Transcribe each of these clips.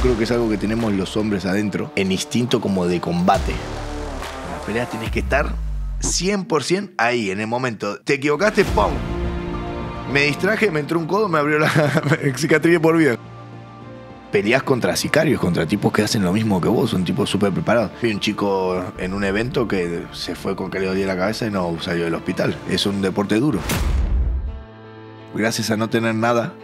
creo que es algo que tenemos los hombres adentro, en instinto como de combate. En las peleas tenés que estar 100% ahí, en el momento. Te equivocaste, ¡pum! Me distraje, me entró un codo, me abrió la cicatriz por vida. Peleas contra sicarios, contra tipos que hacen lo mismo que vos, son tipos súper preparados. Vi un chico en un evento que se fue con que le dolía la cabeza y no salió del hospital. Es un deporte duro. Gracias a no tener nada,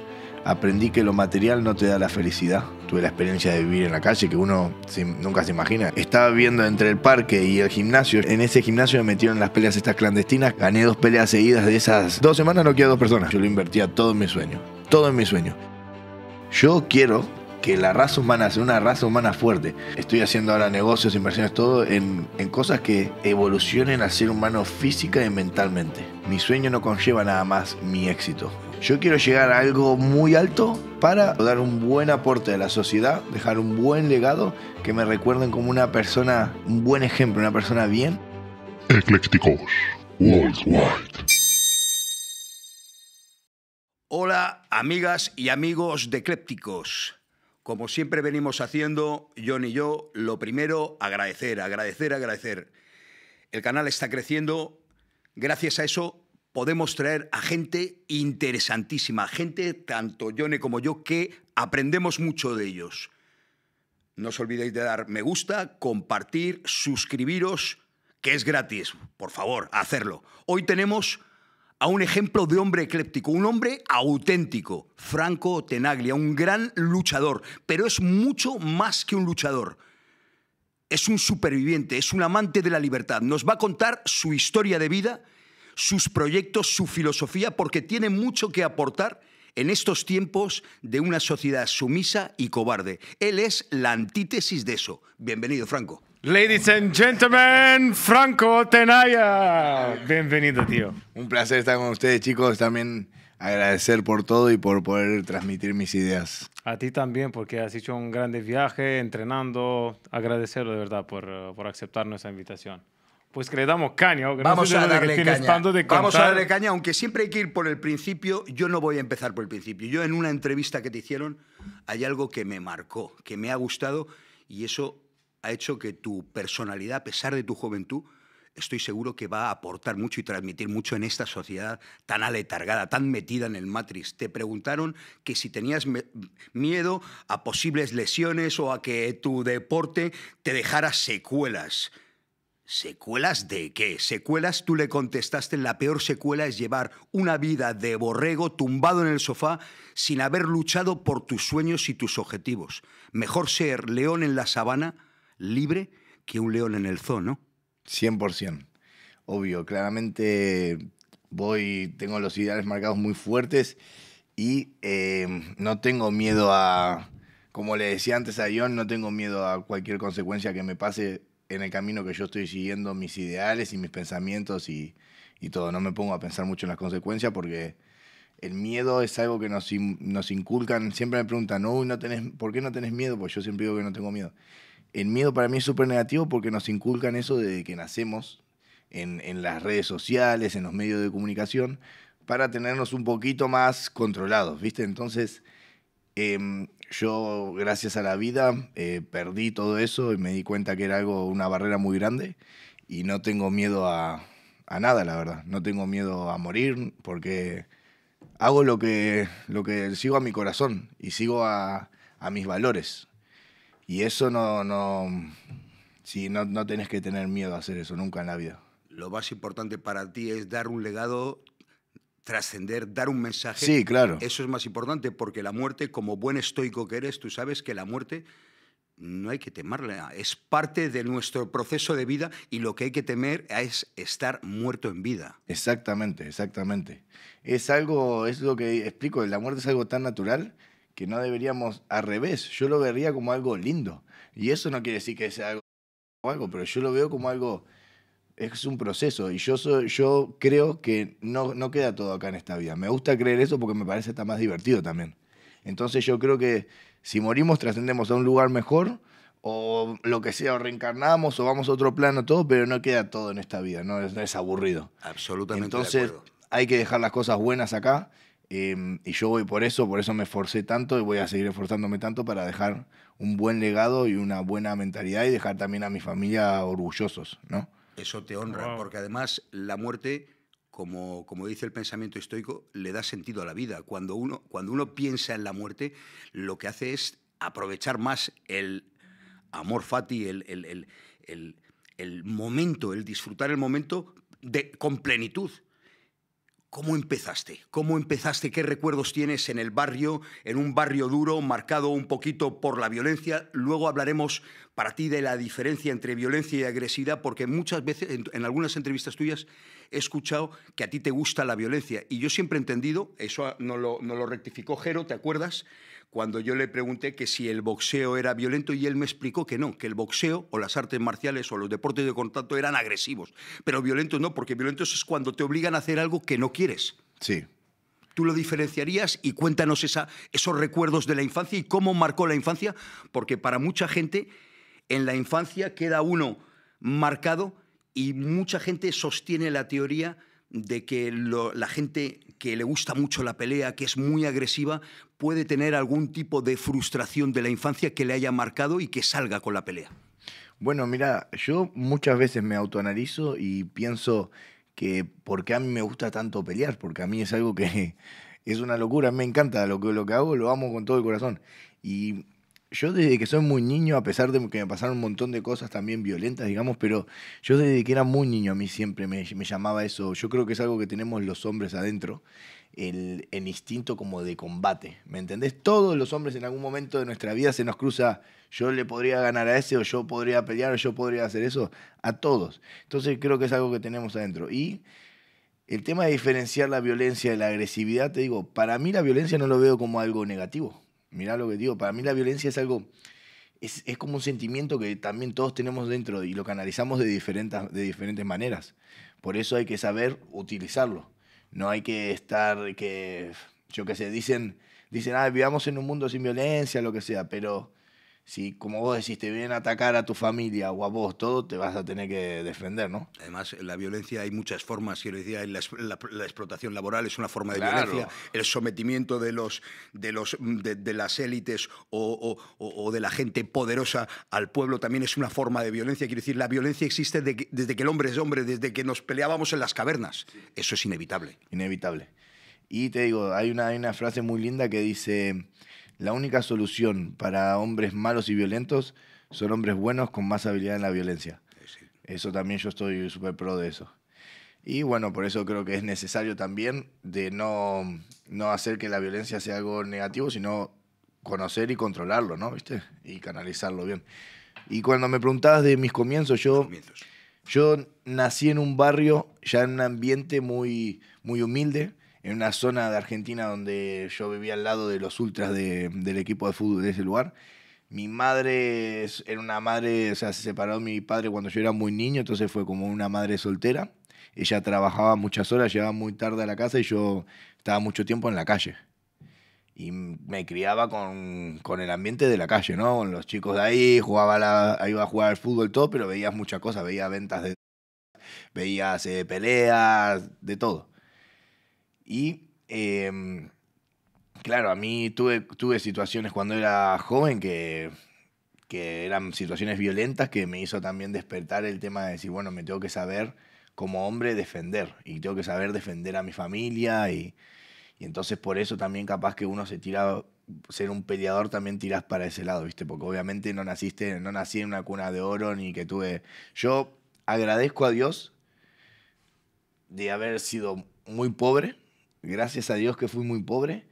aprendí que lo material no te da la felicidad. Tuve la experiencia de vivir en la calle que uno nunca se imagina. Estaba viendo entre el parque y el gimnasio. En ese gimnasio me metieron en las peleas estas clandestinas. Gané dos peleas seguidas de esas dos semanas, no quiero dos personas. Yo lo invertía todo en mi sueño. Todo en mi sueño. Yo quiero que la raza humana sea una raza humana fuerte. Estoy haciendo ahora negocios, inversiones, todo en, en cosas que evolucionen al ser humano física y mentalmente. Mi sueño no conlleva nada más mi éxito. Yo quiero llegar a algo muy alto para dar un buen aporte a la sociedad, dejar un buen legado, que me recuerden como una persona, un buen ejemplo, una persona bien. Eclécticos Worldwide. Hola amigas y amigos de Eclécticos. Como siempre venimos haciendo, John y yo, lo primero, agradecer, agradecer, agradecer. El canal está creciendo. Gracias a eso podemos traer a gente interesantísima, gente tanto Yone como yo que aprendemos mucho de ellos. No os olvidéis de dar me gusta, compartir, suscribiros, que es gratis. Por favor, hacerlo. Hoy tenemos a un ejemplo de hombre ecléptico, un hombre auténtico, Franco Tenaglia, un gran luchador, pero es mucho más que un luchador. Es un superviviente, es un amante de la libertad. Nos va a contar su historia de vida sus proyectos, su filosofía, porque tiene mucho que aportar en estos tiempos de una sociedad sumisa y cobarde. Él es la antítesis de eso. Bienvenido, Franco. Ladies and gentlemen, Franco Tenaya. Bienvenido, tío. Un placer estar con ustedes, chicos. También agradecer por todo y por poder transmitir mis ideas. A ti también, porque has hecho un gran viaje entrenando. Agradecerlo de verdad por, por aceptar nuestra invitación pues que le damos caña. vamos a darle De vamos a darle caña, aunque siempre hay que ir por el principio. Yo no voy a empezar por el principio. Yo en una entrevista que te hicieron hay algo que me marcó, que me ha gustado y eso ha hecho que tu personalidad, a pesar de tu juventud, estoy seguro que va a aportar mucho y transmitir mucho en esta sociedad tan aletargada, tan metida en el matrix. Te preguntaron que si tenías miedo a posibles lesiones o a que tu deporte te dejara secuelas. ¿Secuelas de qué? Secuelas, tú le contestaste, la peor secuela es llevar una vida de borrego tumbado en el sofá sin haber luchado por tus sueños y tus objetivos. Mejor ser león en la sabana, libre, que un león en el zoo, ¿no? 100%. Obvio, claramente voy, tengo los ideales marcados muy fuertes y em, no tengo miedo a, como le decía antes a no tengo miedo a cualquier consecuencia que me pase en el camino que yo estoy siguiendo mis ideales y mis pensamientos y, todo. No me pongo a pensar mucho en las consecuencias porque el miedo es algo que nos, inculcan. Siempre me preguntan, no, no tenés, ¿por qué no tenés miedo? Pues yo siempre digo que no tengo miedo. El miedo para mí es súper negativo porque nos inculcan eso desde que nacemos en, las redes sociales, en los medios de comunicación, para tenernos un poquito más controlados, ¿viste? Entonces, em, yo, gracias a la vida, eh, perdí todo eso y me di cuenta que era algo, una barrera muy grande y no tengo miedo a, a nada, la verdad. No tengo miedo a morir porque hago lo que, lo que sigo a mi corazón y sigo a, a mis valores. Y eso no, no, sí, no, no tenés que tener miedo a hacer eso nunca en la vida. Lo más importante para ti es dar un legado trascender, dar un mensaje. Sí, claro. Eso es más importante porque la muerte, como buen estoico que eres, tú sabes que la muerte no hay que temerla, es parte de nuestro proceso de vida y lo que hay que temer es estar muerto en vida. Exactamente, exactamente. Es algo, es lo que explico, la muerte es algo tan natural que no deberíamos, al revés, yo lo vería como algo lindo. Y eso no quiere decir que sea algo, algo pero yo lo veo como algo es un proceso y yo, yo creo que no, no queda todo acá en esta vida. Me gusta creer eso porque me parece está más divertido también. Entonces yo creo que si morimos trascendemos a un lugar mejor o lo que sea, o reencarnamos o vamos a otro plano, todo, pero no queda todo en esta vida, no es, aburrido. Absolutamente. Entonces hay que dejar las cosas buenas acá em, y yo voy por eso, por eso me esforcé tanto y voy a seguir esforzándome tanto para dejar un buen legado y una buena mentalidad y dejar también a mi familia orgullosos, ¿no? Eso te honra, porque además la muerte, como, como dice el pensamiento estoico, le da sentido a la vida. Cuando uno, cuando uno piensa en la muerte, lo que hace es aprovechar más el amor fati, el, el, el momento, el disfrutar el momento de, con plenitud. ¿Cómo empezaste? ¿Cómo empezaste? ¿Qué recuerdos tienes en el barrio, en un barrio duro, marcado un poquito por la violencia? Luego hablaremos para ti de la diferencia entre violencia y agresividad, porque muchas veces, en, algunas entrevistas tuyas, he escuchado que a ti te gusta la violencia. Y yo siempre he entendido, eso no lo, no lo rectificó Jero, ¿te acuerdas? cuando yo le pregunté que si el boxeo era violento y él me explicó que no, que el boxeo o las artes marciales o los deportes de contacto eran agresivos, pero violentos no, porque violentos es cuando te obligan a hacer algo que no quieres. Sí. ¿Tú lo diferenciarías? Y cuéntanos esos recuerdos de la infancia y cómo marcó la infancia, porque para mucha gente en la infancia queda uno marcado y mucha gente sostiene la teoría de que la gente que le gusta mucho la pelea, que es muy agresiva, puede tener algún tipo de frustración de la infancia que le haya marcado y que salga con la pelea? Bueno, mira, yo muchas veces me autoanalizo y pienso que porque a mí me gusta tanto pelear, porque a mí es algo que es una locura, me encanta lo que, lo que hago, lo amo con todo el corazón. Y yo desde que soy muy niño, a pesar de que me pasaron un montón de cosas también violentas, digamos, pero yo desde que era muy niño a mí siempre me, me llamaba eso. Yo creo que es algo que tenemos los hombres adentro el, instinto como de combate. ¿Me entendés? Todos los hombres en algún momento de nuestra vida se nos cruza, yo le podría ganar a ese, o yo podría pelear, o yo podría hacer eso, a todos. Entonces creo que es algo que tenemos adentro. Y el tema de diferenciar la violencia de la agresividad, te digo, para mí la violencia no lo veo como algo negativo. Mirá lo que digo, para mí la violencia es algo... Es, es, como un sentimiento que también todos tenemos dentro y lo canalizamos de diferentes, de diferentes maneras. Por eso hay que saber utilizarlo no hay que estar, que, yo qué sé, dicen, dicen, ah, vivamos en un mundo sin violencia, lo que sea, pero si, como vos decís, te vienen a atacar a tu familia o a vos, todo, te vas a tener que defender, ¿no? Además, la violencia hay muchas formas. Quiero decir, la, la, explotación laboral es una forma de violencia. El sometimiento de, los, de, los, de, las élites o, de la gente poderosa al pueblo también es una forma de violencia. Quiero decir, la violencia existe desde que el hombre es hombre, desde que nos peleábamos en las cavernas. Eso es inevitable. Inevitable. Y te digo, hay una, hay una frase muy linda que dice la única solución para hombres malos y violentos son hombres buenos con más habilidad en la violencia. Eso también yo estoy súper pro de eso. Y bueno, por eso creo que es necesario también de no, no hacer que la violencia sea algo negativo, sino conocer y controlarlo, ¿no? ¿Viste? Y canalizarlo bien. Y cuando me preguntabas de mis comienzos, yo, yo nací en un barrio, ya en un ambiente muy, muy humilde, en una zona de Argentina donde yo vivía al lado de los ultras del equipo de fútbol de ese lugar. Mi madre era una madre, o sea, se separó mi padre cuando yo era muy niño, entonces fue como una madre soltera. Ella trabajaba muchas horas, llegaba muy tarde a la casa y yo estaba mucho tiempo en la calle. Y me criaba con, el ambiente de la calle, ¿no? Con los chicos de ahí, jugaba la, iba a jugar al fútbol, todo, pero veías muchas cosas, veía ventas de... veías eh, peleas, de todo. Y em, claro, a mí tuve, tuve situaciones cuando era joven que, eran situaciones violentas que me hizo también despertar el tema de decir, bueno, me tengo que saber como hombre defender y tengo que saber defender a mi familia y, entonces por eso también capaz que uno se tira ser un peleador también tiras para ese lado, ¿viste? Porque obviamente no naciste, no nací en una cuna de oro ni que tuve. Yo agradezco a Dios de haber sido muy pobre gracias a Dios que fui muy pobre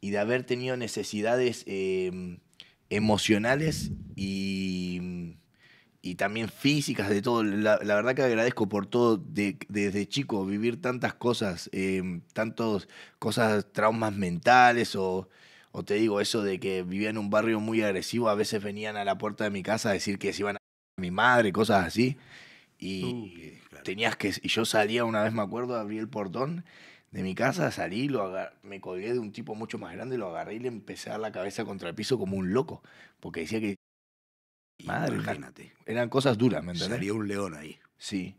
y de haber tenido necesidades em, emocionales y, y, también físicas de todo. La, verdad que agradezco por todo desde chico, vivir tantas cosas, em, tantos cosas, traumas mentales o, te digo eso de que vivía en un barrio muy agresivo, a veces venían a la puerta de mi casa a decir que se iban a mi madre, cosas así. Y uh, tenías que, y yo salía una vez, me acuerdo, abrí el portón de mi casa salí, lo me colgué de un tipo mucho más grande, lo agarré y le empecé a dar la cabeza contra el piso como un loco, porque decía que... Madre, imagínate. Eran cosas duras, ¿me entendés? Sería un león ahí. Sí,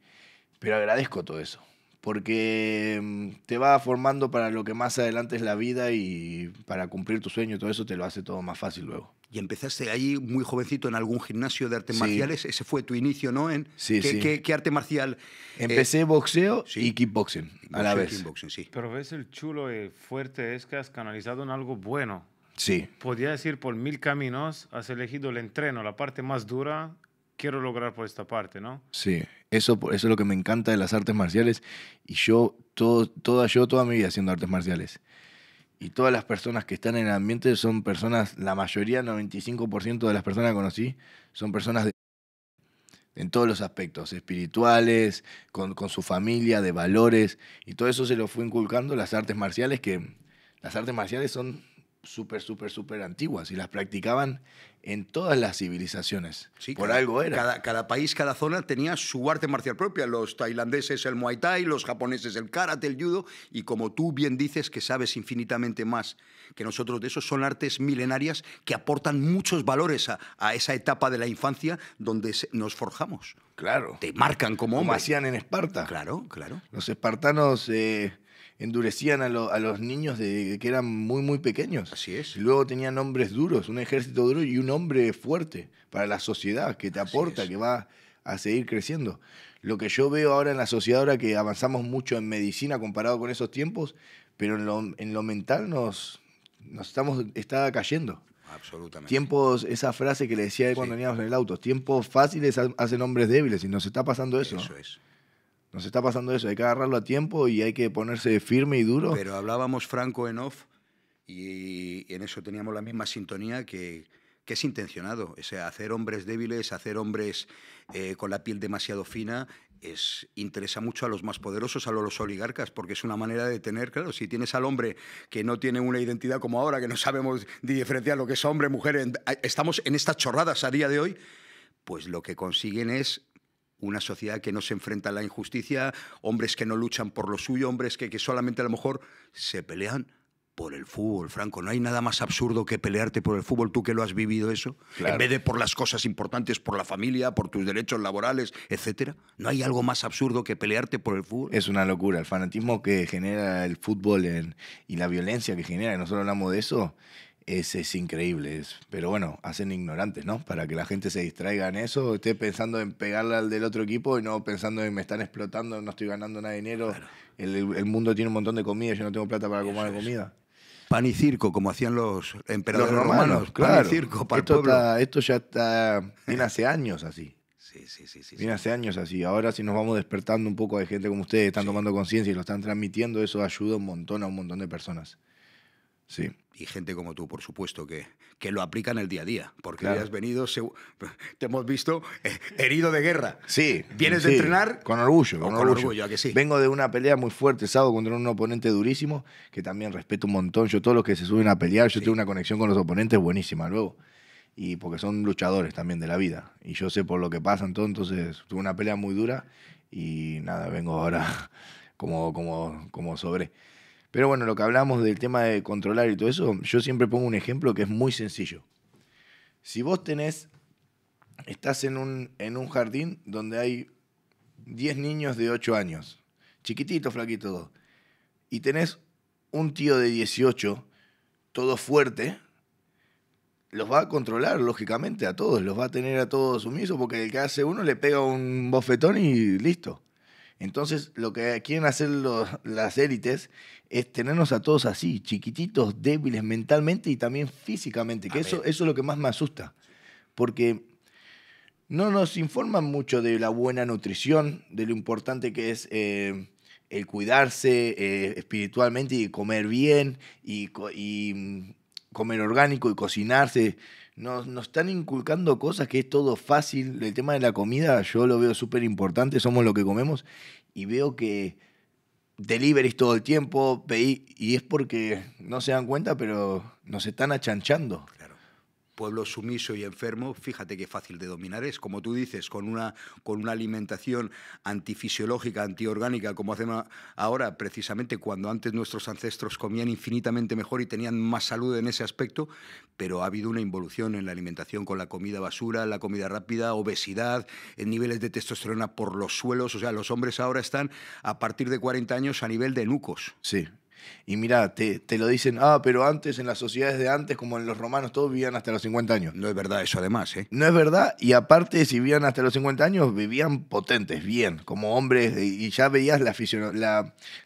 pero agradezco todo eso porque mm, te va formando para lo que más adelante es la vida y para cumplir tu sueño y todo eso te lo hace todo más fácil luego. Y empezaste ahí muy jovencito en algún gimnasio de artes marciales, ese fue tu inicio, ¿no? En, sí, ¿qué, sí. Qué, arte marcial? Empecé eh, boxeo y kickboxing, a la vez. sí. Pero ves el chulo y fuerte es que has canalizado en algo bueno. Sí. podría decir por mil caminos, has elegido el entreno, la parte más dura, quiero lograr por esta parte, ¿no? Sí. Eso, eso es lo que me encanta de las artes marciales. Y yo, todo, toda, yo toda mi vida haciendo artes marciales. Y todas las personas que están en el ambiente son personas, la mayoría, 95% de las personas que conocí, son personas de, en todos los aspectos, espirituales, con, con su familia, de valores. Y todo eso se lo fue inculcando las artes marciales, que las artes marciales son súper, súper, súper antiguas y las practicaban en todas las civilizaciones. Sí, Por algo era. Cada, país, cada zona tenía su arte marcial propia. Los tailandeses el Muay Thai, los japoneses el karate, el judo. Y como tú bien dices, que sabes infinitamente más que nosotros de esos, son artes milenarias que aportan muchos valores a, esa etapa de la infancia donde nos forjamos. Claro. Te marcan como, hombre. Como hacían en Esparta. Claro, claro. Los espartanos... Eh, endurecían a, los niños de, que eran muy, muy pequeños. Así es. luego tenían hombres duros, un ejército duro y un hombre fuerte para la sociedad que te aporta, que va a seguir creciendo. Lo que yo veo ahora en la sociedad, ahora que avanzamos mucho en medicina comparado con esos tiempos, pero en lo, mental nos, estamos, está cayendo. Absolutamente. Tiempos, esa frase que le decía cuando en el auto, tiempos fáciles hacen hombres débiles y nos está pasando eso. Eso es. Nos está pasando eso, hay que agarrarlo a tiempo y hay que ponerse firme y duro. Pero hablábamos franco en off y en eso teníamos la misma sintonía que, es intencionado. hacer hombres débiles, hacer hombres eh, con la piel demasiado fina, es, interesa mucho a los más poderosos, a los oligarcas, porque es una manera de tener, claro, si tienes al hombre que no tiene una identidad como ahora, que no sabemos diferenciar lo que es hombre, mujer, estamos en estas chorradas a día de hoy, pues lo que consiguen es una sociedad que no se enfrenta a la injusticia, hombres que no luchan por lo suyo, hombres que, que solamente a lo mejor se pelean por el fútbol, Franco. No hay nada más absurdo que pelearte por el fútbol, tú que lo has vivido eso, en vez de por las cosas importantes, por la familia, por tus derechos laborales, etcétera. No hay algo más absurdo que pelearte por el fútbol. Es una locura el fanatismo que genera el fútbol y la violencia que genera. Nosotros hablamos de eso. Es, increíble, es, pero bueno, hacen ignorantes, ¿no? Para que la gente se distraiga en eso, esté pensando en pegarle al del otro equipo y no pensando en me están explotando, no estoy ganando nada de dinero, el, mundo tiene un montón de comida, yo no tengo plata para comer comida. Pan y circo, como hacían los emperadores romanos, claro. Pan y circo para esto, esto ya está, viene hace años así. Sí, sí, sí, sí. Viene hace años así. Ahora si nos vamos despertando un poco hay gente como ustedes, están tomando conciencia y lo están transmitiendo, eso ayuda un montón a un montón de personas. Sí. Y gente como tú, por supuesto, que, que lo aplican el día a día. Porque has venido, te hemos visto eh, herido de guerra. Sí. Vienes de entrenar. Con orgullo. Con, orgullo, que sí. Vengo de una pelea muy fuerte, sábado, contra un oponente durísimo, que también respeto un montón. Yo, todos los que se suben a pelear, yo tengo una conexión con los oponentes buenísima luego. Y porque son luchadores también de la vida. Y yo sé por lo que pasan, todo. Entonces, tuve una pelea muy dura. Y nada, vengo ahora como, como, como sobre. Pero bueno, lo que hablamos del tema de controlar y todo eso, yo siempre pongo un ejemplo que es muy sencillo. Si vos tenés, estás en un, en un jardín donde hay 10 niños de 8 años, chiquititos, flaquitos, dos, y tenés un tío de 18, todo fuerte, los va a controlar, lógicamente, a todos, los va a tener a todos sumisos, porque el que hace uno le pega un bofetón y listo. Entonces, lo que quieren hacer las élites es tenernos a todos así, chiquititos, débiles mentalmente y también físicamente, que eso, es lo que más me asusta. Porque no nos informan mucho de la buena nutrición, de lo importante que es eh, el cuidarse eh, espiritualmente y comer bien y mm, comer orgánico y cocinarse nos, están inculcando cosas que es todo fácil. El tema de la comida yo lo veo súper importante, somos lo que comemos y veo que deliveries todo el tiempo, pedí, y es porque no se dan cuenta, pero nos están achanchando pueblo sumiso y enfermo, fíjate qué fácil de dominar es, como tú dices, con una, con una alimentación antifisiológica, antiorgánica, como hacemos ahora, precisamente cuando antes nuestros ancestros comían infinitamente mejor y tenían más salud en ese aspecto, pero ha habido una involución en la alimentación con la comida basura, la comida rápida, obesidad, en niveles de testosterona por los suelos, o sea, los hombres ahora están a partir de 40 años a nivel de nucos. Sí, y mira, te, lo dicen, ah, pero antes, en las sociedades de antes, como en los romanos, todos vivían hasta los 50 años. No es verdad eso, además, ¿eh? No es verdad, y aparte, si vivían hasta los 50 años, vivían potentes, bien, como hombres, y ya veías la,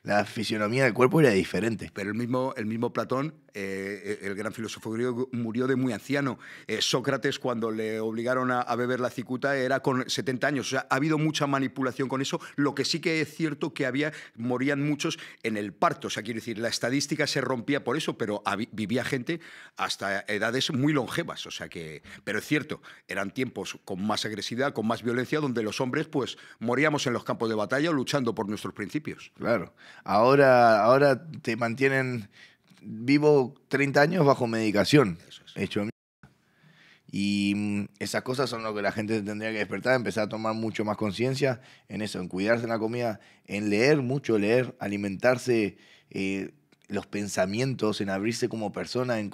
la, fisionomía del cuerpo era diferente. Pero el mismo, el mismo Platón eh, el gran filósofo griego, murió de muy anciano. Eh, Sócrates, cuando le obligaron a, beber la cicuta, era con 70 años. O sea, ha habido mucha manipulación con eso. Lo que sí que es cierto que había, morían muchos en el parto. O sea, quiero decir, la estadística se rompía por eso, pero vivía gente hasta edades muy longevas. O sea que, pero es cierto, eran tiempos con más agresividad, con más violencia, donde los hombres pues moríamos en los campos de batalla luchando por nuestros principios. Claro. Ahora, ahora te mantienen vivo 30 años bajo medicación. Eso Hecho Y mm, esas cosas son lo que la gente tendría que despertar, empezar a tomar mucho más conciencia en eso, en cuidarse en la comida, en leer mucho, leer, alimentarse, eh, los pensamientos, en abrirse como persona, en,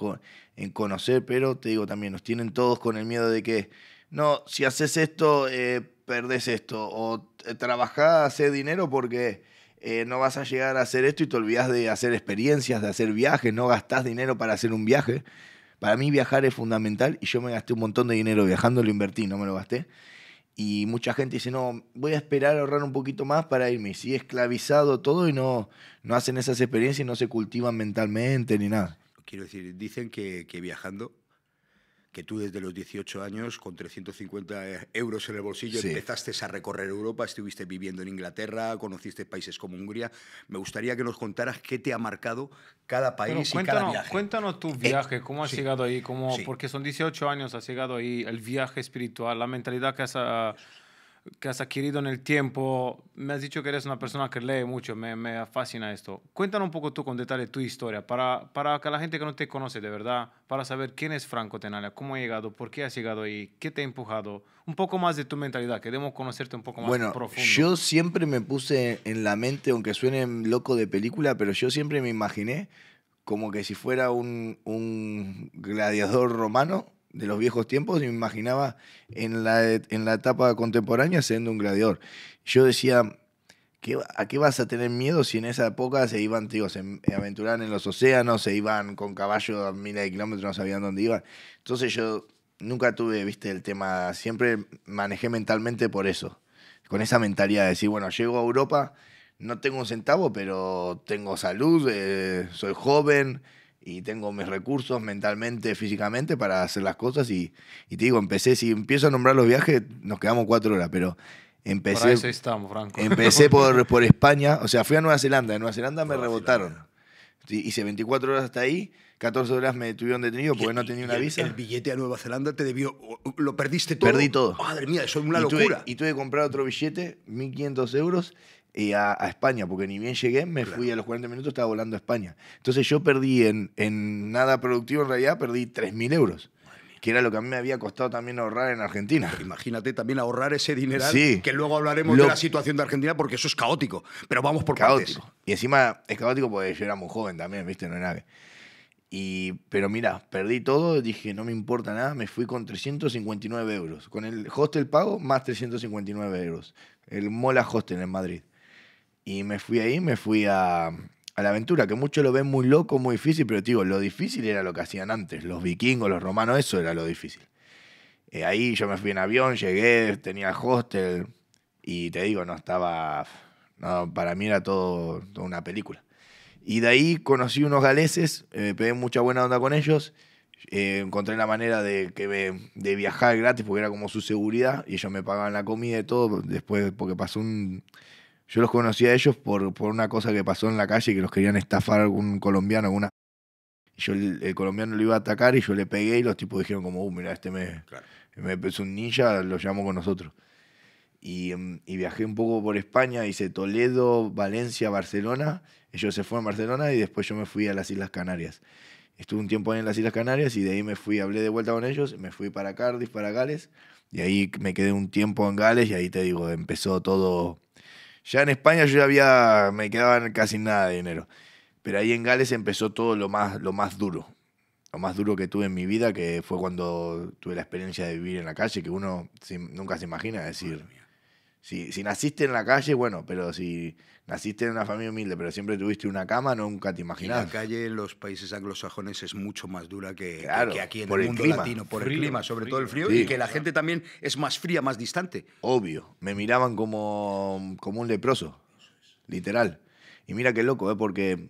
conocer, pero te digo también, nos tienen todos con el miedo de que, no, si haces esto, eh, perdés esto, o eh, trabajás, hacer dinero porque eh, no vas a llegar a hacer esto y te olvidas de hacer experiencias, de hacer viajes, no gastás dinero para hacer un viaje. Para mí viajar es fundamental y yo me gasté un montón de dinero viajando, lo invertí, no me lo gasté. Y mucha gente dice, no, voy a esperar a ahorrar un poquito más para irme. Y esclavizado todo y no, no hacen esas experiencias y no se cultivan mentalmente ni nada. Quiero decir, dicen que viajando que tú desde los 18 años, con 350 euros en el bolsillo, empezaste a recorrer Europa, estuviste viviendo en Inglaterra, conociste países como Hungría. Me gustaría que nos contaras qué te ha marcado cada país y cada viaje. Cuéntanos tu eh, viaje, cómo has llegado ahí, cómo, porque son 18 años, has llegado ahí, el viaje espiritual, la mentalidad que has... Ah, que has adquirido en el tiempo. Me has dicho que eres una persona que lee mucho, me, me fascina esto. Cuéntanos un poco tú con detalle tu historia, para, para que la gente que no te conoce de verdad, para saber quién es Franco tenalia cómo ha llegado, por qué has llegado ahí, qué te ha empujado, un poco más de tu mentalidad, queremos conocerte un poco más bueno, Yo siempre me puse en la mente, aunque suene loco de película, pero yo siempre me imaginé como que si fuera un, un gladiador romano de los viejos tiempos me imaginaba en la, e, en la etapa contemporánea siendo un gladiador. Yo decía, ¿qué, ¿a qué vas a tener miedo si en esa época se iban, digo, se aventuraban en los océanos, se iban con caballos a miles de kilómetros, no sabían dónde iban? Entonces yo nunca tuve, viste, el tema, siempre manejé mentalmente por eso, con esa mentalidad de decir, bueno, llego a Europa, no tengo un centavo, pero tengo salud, eh, soy joven y tengo mis recursos mentalmente, físicamente para hacer las cosas. Y, te digo, empecé, si empiezo a nombrar los viajes, nos quedamos cuatro horas, pero empecé. estamos, Empecé por, por España, o sea, fui a Nueva Zelanda, en Nueva Zelanda me rebotaron. Hice 24 horas hasta ahí, 14 horas me tuvieron detenido porque no tenía una visa. El billete a Nueva Zelanda te debió. ¿Lo perdiste todo? Perdí todo. Madre mía, eso es una y locura. y tuve que comprar otro billete, 1.500 euros, y a, España, porque ni bien llegué, me fui a los 40 minutos, estaba volando a España. Entonces yo perdí en, nada productivo, en realidad perdí 3.000 euros que era lo que a mí me había costado también ahorrar en Argentina. imagínate también ahorrar ese dinero que luego hablaremos de la situación de Argentina porque eso es caótico, pero vamos por caótico. Y encima es caótico porque yo era muy joven también, ¿viste? No era nave Y, pero mira, perdí todo, dije, no me importa nada, me fui con 359 euros, con el hostel pago más 359 euros, el Mola Hostel en Madrid. Y me fui ahí, me fui a, la aventura, que muchos lo ven muy loco, muy difícil, pero te digo, lo difícil era lo que hacían antes, los vikingos, los romanos, eso era lo difícil. Eh, ahí yo me fui en avión, llegué, tenía hostel, y te digo, no estaba, no, para mí era todo, toda una película. Y de ahí conocí unos galeses, eh, me pegué mucha buena onda con ellos, eh, encontré la manera de, que de viajar gratis porque era como su seguridad y ellos me pagaban la comida y todo, después porque pasó un, yo los conocí a ellos por, por una cosa que pasó en la calle, que los querían estafar algún colombiano, alguna. Yo el, colombiano lo iba a atacar y yo le pegué y los tipos dijeron como, uh, mira, este me, me es un ninja, lo llamo con nosotros. Y, mm, y, viajé un poco por España, hice Toledo, Valencia, Barcelona. Ellos se fueron a Barcelona y después yo me fui a las Islas Canarias. Estuve un tiempo ahí en las Islas Canarias y de ahí me fui, hablé de vuelta con ellos, me fui para Cardiff, para Gales. Y ahí me quedé un tiempo en Gales y ahí te digo, empezó todo ya en España yo ya había, me quedaban casi nada de dinero. Pero ahí en Gales empezó todo lo más, lo más duro. Lo más duro que tuve en mi vida, que fue cuando tuve la experiencia de vivir en la calle, que uno nunca se imagina decir. Si, si, naciste en la calle, bueno, pero si naciste en una familia humilde, pero siempre tuviste una cama, nunca te imaginabas. La calle en los países anglosajones es mucho más dura que, aquí en el, mundo latino, por el clima, sobre todo el frío, y que la gente también es más fría, más distante. Obvio, me miraban como, como un leproso, literal. Y mira qué loco, ¿eh? porque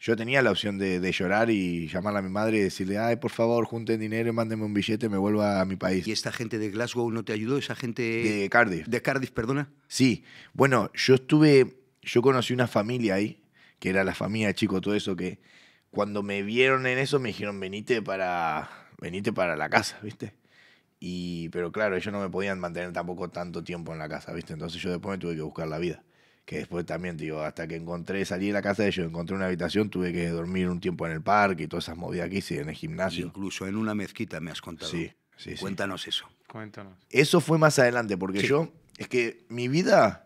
yo tenía la opción de, llorar y llamar a mi madre y decirle, ay, por favor, junten dinero, mándenme un billete, me vuelvo a mi país. ¿Y esta gente de Glasgow no te ayudó? ¿Esa gente...? De Cardiff. De Cardiff, perdona. Sí. Bueno, yo estuve yo conocí una familia ahí, que era la familia de chico, todo eso, que cuando me vieron en eso me dijeron, venite para, venite para la casa, ¿viste? Y, pero claro, ellos no me podían mantener tampoco tanto tiempo en la casa, ¿viste? Entonces yo después me tuve que buscar la vida. Que después también, digo, hasta que encontré, salí de la casa de ellos, encontré una habitación, tuve que dormir un tiempo en el parque y todas esas movidas aquí hice, en el gimnasio. Incluso en una mezquita me has contado. Sí, sí, Cuéntanos eso. Cuéntanos. Eso fue más adelante, porque yo, es que mi vida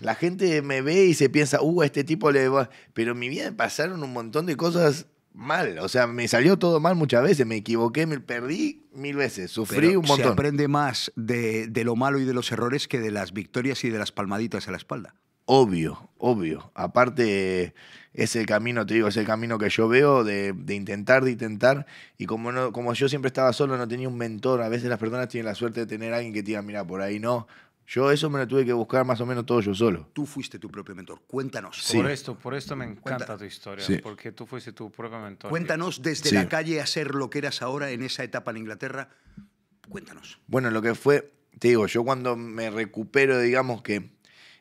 la gente me ve y se piensa, uh, este tipo le... va". Pero en mi vida pasaron un montón de cosas mal. O sea, me salió todo mal muchas veces. Me equivoqué, me perdí mil veces. Sufrí un montón. Se aprende más de, lo malo y de los errores que de las victorias y de las palmaditas a la espalda. Obvio, obvio. Aparte, ese camino, te digo, es el camino que yo veo de, intentar, de intentar. Y como, no, como yo siempre estaba solo, no tenía un mentor. A veces las personas tienen la suerte de tener a alguien que te diga, mira, por ahí no, yo eso me lo tuve que buscar más o menos todo yo solo. Tú fuiste tu propio mentor. Cuéntanos. Por esto, por esto me encanta tu historia, porque tú fuiste tu propio mentor. Cuéntanos desde la calle a ser lo que eras ahora en esa etapa en Inglaterra. Cuéntanos. Bueno, lo que fue, te digo, yo cuando me recupero, digamos que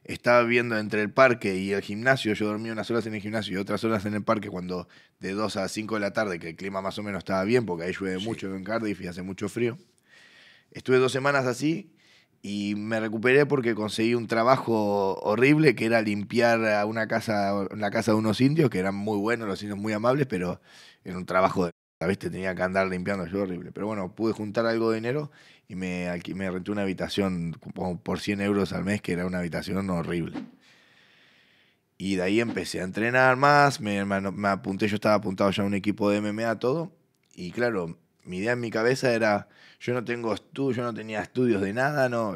estaba viendo entre el parque y el gimnasio, yo dormía unas horas en el gimnasio y otras horas en el parque cuando de 2 a 5 de la tarde, que el clima más o menos estaba bien, porque ahí llueve mucho en Cardiff y hace mucho frío. Estuve dos semanas así y me recuperé porque conseguí un trabajo horrible que era limpiar una casa, la casa de unos indios, que eran muy buenos, los indios muy amables, pero era un trabajo de ¿sabes? Te tenía que andar limpiando yo horrible. Pero bueno, pude juntar algo de dinero y me, aquí, me renté una habitación por 100 euros al mes, que era una habitación horrible. Y de ahí empecé a entrenar más, me, me apunté, yo estaba apuntado ya a un equipo de MMA, todo. Y claro, mi idea en mi cabeza era yo no tengo yo no tenía estudios de nada, no.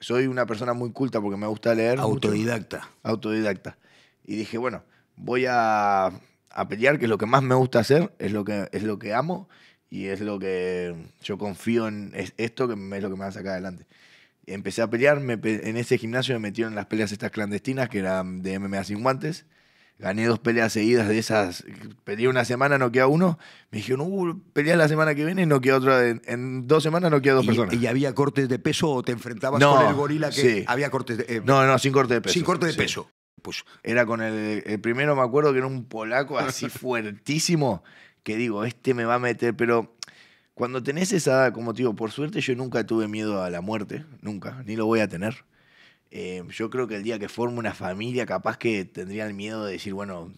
Soy una persona muy culta porque me gusta leer. Autodidacta. Autodidacta. Y dije, bueno, voy a, a, pelear, que es lo que más me gusta hacer, es lo que, es lo que amo y es lo que yo confío en es esto, que es lo que me va a sacar adelante. Empecé a pelear, me, en ese gimnasio me metieron en las peleas estas clandestinas que eran de MMA sin guantes gané dos peleas seguidas de esas. Peleé una semana, no queda uno. Me dijeron, no uh, peleas la semana que viene, y no queda otra. En, dos semanas no queda dos personas. ¿Y había cortes de peso o te enfrentabas con el gorila que había cortes eh, No, no, sin corte de peso. Sin corte de peso. Pues, era con el, primero, me acuerdo que era un polaco así fuertísimo, que digo, este me va a meter, pero cuando tenés esa como te digo, por suerte yo nunca tuve miedo a la muerte, nunca, ni lo voy a tener. Em, yo creo que el día que forme una familia, capaz que tendría el miedo de decir, bueno,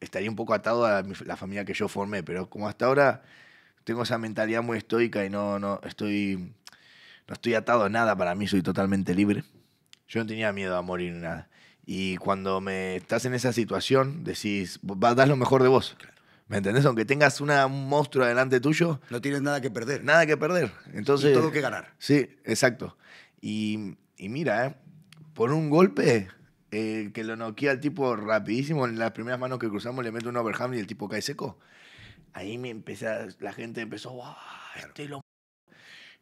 estaría un poco atado a la familia que yo formé, pero como hasta ahora tengo esa mentalidad muy estoica y no, no, estoy, no estoy atado a nada, para mí soy totalmente libre. Yo no tenía miedo a morir ni nada. Y cuando me estás en esa situación, decís, vas a dar lo mejor de vos. ¿Me entendés? Aunque tengas una, un monstruo delante tuyo. No tienes nada que perder. Nada que perder. Entonces, todo que ganar. Sí, exacto. Y y mira, eh, por un golpe eh, que lo noquea al tipo rapidísimo, en las primeras manos que cruzamos le mete un overhand y el tipo cae seco. Ahí me empecé la gente empezó, ¡Wow, este lo...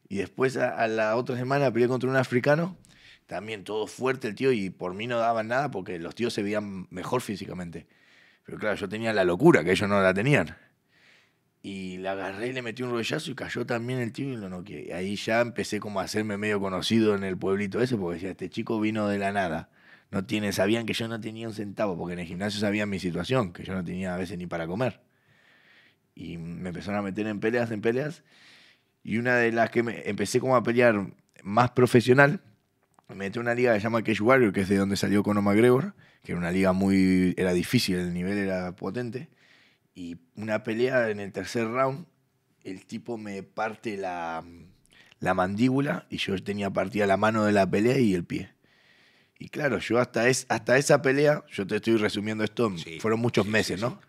Y después a, la otra semana peleé contra un africano, también todo fuerte el tío y por mí no daban nada porque los tíos se veían mejor físicamente. Pero claro, yo tenía la locura, que ellos no la tenían y la agarré y le metí un rollazo y cayó también el tío y lo noqué. Ahí ya empecé como a hacerme medio conocido en el pueblito ese, porque decía, este chico vino de la nada. No tiene, sabían que yo no tenía un centavo, porque en el gimnasio sabían mi situación, que yo no tenía a veces ni para comer. Y me empezaron a meter en peleas, en peleas. Y una de las que me, empecé como a pelear más profesional, me metí en una liga que se llama Cage Warrior, que es de donde salió Conor McGregor, que era una liga muy, era difícil, el nivel era potente y una pelea en el tercer round, el tipo me parte la, la mandíbula y yo tenía partida la mano de la pelea y el pie. Y claro, yo hasta, es, hasta esa pelea, yo te estoy resumiendo esto, fueron muchos meses, ¿no?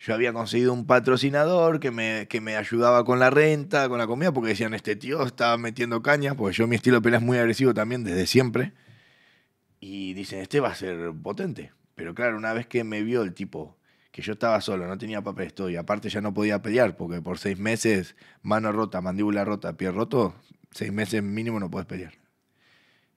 Yo había conseguido un patrocinador que me, que me ayudaba con la renta, con la comida, porque decían, este tío estaba metiendo caña, porque yo mi estilo de pelea es muy agresivo también desde siempre. Y dicen, este va a ser potente. Pero claro, una vez que me vio el tipo que yo estaba solo, no tenía papel esto, y aparte ya no podía pelear, porque por seis meses, mano rota, mandíbula rota, pie roto, seis meses mínimo no puedes pelear.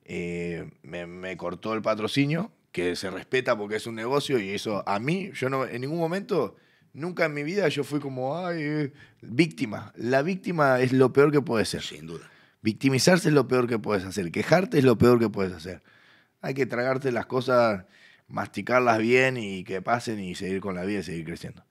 Eh, me, cortó el patrocinio, que se respeta porque es un negocio, y eso a mí, yo no, en ningún momento, nunca en mi vida yo fui como, ay, eh, víctima. La víctima es lo peor que puede ser. Sin duda. Victimizarse es lo peor que puedes hacer, quejarte es lo peor que puedes hacer. Hay que tragarte las cosas masticarlas bien y que pasen y seguir con la vida y seguir creciendo.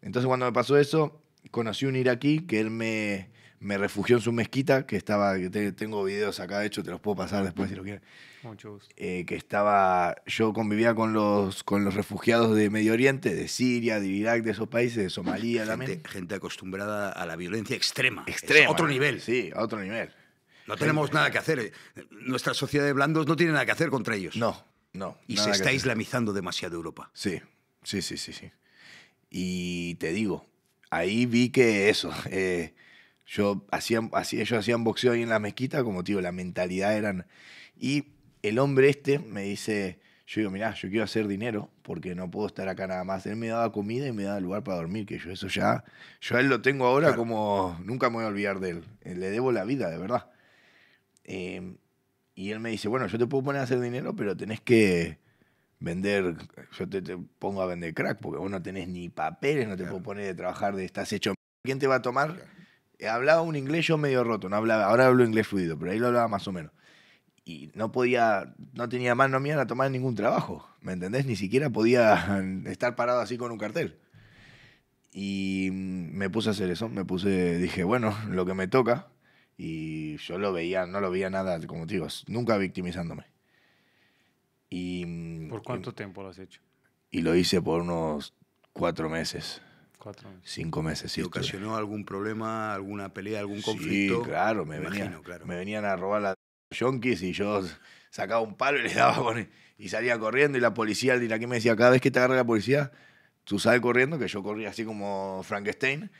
Entonces cuando me pasó eso, conocí un iraquí que él me, me refugió en su mezquita, que estaba, que tengo videos acá, de hecho te los puedo pasar después si lo quieres muchos eh, que estaba, yo convivía con los, con los refugiados de Medio Oriente, de Siria, de Irak, de esos países, de Somalia gente, también. Gente acostumbrada a la violencia extrema. Extrema. otro nivel. Sí, a otro nivel. No tenemos nada que hacer. Nuestra sociedad de blandos no tiene nada que hacer contra ellos. No, no. Y se está islamizando demasiado Europa. Sí, sí, sí, sí, sí. Y te digo, ahí vi que eso. Eh, yo hacían, así ellos hacían boxeo ahí en la mezquita, como digo la mentalidad eran. Y el hombre este me dice, yo digo, mirá, yo quiero hacer dinero porque no puedo estar acá nada más. Él me daba comida y me daba lugar para dormir, que yo eso ya, yo a él lo tengo ahora como, nunca me voy a olvidar de él. Eh, le debo la vida, de verdad. Eh, y él me dice, bueno, yo te puedo poner a hacer dinero, pero tenés que vender, yo te, pongo a vender crack, porque vos no tenés ni papeles, no te puedo poner de trabajar, de estás hecho. ¿Quién te va a tomar? Hablaba un inglés yo medio roto, no hablaba, ahora hablo inglés fluido, pero ahí lo hablaba más o menos. Y no podía, no tenía mano mía a tomar ningún trabajo, ¿me entendés? Ni siquiera podía estar parado así con un cartel. Y mm, me puse a hacer eso, me puse, dije, bueno, lo que me toca, y yo lo veía, no lo veía nada, como te digo, nunca victimizándome. Y, mm, ¿Por cuánto em, tiempo lo has hecho? Y lo hice por unos cuatro meses. Cuatro meses. Cinco meses. ¿Y sí, ocasionó algún problema, alguna pelea, algún conflicto? Sí, claro, me, venían, claro. me venían a robar las yonkis y yo sacaba un palo y le daba con Y salía corriendo y la policía, el que me decía, cada vez que te agarra la policía, tú sales corriendo, que yo corría así como Frankenstein.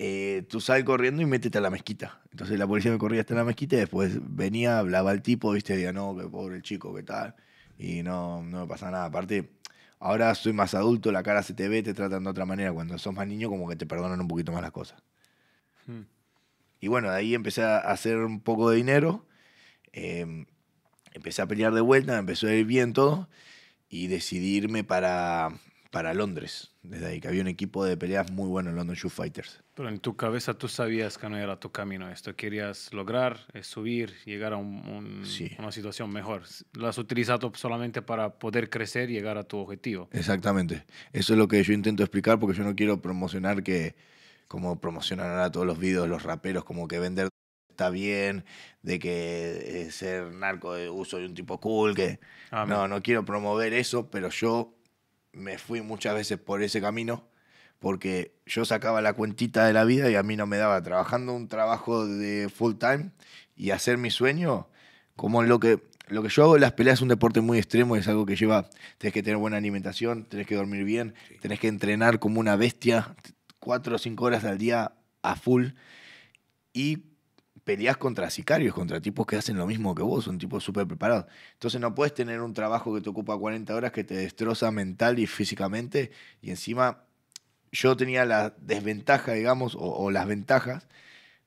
Eh, tú sales corriendo y métete a la mezquita. Entonces la policía me corría hasta la mezquita y después venía, hablaba el tipo, viste, decía, no, qué pobre el chico, qué tal. Y no, no me pasa nada. Aparte, ahora soy más adulto, la cara se te ve, te tratan de otra manera. Cuando sos más niño, como que te perdonan un poquito más las cosas. Hmm. Y bueno, de ahí empecé a hacer un poco de dinero. Em, empecé a pelear de vuelta, me empezó a ir bien todo. Y decidirme para para Londres, desde ahí, que había un equipo de peleas muy bueno en London Shoe Fighters. Pero en tu cabeza tú sabías que no era tu camino esto, querías lograr, eh, subir, llegar a un, una situación mejor. Lo has utilizado solamente para poder crecer y llegar a tu objetivo. Exactamente, eso es lo que yo intento explicar porque yo no quiero promocionar que, como promocionan ahora todos los videos los raperos, como que vender está bien, de que eh, ser narco de uso de un tipo cool, que... Ah, no, no quiero promover eso, pero yo me fui muchas veces por ese camino porque yo sacaba la cuentita de la vida y a mí no me daba trabajando un trabajo de full time y hacer mi sueño como lo que lo que yo hago las peleas es un deporte muy extremo, es algo que lleva, tenés que tener buena alimentación, tenés que dormir bien, tenés que entrenar como una bestia, cuatro o cinco horas al día a full. Y peleas contra sicarios, contra tipos que hacen lo mismo que vos, son tipos súper preparados. Entonces no puedes tener un trabajo que te ocupa 40 horas que te destroza mental y físicamente y encima yo tenía la desventaja, digamos, o, las ventajas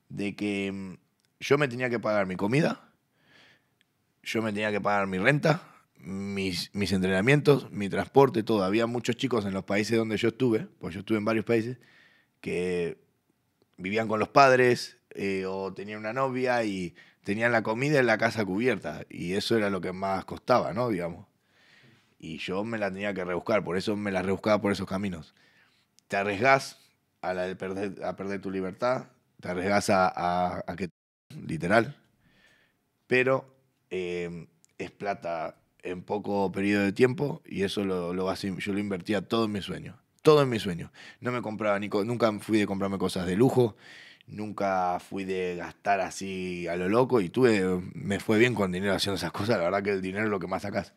de que mm, yo me tenía que pagar mi comida, yo me tenía que pagar mi renta, mis, mis entrenamientos, mi transporte, todo. Había muchos chicos en los países donde yo estuve, pues yo estuve en varios países, que vivían con los padres, eh, o tenía una novia y tenían la comida en la casa cubierta. Y eso era lo que más costaba, ¿no? Digamos. Y yo me la tenía que rebuscar, por eso me la rebuscaba por esos caminos. Te arriesgás a, perder, tu libertad, te arriesgás a, a, que... Literal. Pero eh, es plata en poco periodo de tiempo y eso lo, yo lo invertía todo en mi sueño Todo en mi sueño. No me compraba ni nunca fui de comprarme cosas de lujo nunca fui de gastar así a lo loco y tuve, me fue bien con dinero haciendo esas cosas, la verdad que el dinero es lo que más sacas.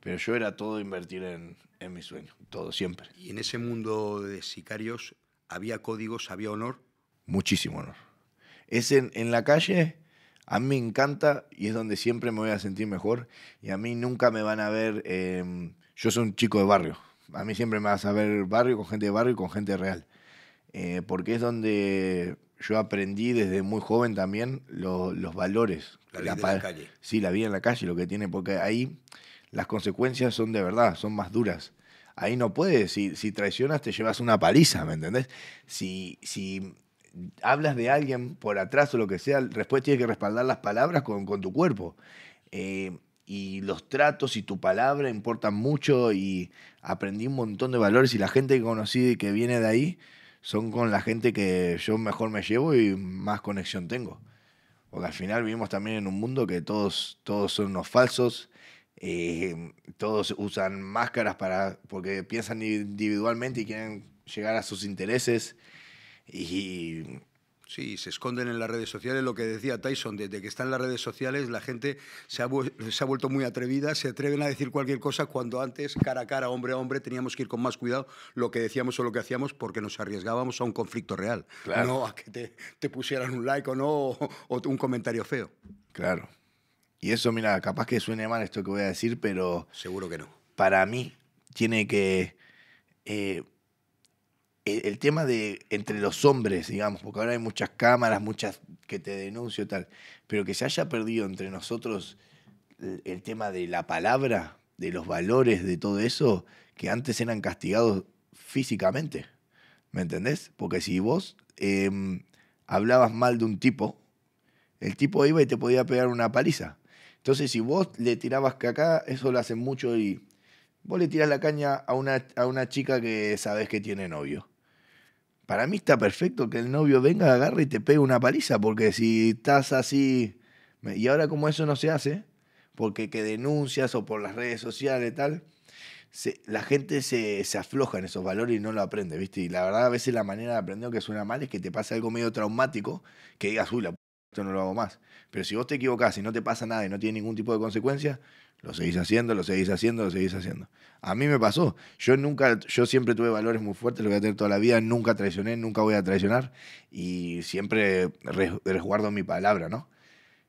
Pero yo era todo invertir en, en mi sueño, todo siempre. ¿Y en ese mundo de sicarios había códigos, había honor? Muchísimo honor. Es en, la calle, a mí me encanta y es donde siempre me voy a sentir mejor y a mí nunca me van a ver, em, yo soy un chico de barrio, a mí siempre me vas a ver barrio con gente de barrio y con gente real. Eh, porque es donde yo aprendí desde muy joven también los valores. La vida en la calle. Sí, la vida en la calle, lo que tiene, porque ahí las consecuencias son de verdad, son más duras. Ahí no puedes, si, traicionas te llevas una paliza, ¿me entendés? Si, si hablas de alguien por atrás o lo que sea, después tienes que respaldar las palabras con, tu cuerpo. Eh, y los tratos y tu palabra importan mucho y aprendí un montón de valores y la gente que conocí que viene de ahí son con la gente que yo mejor me llevo y más conexión tengo. Porque al final vivimos también en un mundo que todos, todos son unos falsos, eh, todos usan máscaras para, porque piensan individualmente y quieren llegar a sus intereses. Y Sí, se esconden en las redes sociales. Lo que decía Tyson, desde que están en las redes sociales, la gente se ha, vuelto muy atrevida, se atreven a decir cualquier cosa cuando antes, cara a cara, hombre a hombre, teníamos que ir con más cuidado lo que decíamos o lo que hacíamos porque nos arriesgábamos a un conflicto real. No a que te, pusieran un like o no, o, un comentario feo. Claro. Y eso, mira, capaz que suene mal esto que voy a decir, pero. Seguro que no. Para mí, tiene que. Eh, eh, el, tema de entre los hombres, digamos, porque ahora hay muchas cámaras, muchas que te denuncio y tal, pero que se haya perdido entre nosotros el, tema de la palabra, de los valores, de todo eso, que antes eran castigados físicamente. ¿Me entendés? Porque si vos em, hablabas mal de un tipo, el tipo iba y te podía pegar una paliza. Entonces, si vos le tirabas caca, eso lo hacen mucho y vos le tirás la caña a una, a una chica que sabes que tiene novio para mí está perfecto que el novio venga, agarre y te pegue una paliza, porque si estás así, y ahora como eso no se hace, porque que denuncias o por las redes sociales y tal, la gente se, se, afloja en esos valores y no lo aprende, ¿viste? Y la verdad a veces la manera de aprender que suena mal es que te pase algo medio traumático, que digas, uy, la esto no lo hago más. Pero si vos te equivocás y no te pasa nada y no tiene ningún tipo de consecuencia, lo seguís haciendo, lo seguís haciendo, lo seguís haciendo. A mí me pasó. Yo nunca, yo siempre tuve valores muy fuertes, lo voy a tener toda la vida, nunca traicioné, nunca voy a traicionar y siempre resguardo mi palabra, ¿no?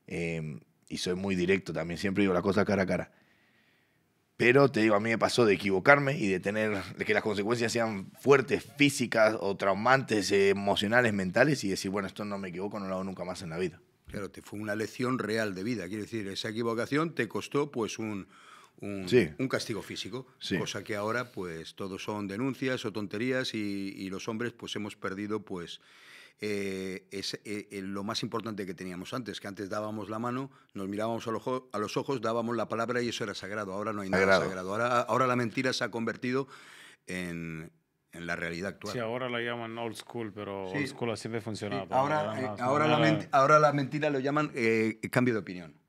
Eh, y soy muy directo también, siempre digo las cosas cara a cara. Pero te digo, a mí me pasó de equivocarme y de tener de que las consecuencias sean fuertes, físicas o traumantes, eh, emocionales, mentales y decir, bueno, esto no me equivoco, no lo hago nunca más en la vida. Claro, te fue una lección real de vida. Quiero decir, esa equivocación te costó pues un, un, castigo físico, cosa que ahora pues todos son denuncias o tonterías y, y, los hombres pues hemos perdido pues eh, es eh, eh, lo más importante que teníamos antes, que antes dábamos la mano, nos mirábamos a, los, ojos, dábamos la palabra y eso era sagrado. Ahora no hay nada sagrado. Ahora, la mentira se ha convertido en, la realidad actual. Sí, ahora la llaman old school, pero old school siempre funcionaba funcionado. Ahora, ahora, la ahora, la mentira lo llaman cambio de opinión.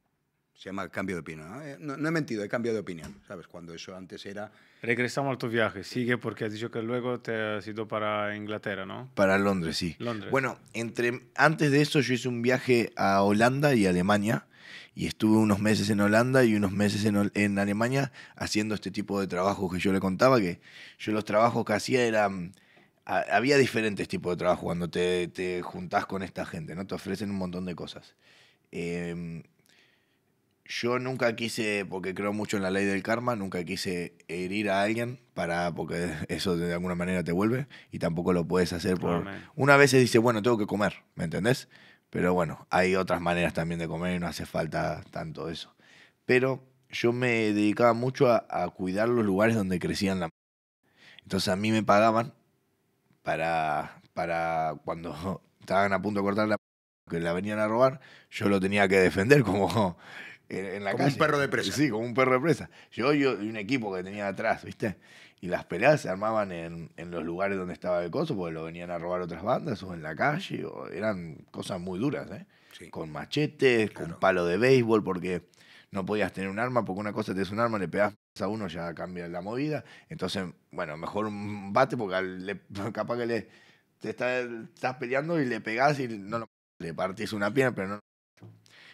Se llama cambio de opinión. Eh, ¿no? No, he mentido, he cambiado de opinión, ¿sabes? Cuando eso antes era... Regresamos a tus viaje, sigue porque has dicho que luego te has ido para Inglaterra, ¿no? Para Londres, sí. Londres. Bueno, entre, antes de eso yo hice un viaje a Holanda y Alemania y estuve unos meses en Holanda y unos meses en, Alemania haciendo este tipo de trabajo que yo le contaba, que yo los trabajos que hacía eran... había diferentes tipos de trabajo cuando te, te juntás con esta gente, ¿no? Te ofrecen un montón de cosas. Eh, yo nunca quise, porque creo mucho en la ley del karma, nunca quise herir a alguien para porque eso de alguna manera te vuelve y tampoco lo puedes hacer por... Una vez se dice, bueno, tengo que comer, ¿me entendés? Pero bueno, hay otras maneras también de comer y no hace falta tanto eso. Pero yo me dedicaba mucho a, cuidar los lugares donde crecían la... Entonces a mí me pagaban para, para cuando estaban a punto de cortar la... que la venían a robar, yo lo tenía que defender como como un perro de presa. Sí, como un perro de presa. Yo y un equipo que tenía atrás, ¿viste? Y las peleas se armaban en, los lugares donde estaba el coso, porque lo venían a robar otras bandas o en la calle, o eran cosas muy duras, ¿eh? Con machetes, con palo de béisbol, porque no podías tener un arma, porque una cosa te es un arma, le pegás a uno, ya cambia la movida. Entonces, bueno, mejor un bate, porque capaz que le te estás peleando y le pegás y no le partís una pierna, pero no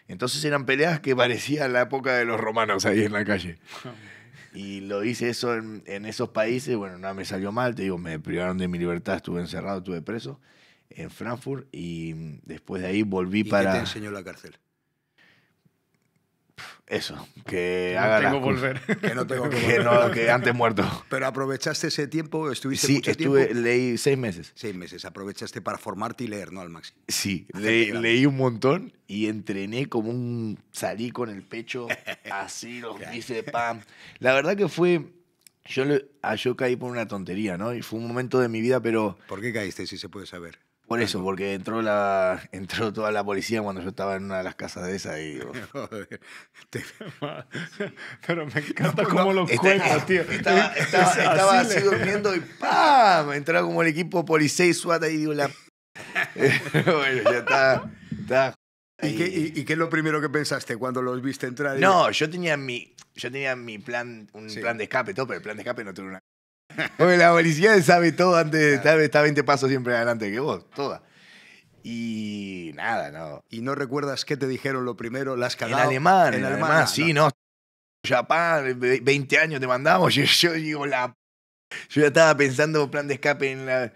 entonces eran peleas que parecían la época de los romanos ahí en la calle. Y lo hice eso en, esos países, bueno, nada me salió mal, te digo, me privaron de mi libertad, estuve encerrado, estuve preso en Frankfurt y después de ahí volví ¿Y para... ¿Qué te enseñó la cárcel? Eso, que no haga tengo volver. Que no tengo que, que antes muerto. Pero aprovechaste ese tiempo, estuviste sí, estuve, leí seis meses. Seis meses, aprovechaste para formarte y leer, ¿no? Al máximo. Sí, leí un montón y entrené como un... salí con el pecho así, los hice pam. La verdad que fue... Yo, ah, yo caí por una tontería, ¿no? Y fue un momento de mi vida, pero... ¿Por qué caíste, si se puede saber? Por eso, porque entró la entró toda la policía cuando yo estaba en una de las casas de esa y Joder, pero me encanta cómo lo cuentas, tío. Estaba, estaba, así, durmiendo y ¡pam! Entraba como el equipo Policía SWAT y digo la bueno, ya está, ¿Y, qué, y, qué, es lo primero que pensaste cuando los viste entrar? No, yo tenía mi, yo tenía mi plan, un plan de escape, todo, pero el plan de escape no tenía una porque la policía sabe todo antes, está 20 pasos siempre adelante que vos, toda. Y nada, no. ¿Y no recuerdas qué te dijeron lo primero? ¿Las cagadas? En alemán, en, alemán, sí, no. Japón, 20 años te mandamos. Yo, yo, digo, la. Yo ya estaba pensando plan de escape en la.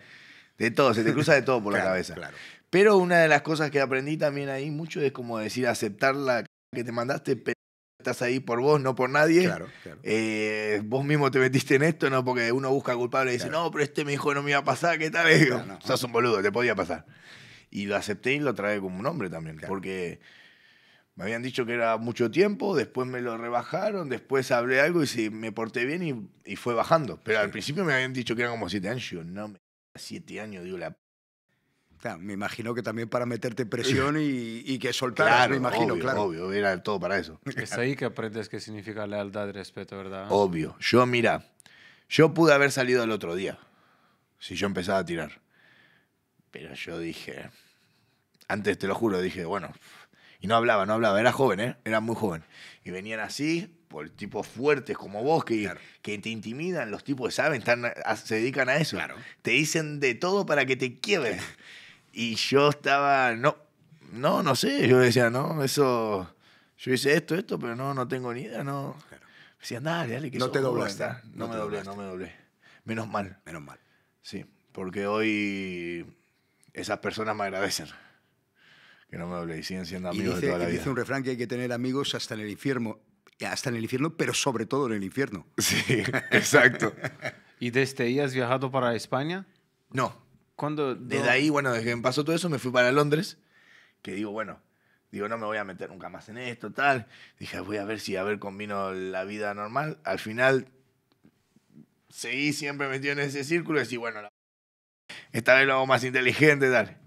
De todo, se te cruza de todo por la cabeza. Claro. Pero una de las cosas que aprendí también ahí mucho es como decir aceptar la que te mandaste, estás ahí por vos, no por nadie. Eh, vos mismo te metiste en esto, ¿no? Porque uno busca culpable y dice, no, pero este me dijo no me iba a pasar, ¿qué tal? Digo, no, Sos un boludo, te podía pasar. Y lo acepté y lo traje como un hombre también, porque me habían dicho que era mucho tiempo, después me lo rebajaron, después hablé algo y me porté bien y, fue bajando. Pero al principio me habían dicho que era como siete años. Yo, no, siete años, digo, la me imagino que también para meterte presión y, que soltar me imagino, claro. Obvio, era todo para eso. Es ahí que aprendes qué significa lealtad y respeto, ¿verdad? Obvio. Yo, mira, yo pude haber salido el otro día si yo empezaba a tirar. Pero yo dije, antes te lo juro, dije, bueno, y no hablaba, no hablaba, era joven, ¿eh? Era muy joven. Y venían así, por tipos fuertes como vos, que, te intimidan, los tipos saben, están, se dedican a eso. Te dicen de todo para que te quiebren. Y yo estaba, no, no, no sé. Yo decía, no, eso, yo hice esto, esto, pero no, no tengo ni idea, no. Decía, dale, dale, que No te doblaste. No, me doblé, no me doblé. Menos mal. Menos mal. Sí, porque hoy esas personas me agradecen que no me doblé y siguen siendo amigos dice, de toda la Dice un refrán que hay que tener amigos hasta en el infierno, hasta en el infierno, pero sobre todo en el infierno. Sí, exacto. ¿Y desde ahí has viajado para España? No, cuando Desde ahí, bueno, desde que me pasó todo eso, me fui para Londres, que digo, bueno, digo, no me voy a meter nunca más en esto, tal. Dije, voy a ver si, a ver, combino la vida normal. Al final, seguí siempre metido en ese círculo y decía, bueno, esta vez lo hago más inteligente, tal.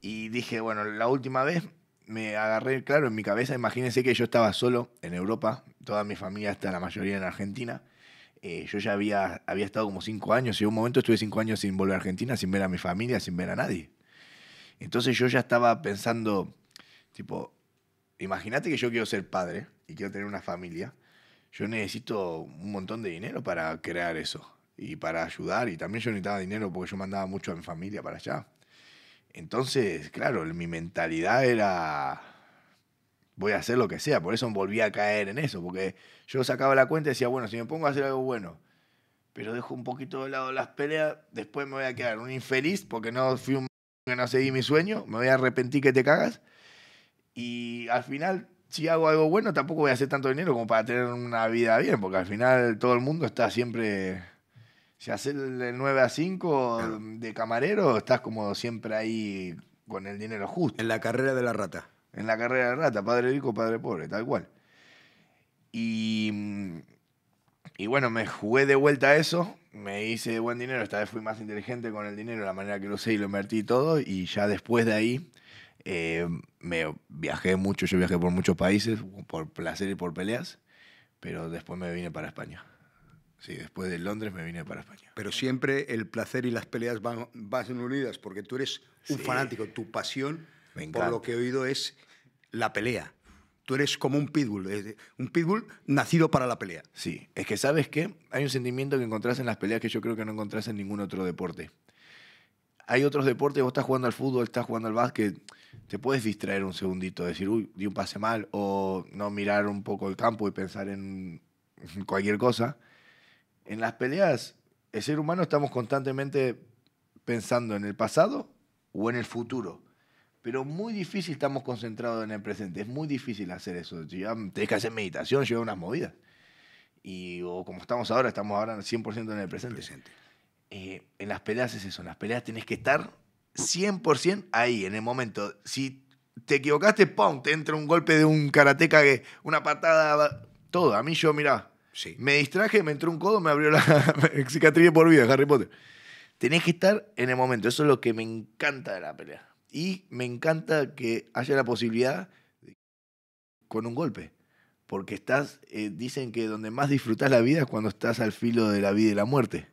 Y dije, bueno, la última vez me agarré, claro, en mi cabeza, imagínense que yo estaba solo en Europa, toda mi familia está la mayoría en Argentina eh, yo ya había, había estado como cinco años y en un momento estuve cinco años sin volver a Argentina, sin ver a mi familia, sin ver a nadie. Entonces yo ya estaba pensando, tipo, imagínate que yo quiero ser padre y quiero tener una familia. Yo necesito un montón de dinero para crear eso y para ayudar. Y también yo necesitaba dinero porque yo mandaba mucho a mi familia para allá. Entonces, claro, mi mentalidad era voy a hacer lo que sea. Por eso volví a caer en eso, porque yo sacaba la cuenta y decía, bueno, si me pongo a hacer algo bueno, pero dejo un poquito de lado las peleas, después me voy a quedar un infeliz porque no fui un que no seguí mi sueño, me voy a arrepentir que te cagas. Y al final, si hago algo bueno, tampoco voy a hacer tanto dinero como para tener una vida bien, porque al final todo el mundo está siempre si haces el 9 a 5 de camarero, estás como siempre ahí con el dinero justo. En la carrera de la rata en la carrera de rata, padre rico, padre pobre, tal cual. Y, y bueno, me jugué de vuelta a eso, me hice buen dinero, esta vez fui más inteligente con el dinero, la manera que lo sé y lo invertí todo, y ya después de ahí eh, me viajé mucho, yo viajé por muchos países, por placer y por peleas, pero después me vine para España. Sí, después de Londres me vine para España. Pero siempre el placer y las peleas van, van unidas, porque tú eres un fanático, tu pasión, por lo que he oído, es la pelea. Tú eres como un pitbull, un pitbull nacido para la pelea. Sí, es que sabes que hay un sentimiento que encontrás en las peleas que yo creo que no encontrás en ningún otro deporte. Hay otros deportes, vos estás jugando al fútbol, estás jugando al básquet, te puedes distraer un segundito, decir, uy, di un pase mal, o no mirar un poco el campo y pensar en cualquier cosa. En las peleas, el ser humano estamos constantemente pensando en el pasado o en el futuro pero muy difícil estamos concentrados en el presente. Es muy difícil hacer eso. tienes tenés que hacer meditación, llevar unas movidas. Y o como estamos ahora, estamos ahora 100% en el presente. Eh, en las peleas es eso. En las peleas tenés que estar 100% ahí, en el momento. Si te equivocaste, ¡pum! Te entra un golpe de un karateca, una patada, todo. A mí yo, mirá, sí. me distraje, me entró un codo, me abrió la cicatriz por vida, Harry Potter. Tenés que estar en el momento. Eso es lo que me encanta de la pelea. Y me encanta que haya la posibilidad con un golpe. Porque estás, eh, dicen que donde más disfrutas la vida es cuando estás al filo de la vida y la muerte.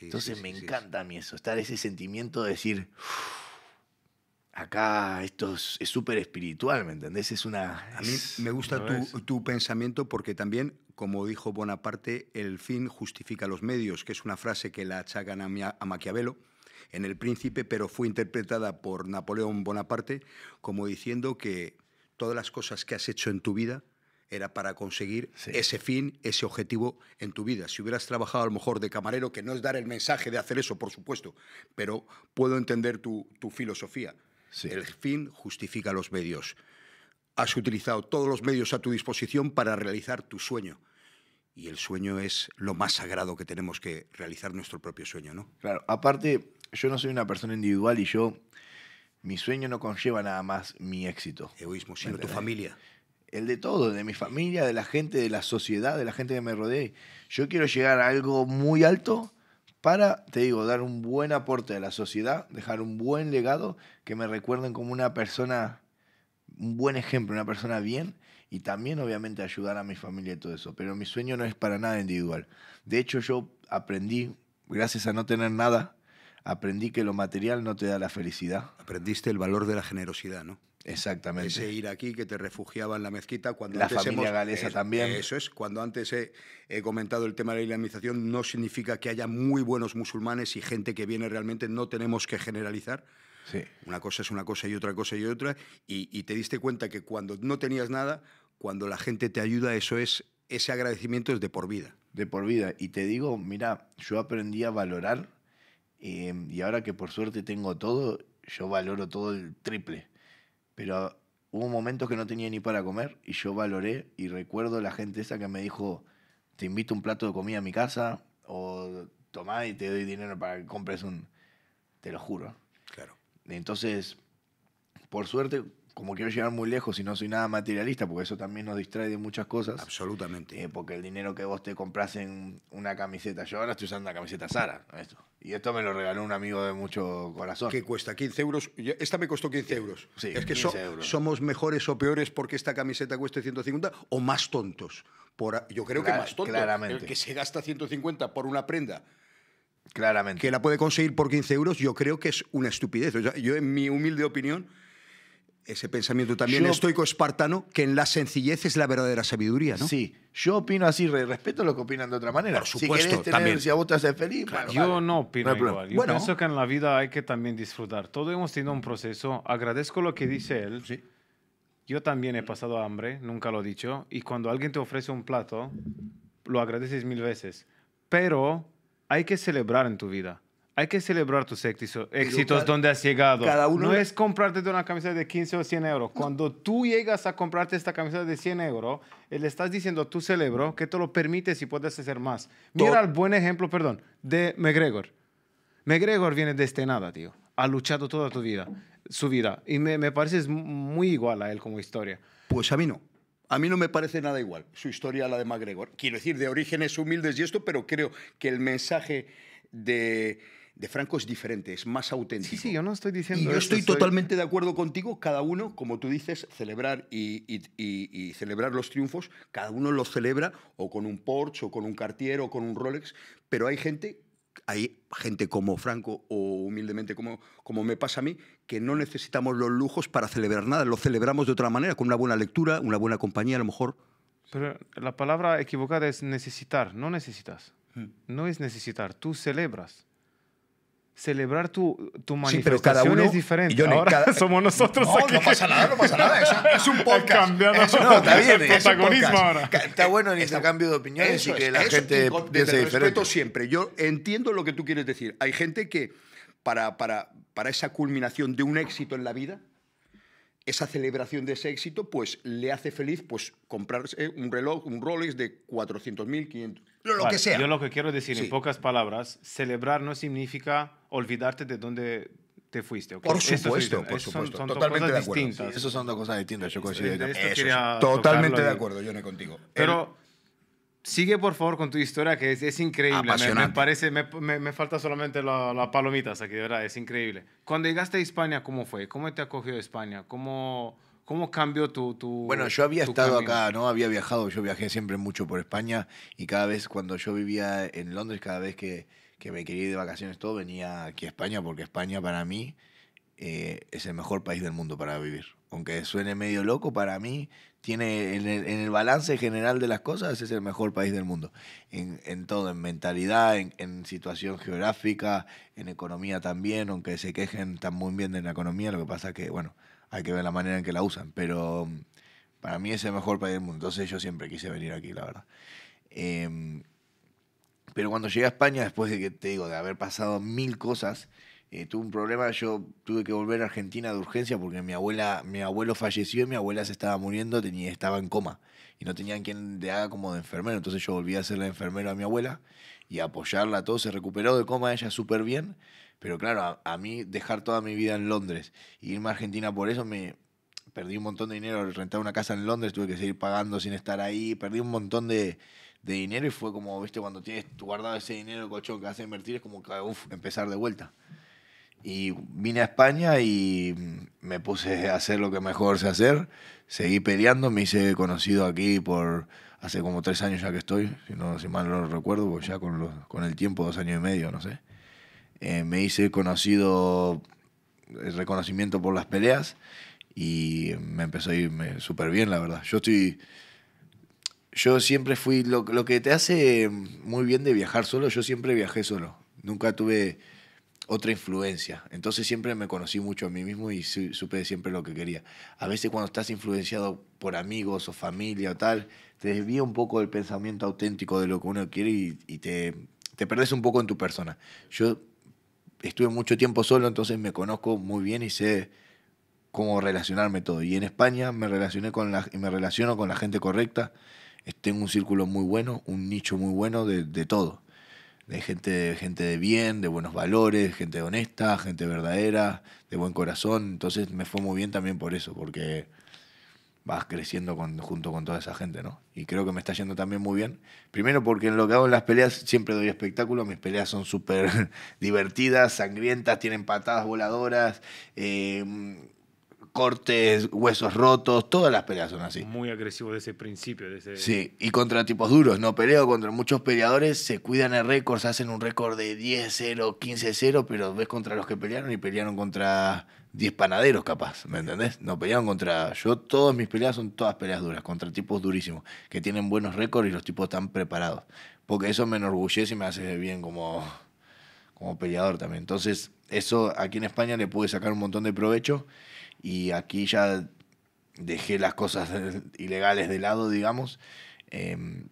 Entonces me encanta a mí eso, estar ese sentimiento de decir, acá esto es súper espiritual, ¿me entendés? Es una... a mí me gusta tu, pensamiento porque también, como dijo Bonaparte, el fin justifica los medios, que es una frase que la achacan a, a Maquiavelo en El Príncipe, pero fue interpretada por Napoleón Bonaparte como diciendo que todas las cosas que has hecho en tu vida era para conseguir ese fin, ese objetivo en tu vida. Si hubieras trabajado a lo mejor de camarero, que no es dar el mensaje de hacer eso, por supuesto, pero puedo entender tu, filosofía. El fin justifica los medios. Has utilizado todos los medios a tu disposición para realizar tu sueño. Y el sueño es lo más sagrado que tenemos que realizar nuestro propio sueño, ¿no? Claro, aparte, yo no soy una persona individual y yo, mi sueño no conlleva nada más mi éxito. Egoísmo, sino tu familia. El de todo, de mi familia, de la gente, de la sociedad, de la gente que me rodee. Yo quiero llegar a algo muy alto para, te digo, dar un buen aporte a la sociedad, dejar un buen legado, que me recuerden como una persona, un buen ejemplo, una persona bien y también obviamente ayudar a mi familia y todo eso. Pero mi sueño no es para nada individual. De hecho, yo aprendí, gracias a no tener nada, aprendí que lo material no te da la felicidad. Aprendiste el valor de la generosidad, ¿no? Exactamente. Ese ir aquí que te refugiaba en la mezquita cuando la familia galesa también. Eso es. Cuando antes he, comentado el tema de la islamización, no significa que haya muy buenos musulmanes y gente que viene realmente. No tenemos que generalizar. Sí. Una cosa es una cosa y otra cosa y otra. Y, y te diste cuenta que cuando no tenías nada, cuando la gente te ayuda, eso es ese agradecimiento es de por vida. De por vida. Y te digo, mira, yo aprendí a valorar Em, y ahora que por suerte tengo todo, yo valoro todo el triple. Pero hubo momentos que no tenía ni para comer y yo valoré y recuerdo la gente esa que me dijo, te invito un plato de comida a mi casa o tomá y te doy dinero para que compres un... Te lo juro. Claro. Entonces, por suerte, como quiero llegar muy lejos y no soy nada materialista, porque eso también nos distrae de muchas cosas. Absolutamente. Eh, porque el dinero que vos te compras en una camiseta, yo ahora estoy usando una camiseta Sara, esto. Y esto me lo regaló un amigo de mucho corazón. Que cuesta? ¿15 euros? Esta me costó 15 euros. es que somos mejores o peores porque esta camiseta cueste 150 o más tontos. Por, yo creo que más tontos. Claramente. El que se gasta 150 por una prenda Claramente. que la puede conseguir por 15 euros, yo creo que es una estupidez. yo, en mi humilde opinión, ese pensamiento también estoico espartano, que en la sencillez es la verdadera sabiduría, ¿no? Sí, yo opino así, respeto lo que opinan de otra manera. Por supuesto, tener, también. Si a vos te hace feliz, claro, Yo no opino igual. Yo pienso que en la vida hay que también disfrutar. Todos hemos tenido un proceso. Agradezco lo que dice él. Yo también he pasado hambre, nunca lo he dicho. Y cuando alguien te ofrece un plato, lo agradeces mil veces. Pero hay que celebrar en tu vida hay que celebrar tus éxitos, éxitos donde has llegado. Cada uno no es comprarte una camisa de 15 o 100 euros. Cuando tú llegas a comprarte esta camisa de 100 euros, eh, le estás diciendo tú celebro que te lo permites y puedes hacer más. Mira el buen ejemplo, perdón, de McGregor. McGregor viene desde este nada, tío. Ha luchado toda tu vida, su vida. Y me, parece muy igual a él como historia. Pues a mí no. A mí no me parece nada igual su historia a la de McGregor. Quiero decir, de orígenes humildes y esto, pero creo que el mensaje de de Franco es diferente, es más auténtico. Sí, sí, yo no estoy diciendo. Y yo estoy, totalmente de acuerdo contigo, cada uno, como tú dices, celebrar y, celebrar los triunfos, cada uno los celebra o con un Porsche, o con un Cartier, o con un Rolex, pero hay gente hay gente como Franco o humildemente como, como me pasa a mí, que no necesitamos los lujos para celebrar nada, lo celebramos de otra manera, con una buena lectura, una buena compañía a lo mejor. Pero la palabra equivocada es necesitar, no necesitas. Hmm. No es necesitar, tú celebras celebrar tu, tu manifestación es diferente. Yo, Ahora somos nosotros no, aquí. No pasa nada, no pasa nada. Es, un podcast. está bien, el protagonismo ahora. Está bueno el intercambio de opiniones y que es, la gente piense diferente. respeto siempre. Yo entiendo lo que tú quieres decir. Hay gente que para, para, para esa culminación de un éxito en la vida, esa celebración de ese éxito, pues le hace feliz pues comprarse un reloj, un Rolex de 400.000, 500... Lo, que sea. Yo lo que quiero decir en pocas palabras, celebrar no significa olvidarte de dónde te fuiste. ¿okay? Por supuesto, por supuesto. Son, totalmente de acuerdo. son dos cosas distintas, yo considero. totalmente de acuerdo, yo no contigo. Pero... sigue por favor con tu historia que es, increíble. Me, me, parece, me, falta solamente las la palomitas aquí, de verdad, es increíble. Cuando llegaste a España, ¿cómo fue? ¿Cómo te acogió España? ¿Cómo, cómo cambió tu, tu Bueno, yo había estado acá, ¿no? Había viajado, yo viajé siempre mucho por España y cada vez cuando yo vivía en Londres, cada vez que que me quería ir de vacaciones todo, venía aquí a España porque España para mí eh, es el mejor país del mundo para vivir. Aunque suene medio loco, para mí tiene en el, balance general de las cosas es el mejor país del mundo. En, todo, en mentalidad, en, situación geográfica, en economía también, aunque se quejen tan muy bien de la economía, lo que pasa es que, bueno, hay que ver la manera en que la usan, pero mm, para mí es el mejor país del mundo. Entonces yo siempre quise venir aquí, la verdad. Em, pero cuando llegué a España, después de que te digo, de haber pasado mil cosas, eh, tuve un problema, yo tuve que volver a Argentina de urgencia porque mi abuela, mi abuelo falleció y mi abuela se estaba muriendo, tenía, estaba en coma y no tenían quien le haga como de enfermero. Entonces yo volví a ser la enfermera a mi abuela y apoyarla, todo se recuperó de coma ella súper bien. Pero claro, a, mí dejar toda mi vida en Londres y irme a Argentina por eso me perdí un montón de dinero al rentar una casa en Londres, tuve que seguir pagando sin estar ahí, perdí un montón de, de dinero y fue como, viste, cuando tienes tu guardado ese dinero el colchón que vas a invertir, es como empezar de vuelta. Y vine a España y me puse a hacer lo que mejor sé hacer. Seguí peleando, me hice conocido aquí por hace como tres años ya que estoy, si, no, si mal no recuerdo, pues ya con, con el tiempo, dos años y medio, no sé. Eh, me hice conocido, el eh, reconocimiento por las peleas y me empezó a irme súper bien, la verdad. Yo estoy yo siempre fui, lo, que te hace muy bien de viajar solo, yo siempre viajé solo, nunca tuve otra influencia, entonces siempre me conocí mucho a mí mismo y supe siempre lo que quería. A veces cuando estás influenciado por amigos o familia o tal, te desvía un poco del pensamiento auténtico de lo que uno quiere y, te, te perdes un poco en tu persona. Yo estuve mucho tiempo solo, entonces me conozco muy bien y sé cómo relacionarme todo. Y en España me relacioné con la, me relaciono con la gente correcta tengo en un círculo muy bueno, un nicho muy bueno de, todo. De gente, gente de bien, de buenos valores, gente honesta, gente verdadera, de buen corazón. Entonces me fue muy bien también por eso, porque vas creciendo junto con toda esa gente, ¿no? Y creo que me está yendo también muy bien. Primero porque en lo que hago en las peleas siempre doy espectáculo, mis peleas son súper divertidas, sangrientas, tienen patadas voladoras, eh, cortes, huesos rotos, todas las peleas son así. Muy agresivo desde el principio. Sí, y contra tipos duros, no peleo contra muchos peleadores, se cuidan el récord, hacen un récord de 10-0, 15-0, pero ves contra los que pelearon y pelearon contra 10 panaderos capaz, ¿me entendés? No pelearon contra... Yo todas mis peleas son todas peleas duras, contra tipos durísimos, que tienen buenos récords y los tipos están preparados. Porque eso me enorgullece y me hace bien como, como peleador también. Entonces, eso aquí en España le puede sacar un montón de provecho y aquí ya dejé las cosas ilegales de lado, digamos. Em,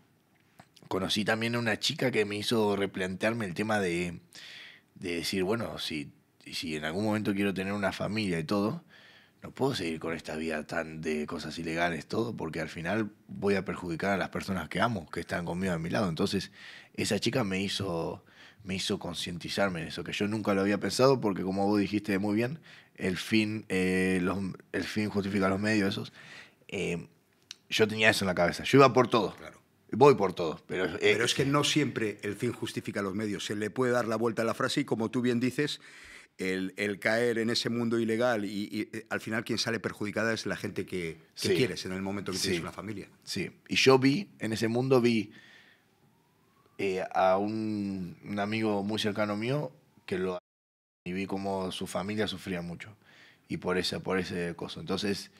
conocí también a una chica que me hizo replantearme el tema de, decir, bueno, si, si en algún momento quiero tener una familia y todo, no puedo seguir con esta vida tan de cosas ilegales, todo, porque al final voy a perjudicar a las personas que amo, que están conmigo a mi lado. Entonces, esa chica me hizo, me hizo concientizarme en eso, que yo nunca lo había pensado, porque como vos dijiste muy bien, el fin, eh, los, el fin justifica los medios, esos. Eh, yo tenía eso en la cabeza. Yo iba por todo. Voy por todo. Pero, eh, pero es que no siempre el fin justifica los medios. Se le puede dar la vuelta a la frase y, como tú bien dices, el, caer en ese mundo ilegal y, al final quien sale perjudicada es la gente que, que quieres en el momento que tienes una familia. Sí, y yo vi, en ese mundo vi a un, un, amigo muy cercano mío que lo y vi cómo su familia sufría mucho y por ese, por ese coso. Entonces,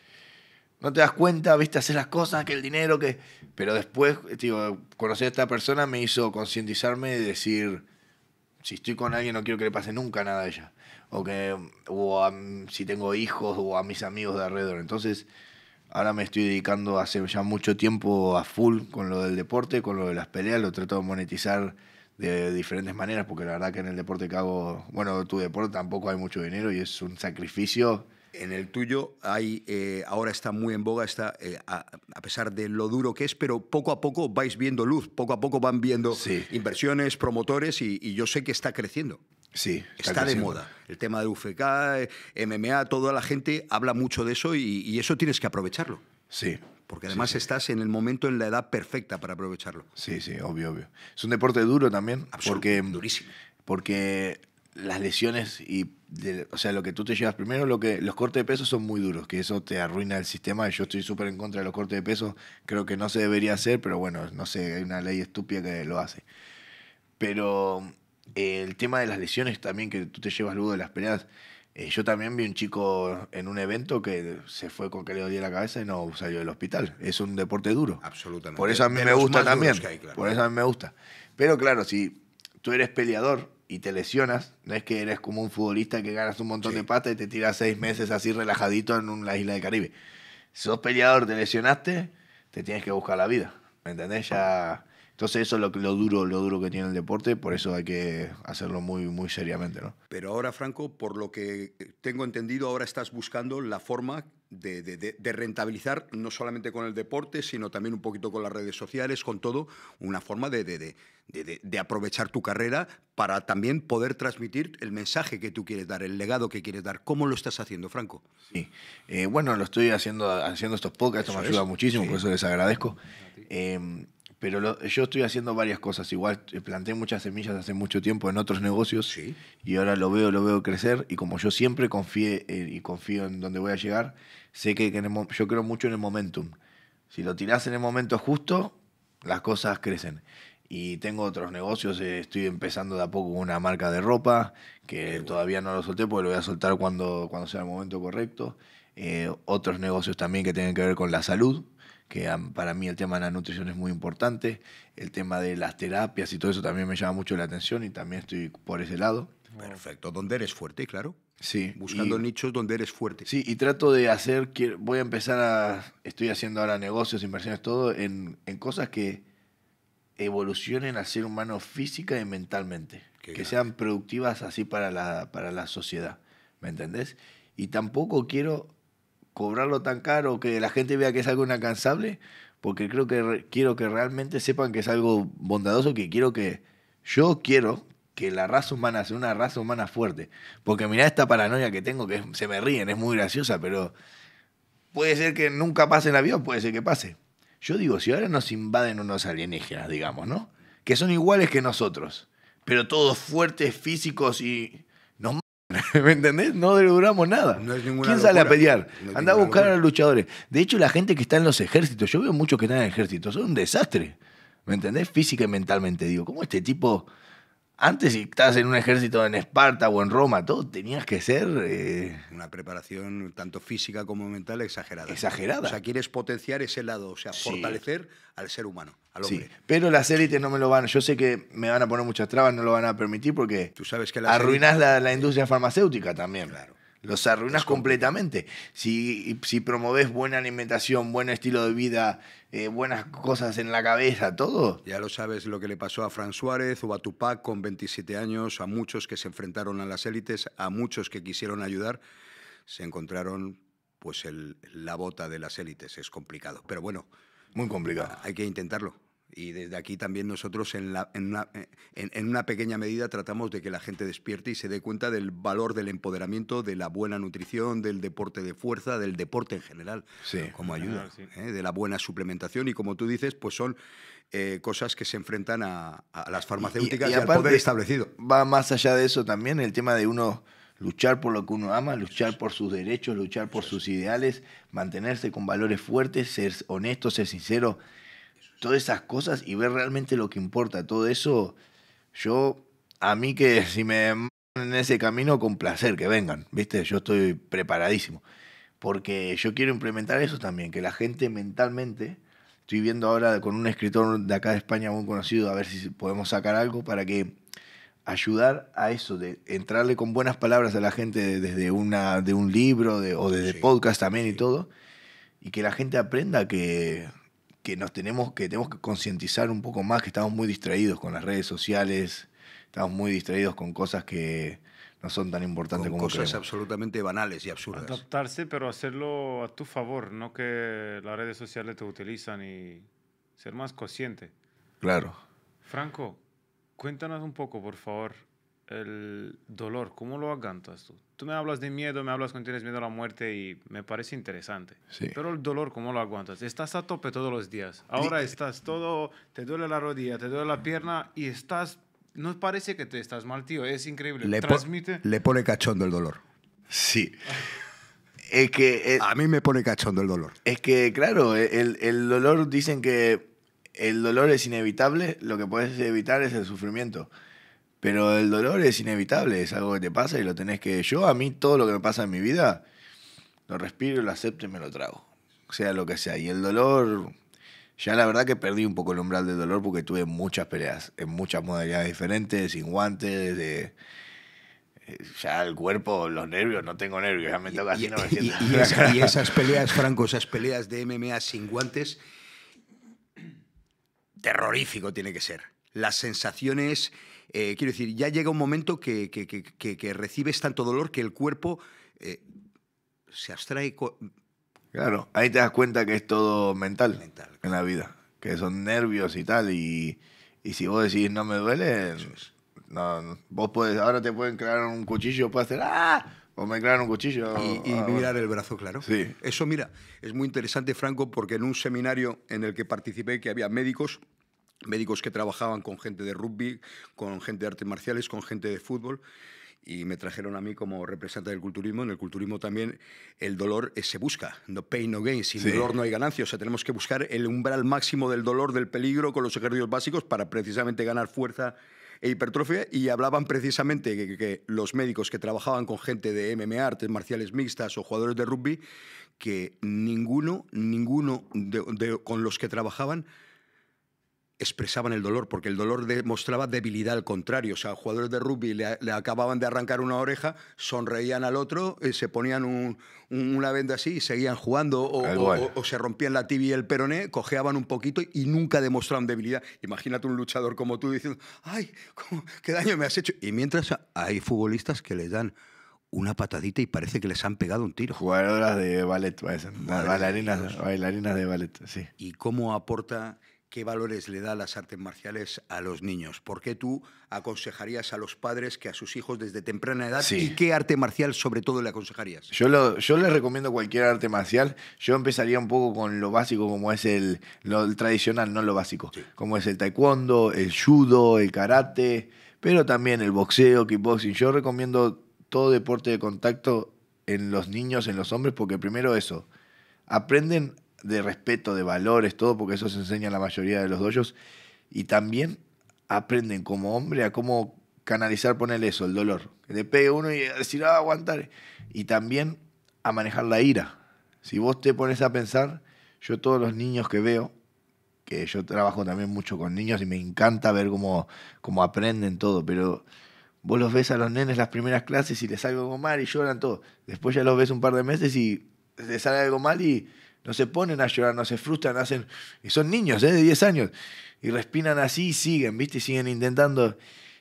no te das cuenta, viste, hacer las cosas, que el dinero, que... Pero después, digo, conocer a esta persona me hizo concientizarme y decir, si estoy con alguien no quiero que le pase nunca nada a ella. O que, o si tengo hijos o a mis amigos de alrededor. Entonces, ahora me estoy dedicando hace ya mucho tiempo a full con lo del deporte, con lo de las peleas, lo trato de monetizar de diferentes maneras, porque la verdad que en el deporte que hago, bueno, tu deporte tampoco hay mucho dinero y es un sacrificio. En el tuyo hay, eh, ahora está muy en boga, está, eh, a, pesar de lo duro que es, pero poco a poco vais viendo luz, poco a poco van viendo inversiones, promotores y, yo sé que está creciendo. Sí, está, de moda. El tema de UFK, MMA, toda la gente habla mucho de eso y, y eso tienes que aprovecharlo. Sí, porque además estás en el momento, en la edad perfecta para aprovecharlo. Sí, sí, obvio, obvio. Es un deporte duro también, Absoluto, durísimo. porque las lesiones y, o sea, lo que tú te llevas primero, lo que los cortes de peso son muy duros, que eso te arruina el sistema. Yo estoy súper en contra de los cortes de peso, creo que no se debería hacer, pero bueno, no sé, hay una ley estúpida que lo hace. Pero eh, el tema de las lesiones también que tú te llevas luego de las peleas eh, yo también vi un chico en un evento que se fue con que le dio la cabeza y no salió del hospital. Es un deporte duro. Absolutamente. Por eso a mí me gusta también. Por eso a mí me gusta. Pero claro, si tú eres peleador y te lesionas, no es que eres como un futbolista que ganas un montón de pata y te tiras seis meses así relajadito en una isla del Caribe. Si sos peleador, te lesionaste, te tienes que buscar la vida. ¿Me entendés? Ya entonces eso es lo, lo, duro, lo duro que tiene el deporte, por eso hay que hacerlo muy, muy seriamente. ¿no? Pero ahora, Franco, por lo que tengo entendido, ahora estás buscando la forma de, rentabilizar, no solamente con el deporte, sino también un poquito con las redes sociales, con todo, una forma de, de, aprovechar tu carrera para también poder transmitir el mensaje que tú quieres dar, el legado que quieres dar. ¿Cómo lo estás haciendo, Franco? Sí, eh, bueno, lo estoy haciendo, haciendo estos podcasts, esto me ayuda muchísimo, por eso les agradezco. Eh, pero yo estoy haciendo varias cosas. Igual eh, planté muchas semillas hace mucho tiempo en otros negocios y ahora lo veo, lo veo crecer y como yo siempre confié eh, y confío en donde voy a llegar, sé que, yo creo mucho en el momentum. Si lo tiras en el momento justo, las cosas crecen. Y tengo otros negocios, eh, estoy empezando de a poco una marca de ropa, que todavía no lo solté porque lo voy a soltar cuando, cuando sea el momento correcto. otros negocios también que tienen que ver con la salud, que para mí el tema de la nutrición es muy importante, el tema de las terapias y todo eso también me llama mucho la atención y también estoy por ese lado. Perfecto, donde eres fuerte, claro. Sí. Buscando nichos donde eres fuerte. Sí, y trato de hacer, voy a empezar a, estoy haciendo ahora negocios, inversiones, todo, en, cosas que evolucionen al ser humano física y mentalmente, que sean productivas así para la, para la sociedad, ¿me entendés? Y tampoco quiero cobrarlo tan caro que la gente vea que es algo inalcanzable, porque creo que quiero que realmente sepan que es algo bondadoso, que quiero que yo quiero que la raza humana sea una raza humana fuerte. Porque mirá esta paranoia que tengo, que se me ríen, es muy graciosa, pero puede ser que nunca pase en avión, puede ser que pase. Yo digo, si ahora nos invaden unos alienígenas, digamos, ¿no? Que son iguales que nosotros, pero todos fuertes, físicos y ¿Me entendés? No duramos nada. ¿Quién sale a pelear? Anda a buscar a los luchadores. De hecho, la gente que está en los ejércitos, yo veo muchos que están en el ejército, son un desastre. ¿Me entendés? Física y mentalmente. Digo, ¿cómo este tipo antes, si estabas en un ejército en Esparta o en Roma, todo tenías que ser. Eh, Una preparación tanto física como mental exagerada. Exagerada. O sea, quieres potenciar ese lado, o sea, fortalecer al ser humano, al hombre. Sí. Pero las élites no me lo van. Yo sé que me van a poner muchas trabas, no lo van a permitir porque. Tú sabes que la arruinas la, industria farmacéutica también. Claro. Los arruinas completamente. Si, si promoves buena alimentación, buen estilo de vida, eh, buenas cosas en la cabeza, todo. Ya lo sabes lo que le pasó a Fran Suárez o a Tupac con 27 años, a muchos que se enfrentaron a las élites, a muchos que quisieron ayudar, se encontraron pues el, la bota de las élites. Es complicado. Pero bueno. Muy complicado. Hay que intentarlo. Y desde aquí también nosotros eh, en, una, pequeña medida tratamos de que la gente despierte y se dé cuenta del valor del empoderamiento, de la buena nutrición, del deporte de fuerza, del deporte en general, como ayuda, eh, de la buena suplementación. Y como tú dices, pues son eh, cosas que se enfrentan a, las farmacéuticas y, al poder establecido. Va más allá de eso también el tema de uno luchar por lo que uno ama, luchar por sus derechos, luchar por sus ideales, mantenerse con valores fuertes, ser honesto, ser sincero todas esas cosas y ver realmente lo que importa. Todo eso, yo, a mí que si me en ese camino, con placer que vengan, ¿viste? Yo estoy preparadísimo. Porque yo quiero implementar eso también, que la gente mentalmente, estoy viendo ahora con un escritor de acá de España muy conocido, a ver si podemos sacar algo para que ayudar a eso, de entrarle con buenas palabras a la gente desde una, de un libro o desde podcast también y todo, y que la gente aprenda que que nos tenemos que, tenemos que concientizar un poco más, que estamos muy distraídos con las redes sociales, estamos muy distraídos con cosas que no son tan importantes con como cosas absolutamente banales y absurdas. Adaptarse, pero hacerlo a tu favor, no que las redes sociales te utilizan y ser más consciente. Claro. Franco, cuéntanos un poco, por favor, el dolor, ¿cómo lo aguantas tú? Tú me hablas de miedo, me hablas cuando tienes miedo a la muerte y me parece interesante. Pero el dolor, ¿cómo lo aguantas? Estás a tope todos los días. Ahora estás todo, te duele la rodilla, te duele la pierna y estás, no parece que te estás mal, tío, es increíble. Le, Transmite... le pone cachondo el dolor. Sí. es que... Eh, a mí me pone cachondo el dolor. Es que, claro, el, el dolor, dicen que el dolor es inevitable, lo que puedes evitar es el sufrimiento. Pero el dolor es inevitable, es algo que te pasa y lo tenés que... Yo a mí todo lo que me pasa en mi vida, lo respiro, lo acepto y me lo trago. Sea lo que sea. Y el dolor, ya la verdad que perdí un poco el umbral del dolor porque tuve muchas peleas, en muchas modalidades diferentes, sin guantes, de eh, ya el cuerpo, los nervios, no tengo nervios, ya me Y, y, esas peleas, Franco, esas peleas de MMA sin guantes, terrorífico tiene que ser. Las sensaciones eh, quiero decir, ya llega un momento que, que, recibes tanto dolor que el cuerpo eh, se abstrae. Claro, ahí te das cuenta que es todo mental, mental en la vida, que son nervios y tal, y, y si vos decís no me duele, vos puedes, ahora te pueden crear un cuchillo, puedes hacer ¡ah! O me crean un cuchillo. Y, ah, mirar el brazo, claro. Sí. Eso, mira, es muy interesante, Franco, porque en un seminario en el que participé, que había médicos, médicos que trabajaban con gente de rugby, con gente de artes marciales, con gente de fútbol y me trajeron a mí como representante del culturismo. En el culturismo también el dolor eh, se busca, no pain, no gain, sin dolor no hay ganancia, o sea, tenemos que buscar el umbral máximo del dolor, del peligro con los ejercicios básicos para precisamente ganar fuerza e hipertrofia y hablaban precisamente que, los médicos que trabajaban con gente de MMA, artes marciales mixtas o jugadores de rugby, que ninguno, ninguno con los que trabajaban expresaban el dolor, porque el dolor demostraba debilidad, al contrario. O sea, jugadores de rugby le, acababan de arrancar una oreja, sonreían al otro, eh, se ponían una venda así y seguían jugando, o, se rompían la tibia y el peroné, cojeaban un poquito y, nunca demostraban debilidad. Imagínate un luchador como tú diciendo, ¡ay, qué daño me has hecho! Y mientras hay futbolistas que les dan una patadita y parece que les han pegado un tiro. Jugadoras de ballet, pues, bailarinas, bailarinas de ballet, sí. ¿Y cómo aporta qué valores le da las artes marciales a los niños. ¿Por qué tú aconsejarías a los padres que a sus hijos desde temprana edad y qué arte marcial sobre todo le aconsejarías? Yo, les recomiendo cualquier arte marcial. Yo empezaría un poco con lo básico como es el, tradicional, no lo básico, como es el taekwondo, el judo, el karate, pero también el boxeo, kickboxing. Yo recomiendo todo deporte de contacto en los niños, en los hombres, porque primero eso, aprenden de respeto, de valores, todo, porque eso se enseña en la mayoría de los doyos. Y también aprenden como hombre a cómo canalizar, poner eso, el dolor. Que le pegue uno y decir, ah, aguantar. Y también a manejar la ira. Si vos te pones a pensar, yo todos los niños que veo, que yo trabajo también mucho con niños y me encanta ver cómo, cómo aprenden todo, pero vos los ves a los nenes las primeras clases y les sale algo mal y lloran todo. Después ya los ves un par de meses y les sale algo mal y no se ponen a llorar, no se frustran, hacen, y son niños ¿eh? de 10 años, y respiran así y siguen, ¿viste? siguen intentando,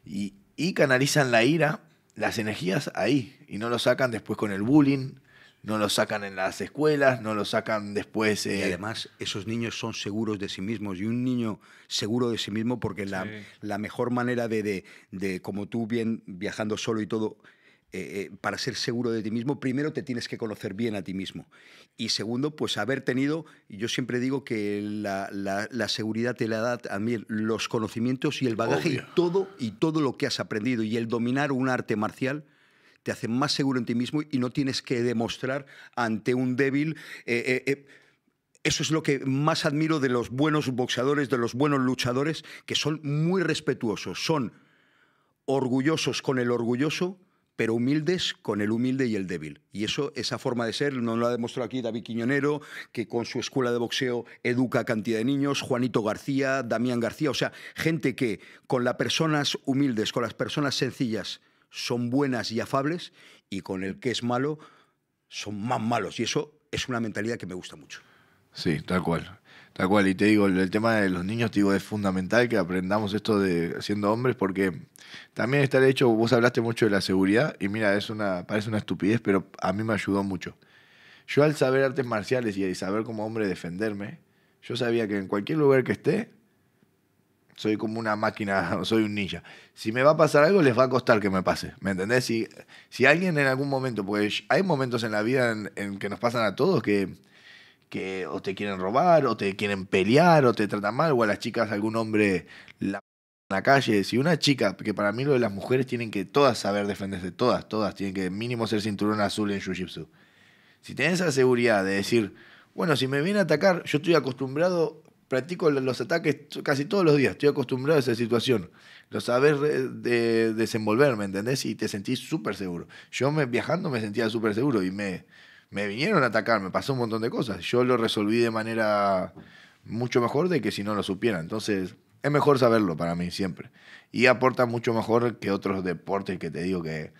y, canalizan la ira, las energías ahí, y no lo sacan después con el bullying, no lo sacan en las escuelas, no lo sacan después. Y eh, además, esos niños son seguros de sí mismos. Y un niño seguro de sí mismo, porque La, la, mejor manera de, de, de, como tú bien viajando solo y todo, eh, eh, para ser seguro de ti mismo, primero te tienes que conocer bien a ti mismo. Y segundo, pues haber tenido, yo siempre digo que la, seguridad te la da a mí los conocimientos y el bagaje y todo, y todo lo que has aprendido. Y el dominar un arte marcial te hace más seguro en ti mismo y no tienes que demostrar ante un débil. Eh, eso es lo que más admiro de los buenos boxeadores, de los buenos luchadores, que son muy respetuosos, son orgullosos con el orgulloso, pero humildes con el humilde y el débil. Y eso, esa forma de ser, nos lo ha demostrado aquí David Quiñonero, que con su escuela de boxeo educa a cantidad de niños, Juanito García, Damián García, o sea, gente que con las personas humildes, con las personas sencillas, son buenas y afables, y con el que es malo, son más malos. Y eso es una mentalidad que me gusta mucho. Sí, tal cual. Tal cual, y te digo, el tema de los niños, te digo, es fundamental que aprendamos esto de siendo hombres, porque también está el hecho, vos hablaste mucho de la seguridad, y mira, es una, parece una estupidez, pero a mí me ayudó mucho. Yo al saber artes marciales y al saber como hombre defenderme, yo sabía que en cualquier lugar que esté, soy como una máquina, soy un ninja. Si me va a pasar algo, les va a costar que me pase. ¿Me entendés? Si, si alguien en algún momento, pues hay momentos en la vida en que nos pasan a todos que que o te quieren robar, o te quieren pelear, o te tratan mal, o a las chicas algún hombre la en la calle. Si una chica, que para mí lo de las mujeres tienen que todas saber defenderse, todas, todas, tienen que mínimo ser cinturón azul en Jiu-Jitsu. Si tienes esa seguridad de decir, bueno, si me viene a atacar, yo estoy acostumbrado, practico los ataques casi todos los días, estoy acostumbrado a esa situación. Lo saber de desenvolverme, entendés? Y te sentís súper seguro. Yo me, viajando me sentía súper seguro y me, me vinieron a atacar, me pasó un montón de cosas. Yo lo resolví de manera mucho mejor de que si no lo supiera. Entonces, es mejor saberlo para mí siempre. Y aporta mucho mejor que otros deportes que te digo que,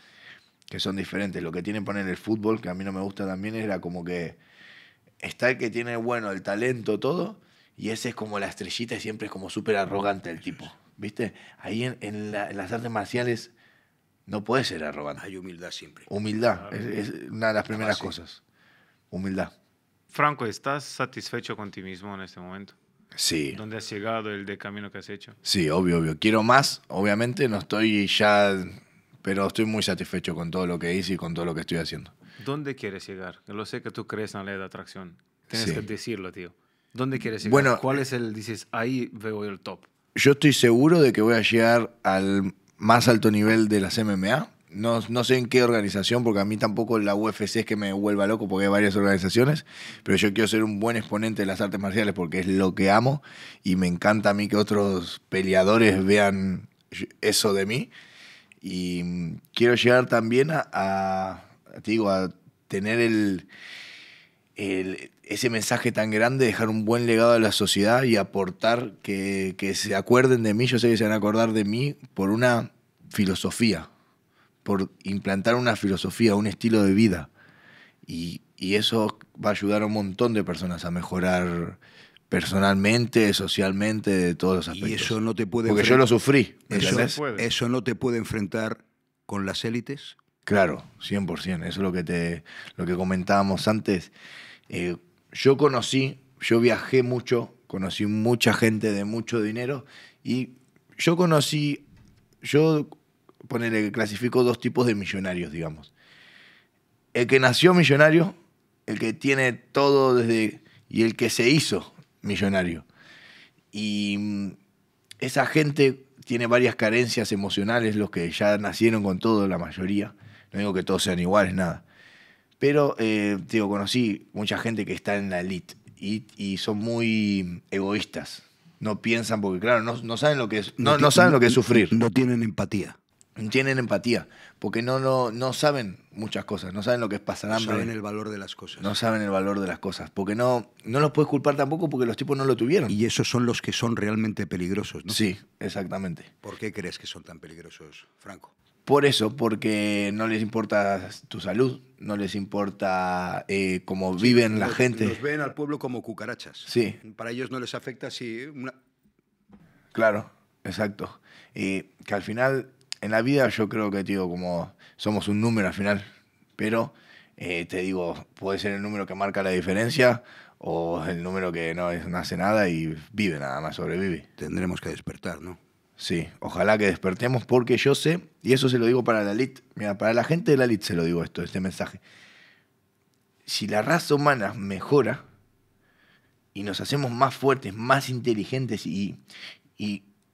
son diferentes. Lo que tiene poner el fútbol, que a mí no me gusta también, era como que está el que tiene, bueno, el talento, todo, y ese es como la estrellita y siempre es como súper arrogante el tipo. ¿Viste? Ahí en, en las artes marciales no puede ser arrogante. Hay humildad siempre. Humildad, es, una de las primeras cosas. Humildad. Franco, ¿estás satisfecho con ti mismo en este momento? Sí. ¿Dónde has llegado, el camino que has hecho? Sí, obvio, obvio. Quiero más, obviamente, no estoy ya, pero estoy muy satisfecho con todo lo que hice y con todo lo que estoy haciendo. ¿Dónde quieres llegar? lo sé que tú crees en la ley de atracción. Tienes que decirlo, tío. ¿Dónde quieres llegar? Bueno, ¿Cuál eh, es el, dices, ahí veo el top? Yo estoy seguro de que voy a llegar al más alto nivel de las MMA. No, sé en qué organización, porque a mí tampoco la UFC es que me vuelva loco, porque hay varias organizaciones, pero yo quiero ser un buen exponente de las artes marciales porque es lo que amo y me encanta a mí que otros peleadores vean eso de mí. Y quiero llegar también a, a digo, a tener el, ese mensaje tan grande, dejar un buen legado a la sociedad y aportar que, que se acuerden de mí, yo sé que se van a acordar de mí por una filosofía, por implantar una filosofía, un estilo de vida. Y, eso va a ayudar a un montón de personas a mejorar personalmente, socialmente, de todos los aspectos. Y eso no te puede Porque yo lo sufrí. Eso, no te puede enfrentar con las élites. Claro, 100%. Eso es lo que, te, lo que comentábamos antes. Eh, yo conocí, yo viajé mucho, conocí mucha gente de mucho dinero y yo conocí, yo ponele que clasifico dos tipos de millonarios, digamos. El que nació millonario, el que tiene todo desde... y el que se hizo millonario. Y mm, esa gente tiene varias carencias emocionales, los que ya nacieron con todo, la mayoría. No digo que todos sean iguales, nada. Pero, eh, digo, conocí mucha gente que está en la elite y, y son muy egoístas. No piensan porque, claro, no, saben lo que es, no saben lo que es sufrir. No tienen empatía tienen empatía, porque no, no, no saben muchas cosas, no saben lo que es pasar hambre. No saben el valor de las cosas. No saben el valor de las cosas, porque no, no los puedes culpar tampoco porque los tipos no lo tuvieron. Y esos son los que son realmente peligrosos, ¿no? Sí, exactamente. ¿Por qué crees que son tan peligrosos, Franco? Por eso, porque no les importa tu salud, no les importa eh, cómo viven la gente. Los ven al pueblo como cucarachas. Sí. Para ellos no les afecta si... Una... Claro, exacto. Y eh, que al final en la vida yo creo que, digo como somos un número al final, pero eh, te digo, puede ser el número que marca la diferencia o el número que no, hace nada y vive nada más, sobrevive. Tendremos que despertar, ¿no? Sí, ojalá que despertemos porque yo sé, y eso se lo digo para la elite, mira, para la gente de la elite se lo digo esto, este mensaje. Si la raza humana mejora y nos hacemos más fuertes, más inteligentes y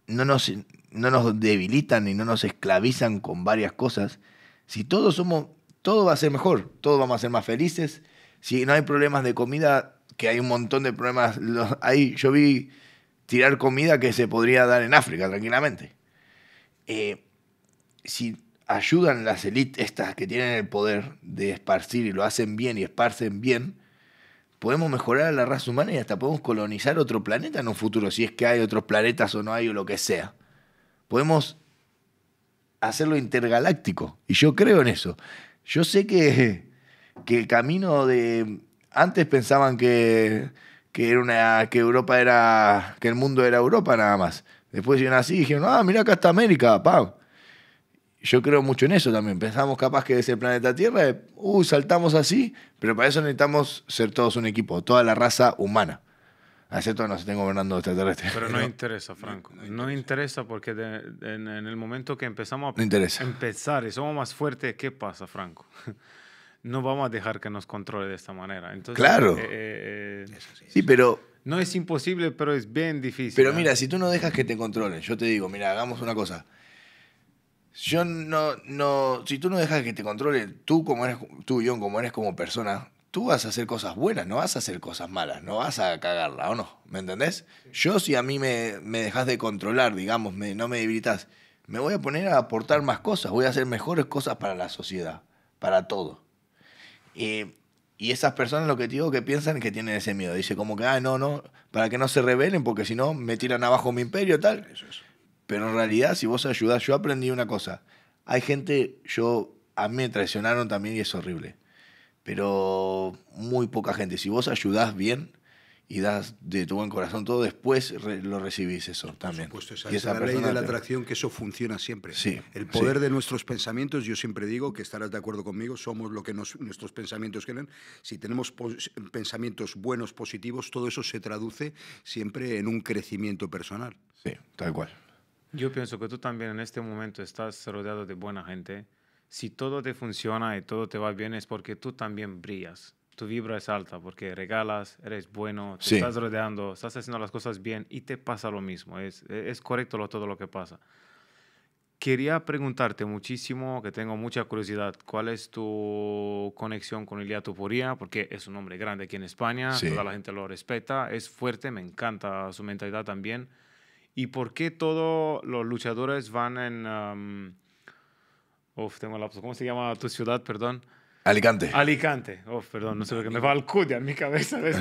no nos no nos debilitan y no nos esclavizan con varias cosas, si todos somos, todo va a ser mejor, todos vamos a ser más felices. Si no hay problemas de comida, que hay un montón de problemas, hay, yo vi tirar comida que se podría dar en África tranquilamente. Eh, si ayudan las élites estas que tienen el poder de esparcir y lo hacen bien y esparcen bien, podemos mejorar a la raza humana y hasta podemos colonizar otro planeta en un futuro, si es que hay otros planetas o no hay o lo que sea podemos hacerlo intergaláctico. Y yo creo en eso. Yo sé que, que el camino de... Antes pensaban que, era que Europa era... que el mundo era Europa nada más. Después llegan así y dijeron, ah, mira acá está América, pam. Yo creo mucho en eso también. Pensamos capaz que desde el planeta Tierra, eh, uh, saltamos así, pero para eso necesitamos ser todos un equipo, toda la raza humana. Acepto que nos estén gobernando extraterrestres. Pero no, interesa, Franco. No, interesa. porque en, el momento que empezamos a interesa. empezar y somos más fuertes, ¿qué pasa, Franco? no vamos a dejar que nos controle de esta manera. Entonces, claro. Eh, eh, eh, sí, pero... No es imposible, pero es bien difícil. Pero mira, si tú no dejas que te controlen, yo te digo, mira, hagamos una cosa. Yo no, no, si tú no dejas que te controle, tú como eres, tú, yo como eres como persona, tú vas a hacer cosas buenas, no vas a hacer cosas malas, no vas a cagarla, ¿o no? ¿Me entendés? Yo si a mí me, dejas de controlar, digamos, no me debilitas, me voy a poner a aportar más cosas, voy a hacer mejores cosas para la sociedad, para todo. y esas personas lo que te digo que piensan que tienen ese miedo. Dice como que, ah, no, no, para que no se rebelen porque si no me tiran abajo mi imperio, y tal. Pero en realidad, si vos ayudás, yo aprendí una cosa. Hay gente, yo, a mí me traicionaron también y es horrible pero muy poca gente. Si vos ayudás bien y das de tu buen corazón todo, después lo recibís eso también. esa, y esa es la ley de la atracción, que eso funciona siempre. Sí, el poder de nuestros pensamientos, yo siempre digo que estarás de acuerdo conmigo, somos lo que nuestros pensamientos generan. Si tenemos pensamientos buenos, positivos, todo eso se traduce siempre en un crecimiento personal. Sí, tal cual. Yo pienso que tú también en este momento estás rodeado de buena gente si todo te funciona y todo te va bien es porque tú también brillas. Tu vibra es alta porque regalas, eres bueno, te estás rodeando, estás haciendo las cosas bien y te pasa lo mismo. Es, e-, es correcto todo lo que pasa. Quería preguntarte muchísimo, que tengo mucha curiosidad, ¿cuál es tu conexión con Ilia Tupuría? Porque es un hombre grande aquí en España, toda la gente lo respeta, es fuerte, me encanta su mentalidad también. ¿Y por qué todos los luchadores van en... Uf, tengo ¿Cómo se llama tu ciudad, perdón? Alicante. Alicante. perdón, no sé lo que me va Alcudia en mi cabeza, es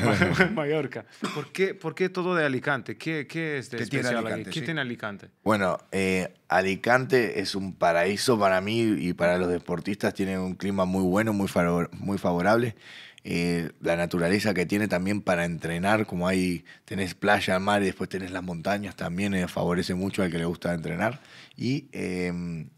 Mallorca. ¿Por qué, ¿Por qué, todo de Alicante? ¿Qué, qué es de tiene Alicante, ¿Qué tiene Alicante? Bueno, eh, Alicante es un paraíso para mí y para los deportistas. Tiene un clima muy bueno, muy, muy favorable. Eh, la naturaleza que tiene también para entrenar, como ahí tenés playa, mar y después tenés las montañas, también eh, favorece mucho al que le gusta entrenar. Y em,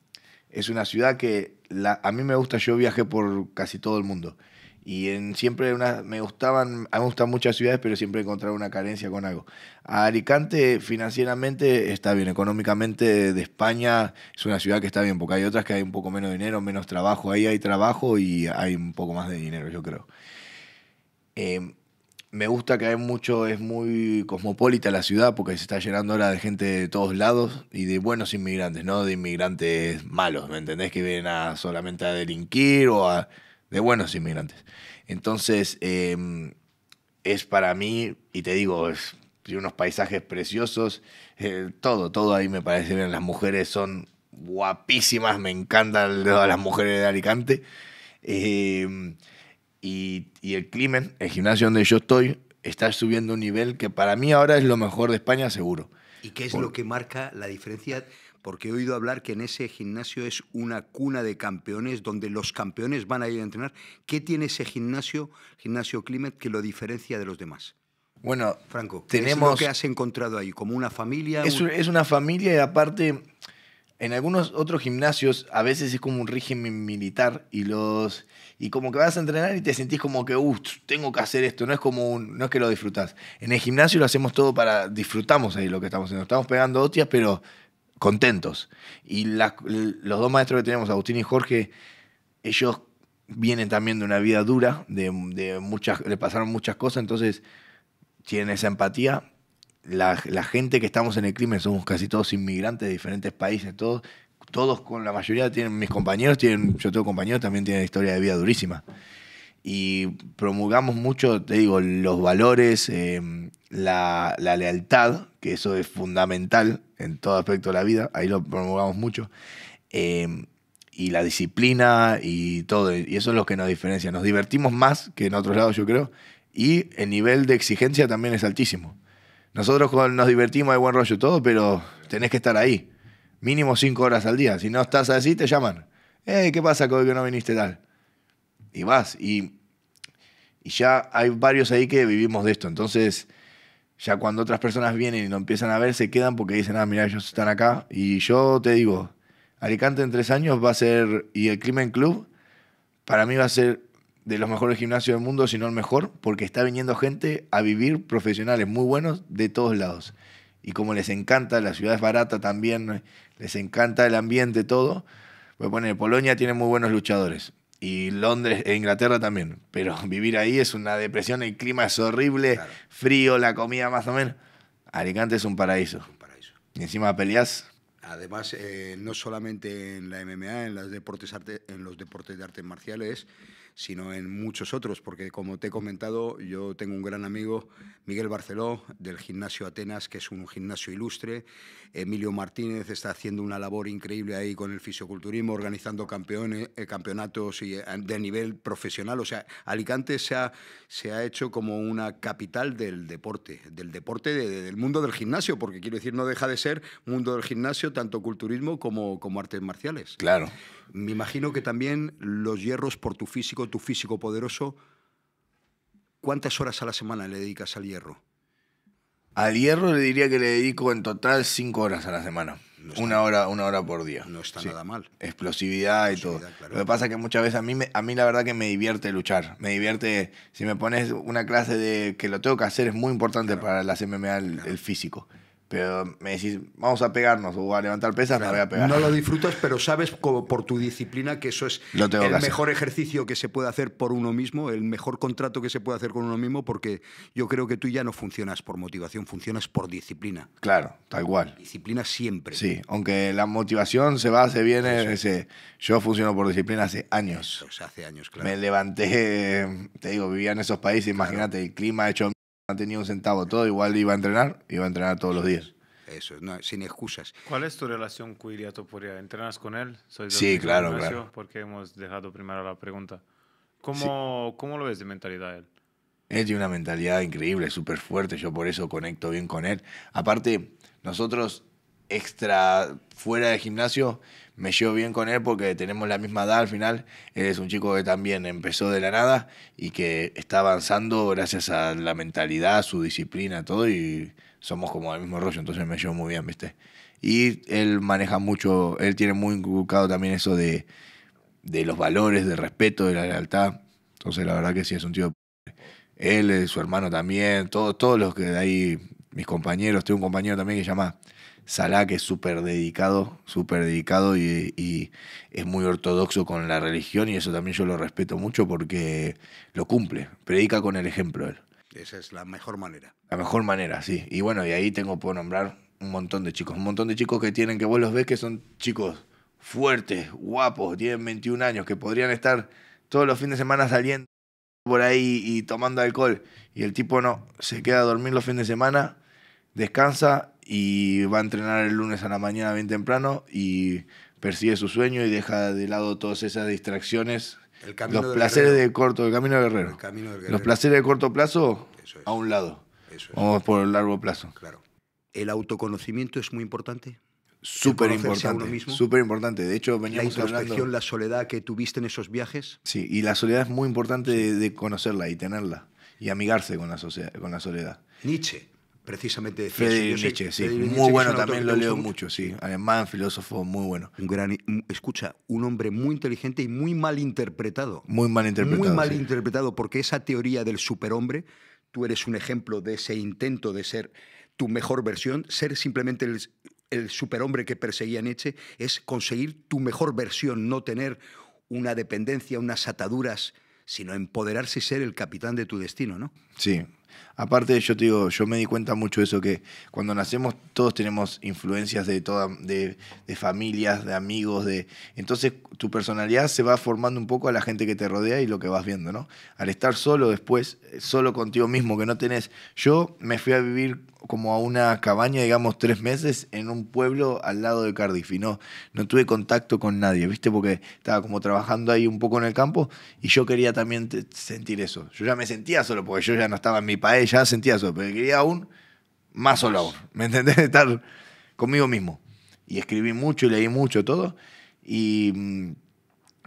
es una ciudad que a mí me gusta, yo viajé por casi todo el mundo. Y en, siempre me gustaban, me gustan muchas ciudades, pero siempre encontrado una carencia con algo. A Alicante financieramente está bien, económicamente de España es una ciudad que está bien, porque hay otras que hay un poco menos dinero, menos trabajo. Ahí hay trabajo y hay un poco más de dinero, yo creo. Eh, me gusta que hay mucho, es muy cosmopolita la ciudad porque se está llenando ahora de gente de todos lados y de buenos inmigrantes, no de inmigrantes malos, ¿me entendés? Que vienen a, solamente a delinquir o a, de buenos inmigrantes. Entonces, em, es para mí, y te digo, es unos paisajes preciosos, eh, todo, todo ahí me parece bien, las mujeres son guapísimas, me encantan las mujeres de Alicante. Em, y, el Climen, el gimnasio donde yo estoy, está subiendo un nivel que para mí ahora es lo mejor de España, seguro. ¿Y qué es lo que marca la diferencia? Porque he oído hablar que en ese gimnasio es una cuna de campeones donde los campeones van a ir a entrenar. ¿Qué tiene ese gimnasio, gimnasio Climent, que lo diferencia de los demás? Bueno, Franco, ¿qué lo que has encontrado ahí? ¿Como una familia? Es, es una familia y aparte en algunos otros gimnasios a veces es como un régimen militar y los y como que vas a entrenar y te sentís como que, uff, tengo que hacer esto, no es como un, no es que lo disfrutás. En el gimnasio lo hacemos todo para disfrutamos ahí lo que estamos haciendo. Estamos pegando hostias, pero contentos. Y los dos maestros que tenemos, Agustín y Jorge, ellos vienen también de una vida dura, de, muchas le pasaron muchas cosas, entonces tienen esa empatía la, gente que estamos en el crimen somos casi todos inmigrantes de diferentes países, todos, todos con la mayoría tienen, mis compañeros tienen, yo tengo compañeros también tienen historia de vida durísima. Y promulgamos mucho, te digo, los valores, em, la, lealtad, que eso es fundamental en todo aspecto de la vida, ahí lo promulgamos mucho. Em, y la disciplina y todo. Y eso es lo que nos diferencia. Nos divertimos más que en otros lados, yo creo. Y el nivel de exigencia también es altísimo. Nosotros nos divertimos hay buen rollo y todo, pero tenés que estar ahí. Mínimo cinco horas al día. Si no estás así, te llaman. Eh, ¿qué pasa que que no viniste tal? Y vas. Y, ya hay varios ahí que vivimos de esto. Entonces, ya cuando otras personas vienen y no empiezan a ver, se quedan porque dicen, ah, mira, ellos están acá. Y yo te digo, Alicante en tres años va a ser, y el Crimen Club, para mí va a ser de los mejores gimnasios del mundo, sino el mejor, porque está viniendo gente a vivir, profesionales muy buenos de todos lados. Y como les encanta, la ciudad es barata también, les encanta el ambiente, todo. Pues bueno, Polonia tiene muy buenos luchadores. Y Londres e Inglaterra también. Pero vivir ahí es una depresión, el clima es horrible, frío, la comida más o menos. Alicante es un paraíso. Un paraíso. Y encima peleas Además, eh, no solamente en la MMA, en, deportes en los deportes de artes marciales, sino en muchos otros, porque como te he comentado, yo tengo un gran amigo, Miguel Barceló, del gimnasio Atenas, que es un gimnasio ilustre, Emilio Martínez está haciendo una labor increíble ahí con el fisioculturismo, organizando eh, campeonatos y, eh, de nivel profesional. O sea, Alicante se ha, se ha hecho como una capital del deporte, del deporte del mundo del gimnasio, porque quiero decir, no deja de ser mundo del gimnasio, tanto culturismo como, como artes marciales. Claro. Me imagino que también los hierros por tu físico, tu físico poderoso. ¿Cuántas horas a la semana le dedicas al hierro? Al hierro le diría que le dedico en total cinco horas a la semana. una hora, una hora por día. No está nada mal. Explosividad, y todo. Lo que pasa es que muchas veces a mí, a mí la verdad que me divierte luchar. Me divierte, si me pones una clase de que lo tengo que hacer es muy importante para la MMA el físico. Pero me decís, vamos a pegarnos o a levantar pesas, voy a pegar. No lo disfrutas, pero sabes como por tu disciplina que eso es el mejor ejercicio que se puede hacer por uno mismo, el mejor contrato que se puede hacer con uno mismo, porque yo creo que tú ya no funcionas por motivación, funcionas por disciplina. Claro, tal cual. Disciplina siempre. Sí, aunque la motivación se va, se viene. yo funciono por disciplina hace años. hace años, claro. Me levanté, te digo, vivía en esos países, imagínate, el clima hecho ha tenía un centavo todo, igual iba a entrenar, iba a entrenar todos los días. Eso, sin excusas. ¿Cuál es tu relación Cuiria Topuria? ¿Entrenas con él? sí, claro, claro. Porque hemos dejado primero la pregunta. ¿Cómo, ¿Cómo lo ves de mentalidad él? Él tiene una mentalidad increíble, súper fuerte, yo por eso conecto bien con él. Aparte, nosotros extra, fuera de gimnasio, me llevo bien con él porque tenemos la misma edad al final. Él es un chico que también empezó de la nada y que está avanzando gracias a la mentalidad, su disciplina, todo, y somos como del mismo rollo, entonces me llevo muy bien, ¿viste? Y él maneja mucho, él tiene muy inculcado también eso de, de los valores, del respeto, de la lealtad. Entonces la verdad que sí, es un tío. Él, eh, su hermano también, todos todos los que de ahí, mis compañeros, tengo un compañero también que se llama Salah, que es súper dedicado, súper dedicado y, es muy ortodoxo con la religión y eso también yo lo respeto mucho porque lo cumple, predica con el ejemplo él. Esa es la mejor manera. La mejor manera, sí. Y bueno, y ahí tengo, puedo nombrar un montón de chicos, un montón de chicos que tienen, que vos los ves que son chicos fuertes, guapos, tienen 21 años, que podrían estar todos los fines de semana saliendo por ahí y tomando alcohol. Y el tipo no, se queda a dormir los fines de semana, descansa y va a entrenar el lunes a la mañana bien temprano y persigue su sueño y deja de lado todas esas distracciones. El los placeres de corto, el camino, guerrero. Los placeres de corto plazo a un lado. Eso Vamos por el largo plazo. Claro. ¿El autoconocimiento es muy importante? Súper importante. Súper importante. De hecho, veníamos la hablando. La soledad que tuviste en esos viajes. Sí, y la soledad es muy importante de, conocerla y tenerla y amigarse con la, con la soledad. Nietzsche precisamente de Nietzsche, sí. muy bueno, también lo leo mucho, sí. Alemán, filósofo, muy bueno. Un gran, escucha, un hombre muy inteligente y muy mal interpretado. Muy mal interpretado. Muy mal interpretado, porque esa teoría del superhombre, tú eres un ejemplo de ese intento de ser tu mejor versión, ser simplemente el, superhombre que perseguía Nietzsche, es conseguir tu mejor versión, no tener una dependencia, unas ataduras, sino empoderarse y ser el capitán de tu destino, ¿no? Sí, Aparte, yo te digo, yo me di cuenta mucho de eso que cuando nacemos todos tenemos influencias de toda, de, familias, de amigos, de. Entonces tu personalidad se va formando un poco a la gente que te rodea y lo que vas viendo, ¿no? Al estar solo después, solo contigo mismo, que no tenés. Yo me fui a vivir como a una cabaña, digamos, tres meses en un pueblo al lado de Cardiff y no, no tuve contacto con nadie, ¿viste? Porque estaba como trabajando ahí un poco en el campo y yo quería también sentir eso. Yo ya me sentía solo porque yo ya no estaba en mi país ya sentía eso, pero quería aún más solo aún, ¿me entendés? Estar conmigo mismo. Y escribí mucho y leí mucho todo. Y, mm,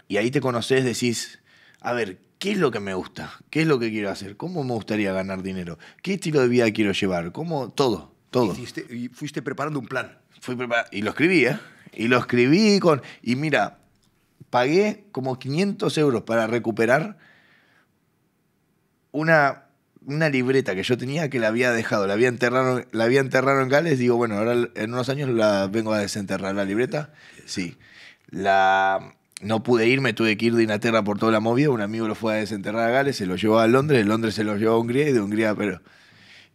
y ahí te conoces, decís, a ver, ¿qué es lo que me gusta? ¿Qué es lo que quiero hacer? ¿Cómo me gustaría ganar dinero? ¿Qué estilo de vida quiero llevar? ¿Cómo? Todo, todo. y fuiste preparando un plan. Fui y lo escribí, ¿eh? Y lo escribí con... Y mira, pagué como 500 euros para recuperar una una libreta que yo tenía que la había dejado, la había enterrado, la había enterrado en Gales. Digo, bueno, ahora en unos años la vengo a desenterrar la libreta. Sí. La, no pude irme, tuve que ir de Inglaterra por toda la movida. Un amigo lo fue a desenterrar a Gales, se lo llevó a Londres, de Londres se lo llevó a Hungría y de Hungría, pero.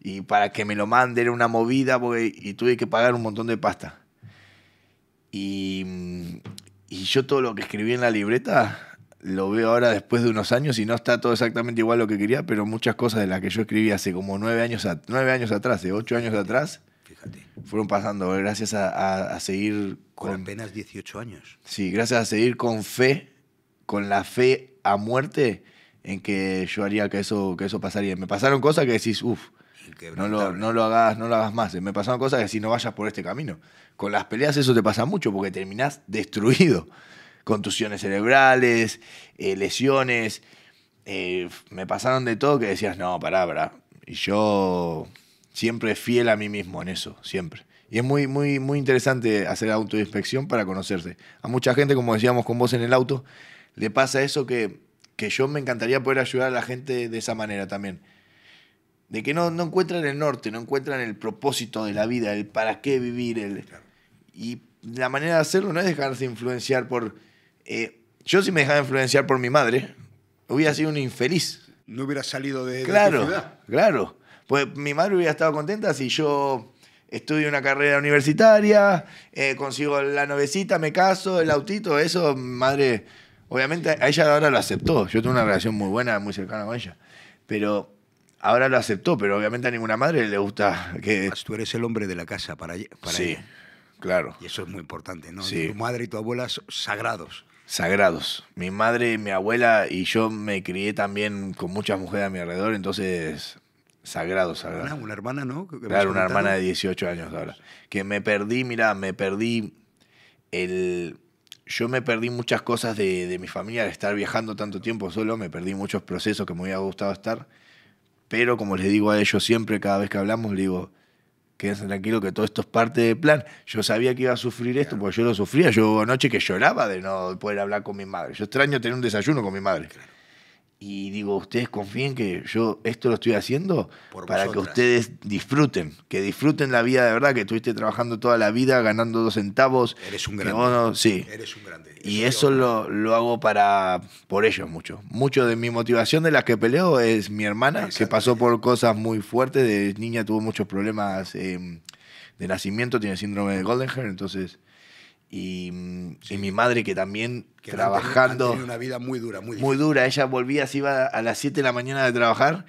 Y para que me lo mande era una movida y tuve que pagar un montón de pasta. Y, y yo todo lo que escribí en la libreta lo veo ahora después de unos años y no está todo exactamente igual lo que quería, pero muchas cosas de las que yo escribí hace como nueve años, nueve años atrás, de eh, ocho años atrás, fueron pasando eh, gracias a, a, seguir... Con, apenas 18 años. Sí, gracias a seguir con fe, con la fe a muerte en que yo haría que eso, que eso pasaría. Me pasaron cosas que decís, uff, no lo, no lo, hagas, no lo hagas más. Me pasaron cosas que si no vayas por este camino. Con las peleas eso te pasa mucho porque terminás destruido contusiones cerebrales, eh, lesiones. Eh, me pasaron de todo que decías, no, pará, Y yo siempre fiel a mí mismo en eso, siempre. Y es muy, muy, muy interesante hacer autoinspección para conocerse. A mucha gente, como decíamos con vos en el auto, le pasa eso que, que yo me encantaría poder ayudar a la gente de esa manera también. De que no, no encuentran el norte, no encuentran el propósito de la vida, el para qué vivir. El... Y la manera de hacerlo no es dejarse influenciar por eh, yo si me dejaba influenciar por mi madre, hubiera sido un infeliz. No hubiera salido de, claro, Claro, pues mi madre hubiera estado contenta si yo estudio una carrera universitaria, eh, consigo la novecita, me caso, el autito, eso, madre, obviamente a ella ahora lo aceptó. Yo tengo una relación muy buena, muy cercana con ella, pero ahora lo aceptó, pero obviamente a ninguna madre le gusta que... Tú eres el hombre de la casa para, para sí, claro. Y eso es muy importante, ¿no? Tu madre y tu abuela son sagrados sagrados. Mi madre, mi abuela y yo me crié también con muchas mujeres a mi alrededor, entonces sagrados, sagrados. Una, hermana, ¿no? Claro, una hermana de 18 años ahora. Que me perdí, mira, me perdí el... Yo me perdí muchas cosas de, de mi familia al estar viajando tanto tiempo solo, me perdí muchos procesos que me hubiera gustado estar, pero como les digo a ellos siempre, cada vez que hablamos, les digo, quédense tranquilos que todo esto es parte del plan. Yo sabía que iba a sufrir esto porque yo lo sufría. Yo anoche que lloraba de no poder hablar con mi madre. Yo extraño tener un desayuno con mi madre. Claro. Y digo, ustedes confíen que yo esto lo estoy haciendo para que ustedes disfruten, que disfruten la vida de verdad, que estuviste trabajando toda la vida, ganando dos centavos. Eres un grande. sí. Eres un grande. y eso lo, lo, hago para por ellos mucho. Mucho de mi motivación de las que peleo es mi hermana, que pasó por cosas muy fuertes. De niña tuvo muchos problemas em, de nacimiento, tiene síndrome de Golden entonces y, mi madre que también trabajando... Tiene una vida muy dura, muy Muy dura, ella volvía, se iba a las 7 de la mañana de trabajar,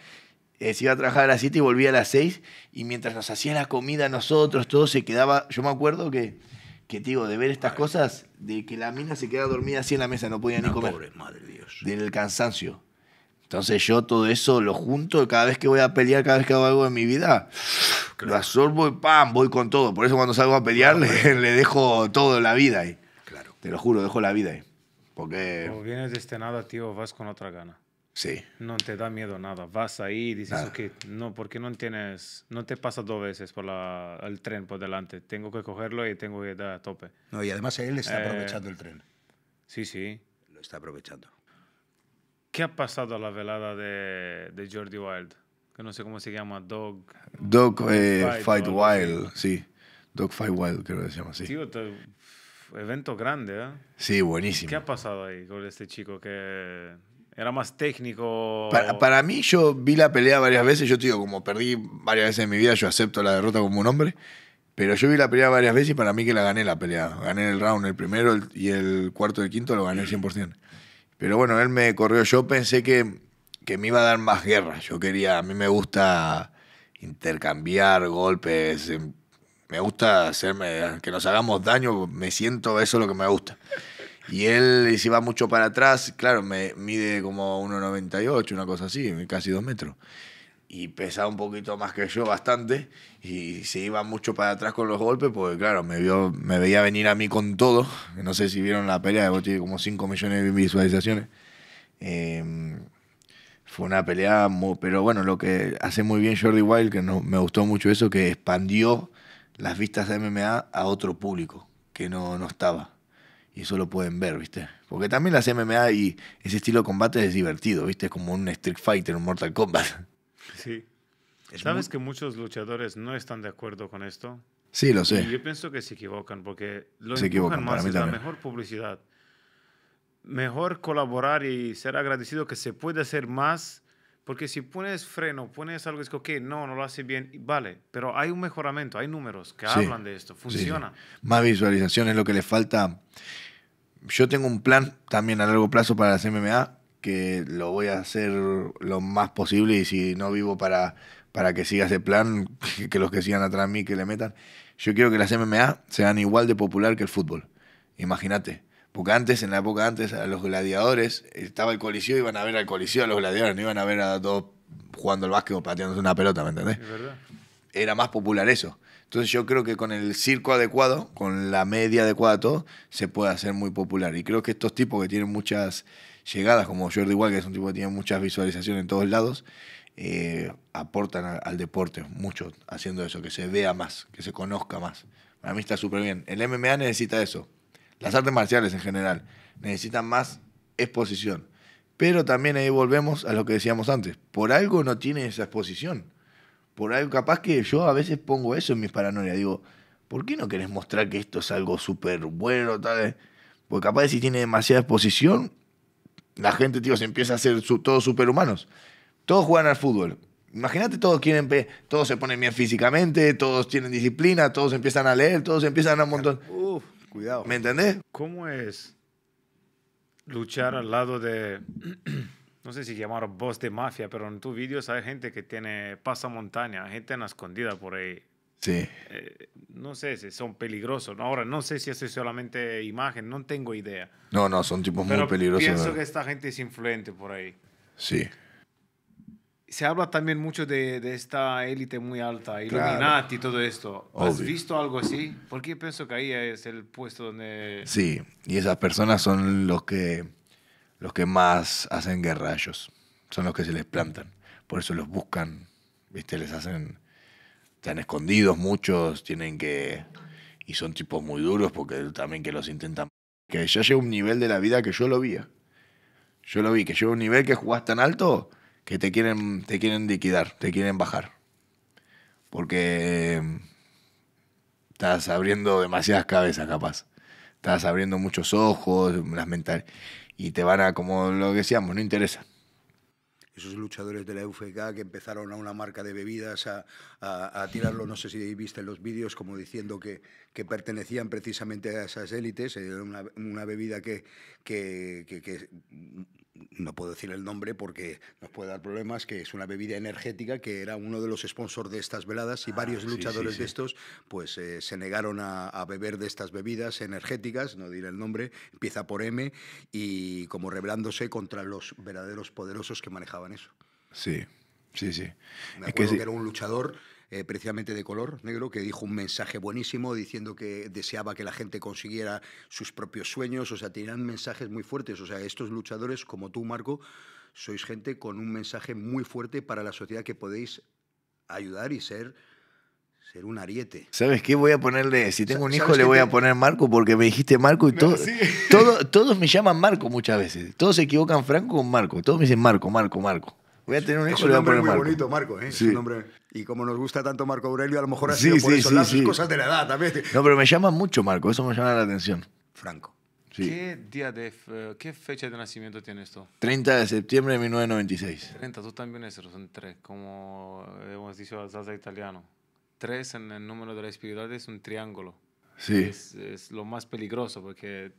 eh, se iba a trabajar a las 7 y volvía a las 6, y mientras nos hacía la comida nosotros, todo se quedaba, yo me acuerdo que, que digo, de ver estas cosas, de que la mina se quedaba dormida así en la mesa, no podía ni comer. Pobre madre Dios. Del cansancio. Entonces yo todo eso lo junto, cada vez que voy a pelear, cada vez que hago algo en mi vida, lo absorbo y ¡pam! Voy con todo. Por eso cuando salgo a pelear le, dejo todo la vida ahí. Claro. Te lo juro, dejo la vida ahí. Porque... Como vienes este nada, tío, vas con otra gana. Sí. No te da miedo nada. Vas ahí y dices, ok, no, porque no tienes, no te pasa dos veces por el tren por delante. Tengo que cogerlo y tengo que dar a tope. No, y además él está eh, aprovechando el tren. Sí, sí. Lo está aprovechando. ¿Qué ha pasado a la velada de, de Jordi Wild? no sé cómo se llama, Dog. Dog, eh, Fight, Wild, sí. Dog Fight Wild, creo que se llama así. Sí, evento grande, ¿eh? Sí, buenísimo. ¿Qué ha pasado ahí con este chico que era más técnico? Para, mí, yo vi la pelea varias veces. Yo tío, digo, como perdí varias veces en mi vida, yo acepto la derrota como un hombre. Pero yo vi la pelea varias veces y para mí que la gané la pelea. Gané el round, el primero y el cuarto y el quinto lo gané al 100%. Pero bueno, él me corrió. Yo pensé que que me iba a dar más guerra. Yo quería, a mí me gusta intercambiar golpes, em, me gusta hacerme, que nos hagamos daño, me siento, eso lo que me gusta. Y él se iba mucho para atrás, claro, me mide como 1,98, una cosa así, casi dos metros. Y pesaba un poquito más que yo, bastante. Y se iba mucho para atrás con los golpes, porque claro, me, vio, me veía venir a mí con todo. No sé si vieron la pelea, de tiene como 5 millones de visualizaciones. Eh, fue una pelea, pero bueno, lo que hace muy bien Jordi Wild, que no, me gustó mucho eso, que expandió las vistas de MMA a otro público que no, no estaba. Y eso lo pueden ver, ¿viste? Porque también las MMA y ese estilo de combate es divertido, ¿viste? Es como un Street Fighter, un Mortal Kombat. Sí. ¿Sabes que muchos luchadores no están de acuerdo con esto? Sí, lo sé. yo pienso que se equivocan porque lo equivocan más, es la mejor publicidad mejor colaborar y ser agradecido que se puede hacer más, porque si pones freno, pones algo, es que, ok, no, no lo hace bien, vale, pero hay un mejoramiento, hay números que hablan de esto, funciona. Más visualización es lo que le falta. Yo tengo un plan también a largo plazo para las MMA, que lo voy a hacer lo más posible y si no vivo para, para que siga ese plan, que los que sigan atrás de mí, que le metan. Yo quiero que las MMA sean igual de popular que el fútbol. Imagínate porque antes, en la época antes, a los gladiadores, estaba el coliseo, iban a ver al coliseo a los gladiadores, no iban a ver a todos jugando al básquet o pateándose una pelota, ¿me entendés? Era más popular eso. Entonces yo creo que con el circo adecuado, con la media adecuada, todo, se puede hacer muy popular. Y creo que estos tipos que tienen muchas llegadas, como Jordi Igual, que es un tipo que tiene muchas visualizaciones en todos lados, eh, aportan al, deporte mucho haciendo eso, que se vea más, que se conozca más. Para mí está súper bien. El MMA necesita eso las artes marciales en general, necesitan más exposición. Pero también ahí volvemos a lo que decíamos antes, por algo no tiene esa exposición. Por algo capaz que yo a veces pongo eso en mis paranoias, digo, ¿por qué no querés mostrar que esto es algo súper bueno? Tal vez? Porque capaz si tiene demasiada exposición, la gente, tío, se empieza a hacer su, todos superhumanos. Todos juegan al fútbol. Imagínate, todos quieren, todos se ponen bien físicamente, todos tienen disciplina, todos empiezan a leer, todos empiezan a un montón. Cuidado. ¿Me entendés? ¿Cómo es luchar al lado de, no sé si llamar voz de mafia, pero en tus vídeos hay gente que tiene pasa montaña, gente en la escondida por ahí. Sí. Eh, no sé si son peligrosos. Ahora, no sé si eso es solamente imagen, no tengo idea. No, no, son tipos muy peligrosos. Pienso que esta gente es influente por ahí. Sí se habla también mucho de, de esta élite muy alta, Illuminati y todo esto. ¿Has visto algo así? Porque pienso que ahí es el puesto donde... Sí, y esas personas son los que, los que más hacen guerra Son los que se les plantan. Por eso los buscan, ¿viste? Les hacen... Están escondidos muchos, tienen que... Y son tipos muy duros porque también que los intentan... Que ya llega un nivel de la vida que yo lo vi. ¿eh? Yo lo vi, que llega un nivel que jugás tan alto que te quieren, te quieren liquidar, te quieren bajar. Porque em, estás abriendo demasiadas cabezas, capaz. Estás abriendo muchos ojos, las mentales. Y te van a, como lo decíamos, no interesa esos luchadores de la UFK que empezaron a una marca de bebidas a, tirarlo, no sé si viste en los vídeos, como diciendo que, que, pertenecían precisamente a esas élites, una, bebida que, que no puedo decir el nombre porque nos puede dar problemas, que es una bebida energética que era uno de los sponsors de estas veladas y ah, varios luchadores de estos pues eh, se negaron a, beber de estas bebidas energéticas, no diré el nombre, empieza por M y como rebelándose contra los verdaderos poderosos que manejaban eso. Sí, sí, sí. Me acuerdo que era un luchador eh, precisamente de color negro, que dijo un mensaje buenísimo diciendo que deseaba que la gente consiguiera sus propios sueños, o sea, tenían mensajes muy fuertes, o sea, estos luchadores como tú, Marco, sois gente con un mensaje muy fuerte para la sociedad que podéis ayudar y ser ser un ariete. ¿Sabes qué? Voy a ponerle, si tengo un hijo le voy a poner Marco porque me dijiste Marco y todo, todos me llaman Marco muchas veces. Todos se equivocan Franco con Marco. Todos me dicen Marco, Marco, Marco. Voy a tener un hijo le voy a poner Marco. muy bonito, Marco. ¿eh? nombre... Y como nos gusta tanto Marco Aurelio, a lo mejor ha sido por cosas de la edad también. No, pero me llama mucho Marco, eso me llama la atención. Franco. ¿Qué día de, eh, qué fecha de nacimiento tienes tú? 30 de septiembre de 1996. 30, tú también eres, son tres, como hemos dicho al salsa italiano. Tres en el número de la espiritualidad es un triángulo. Sí. Es, lo más peligroso porque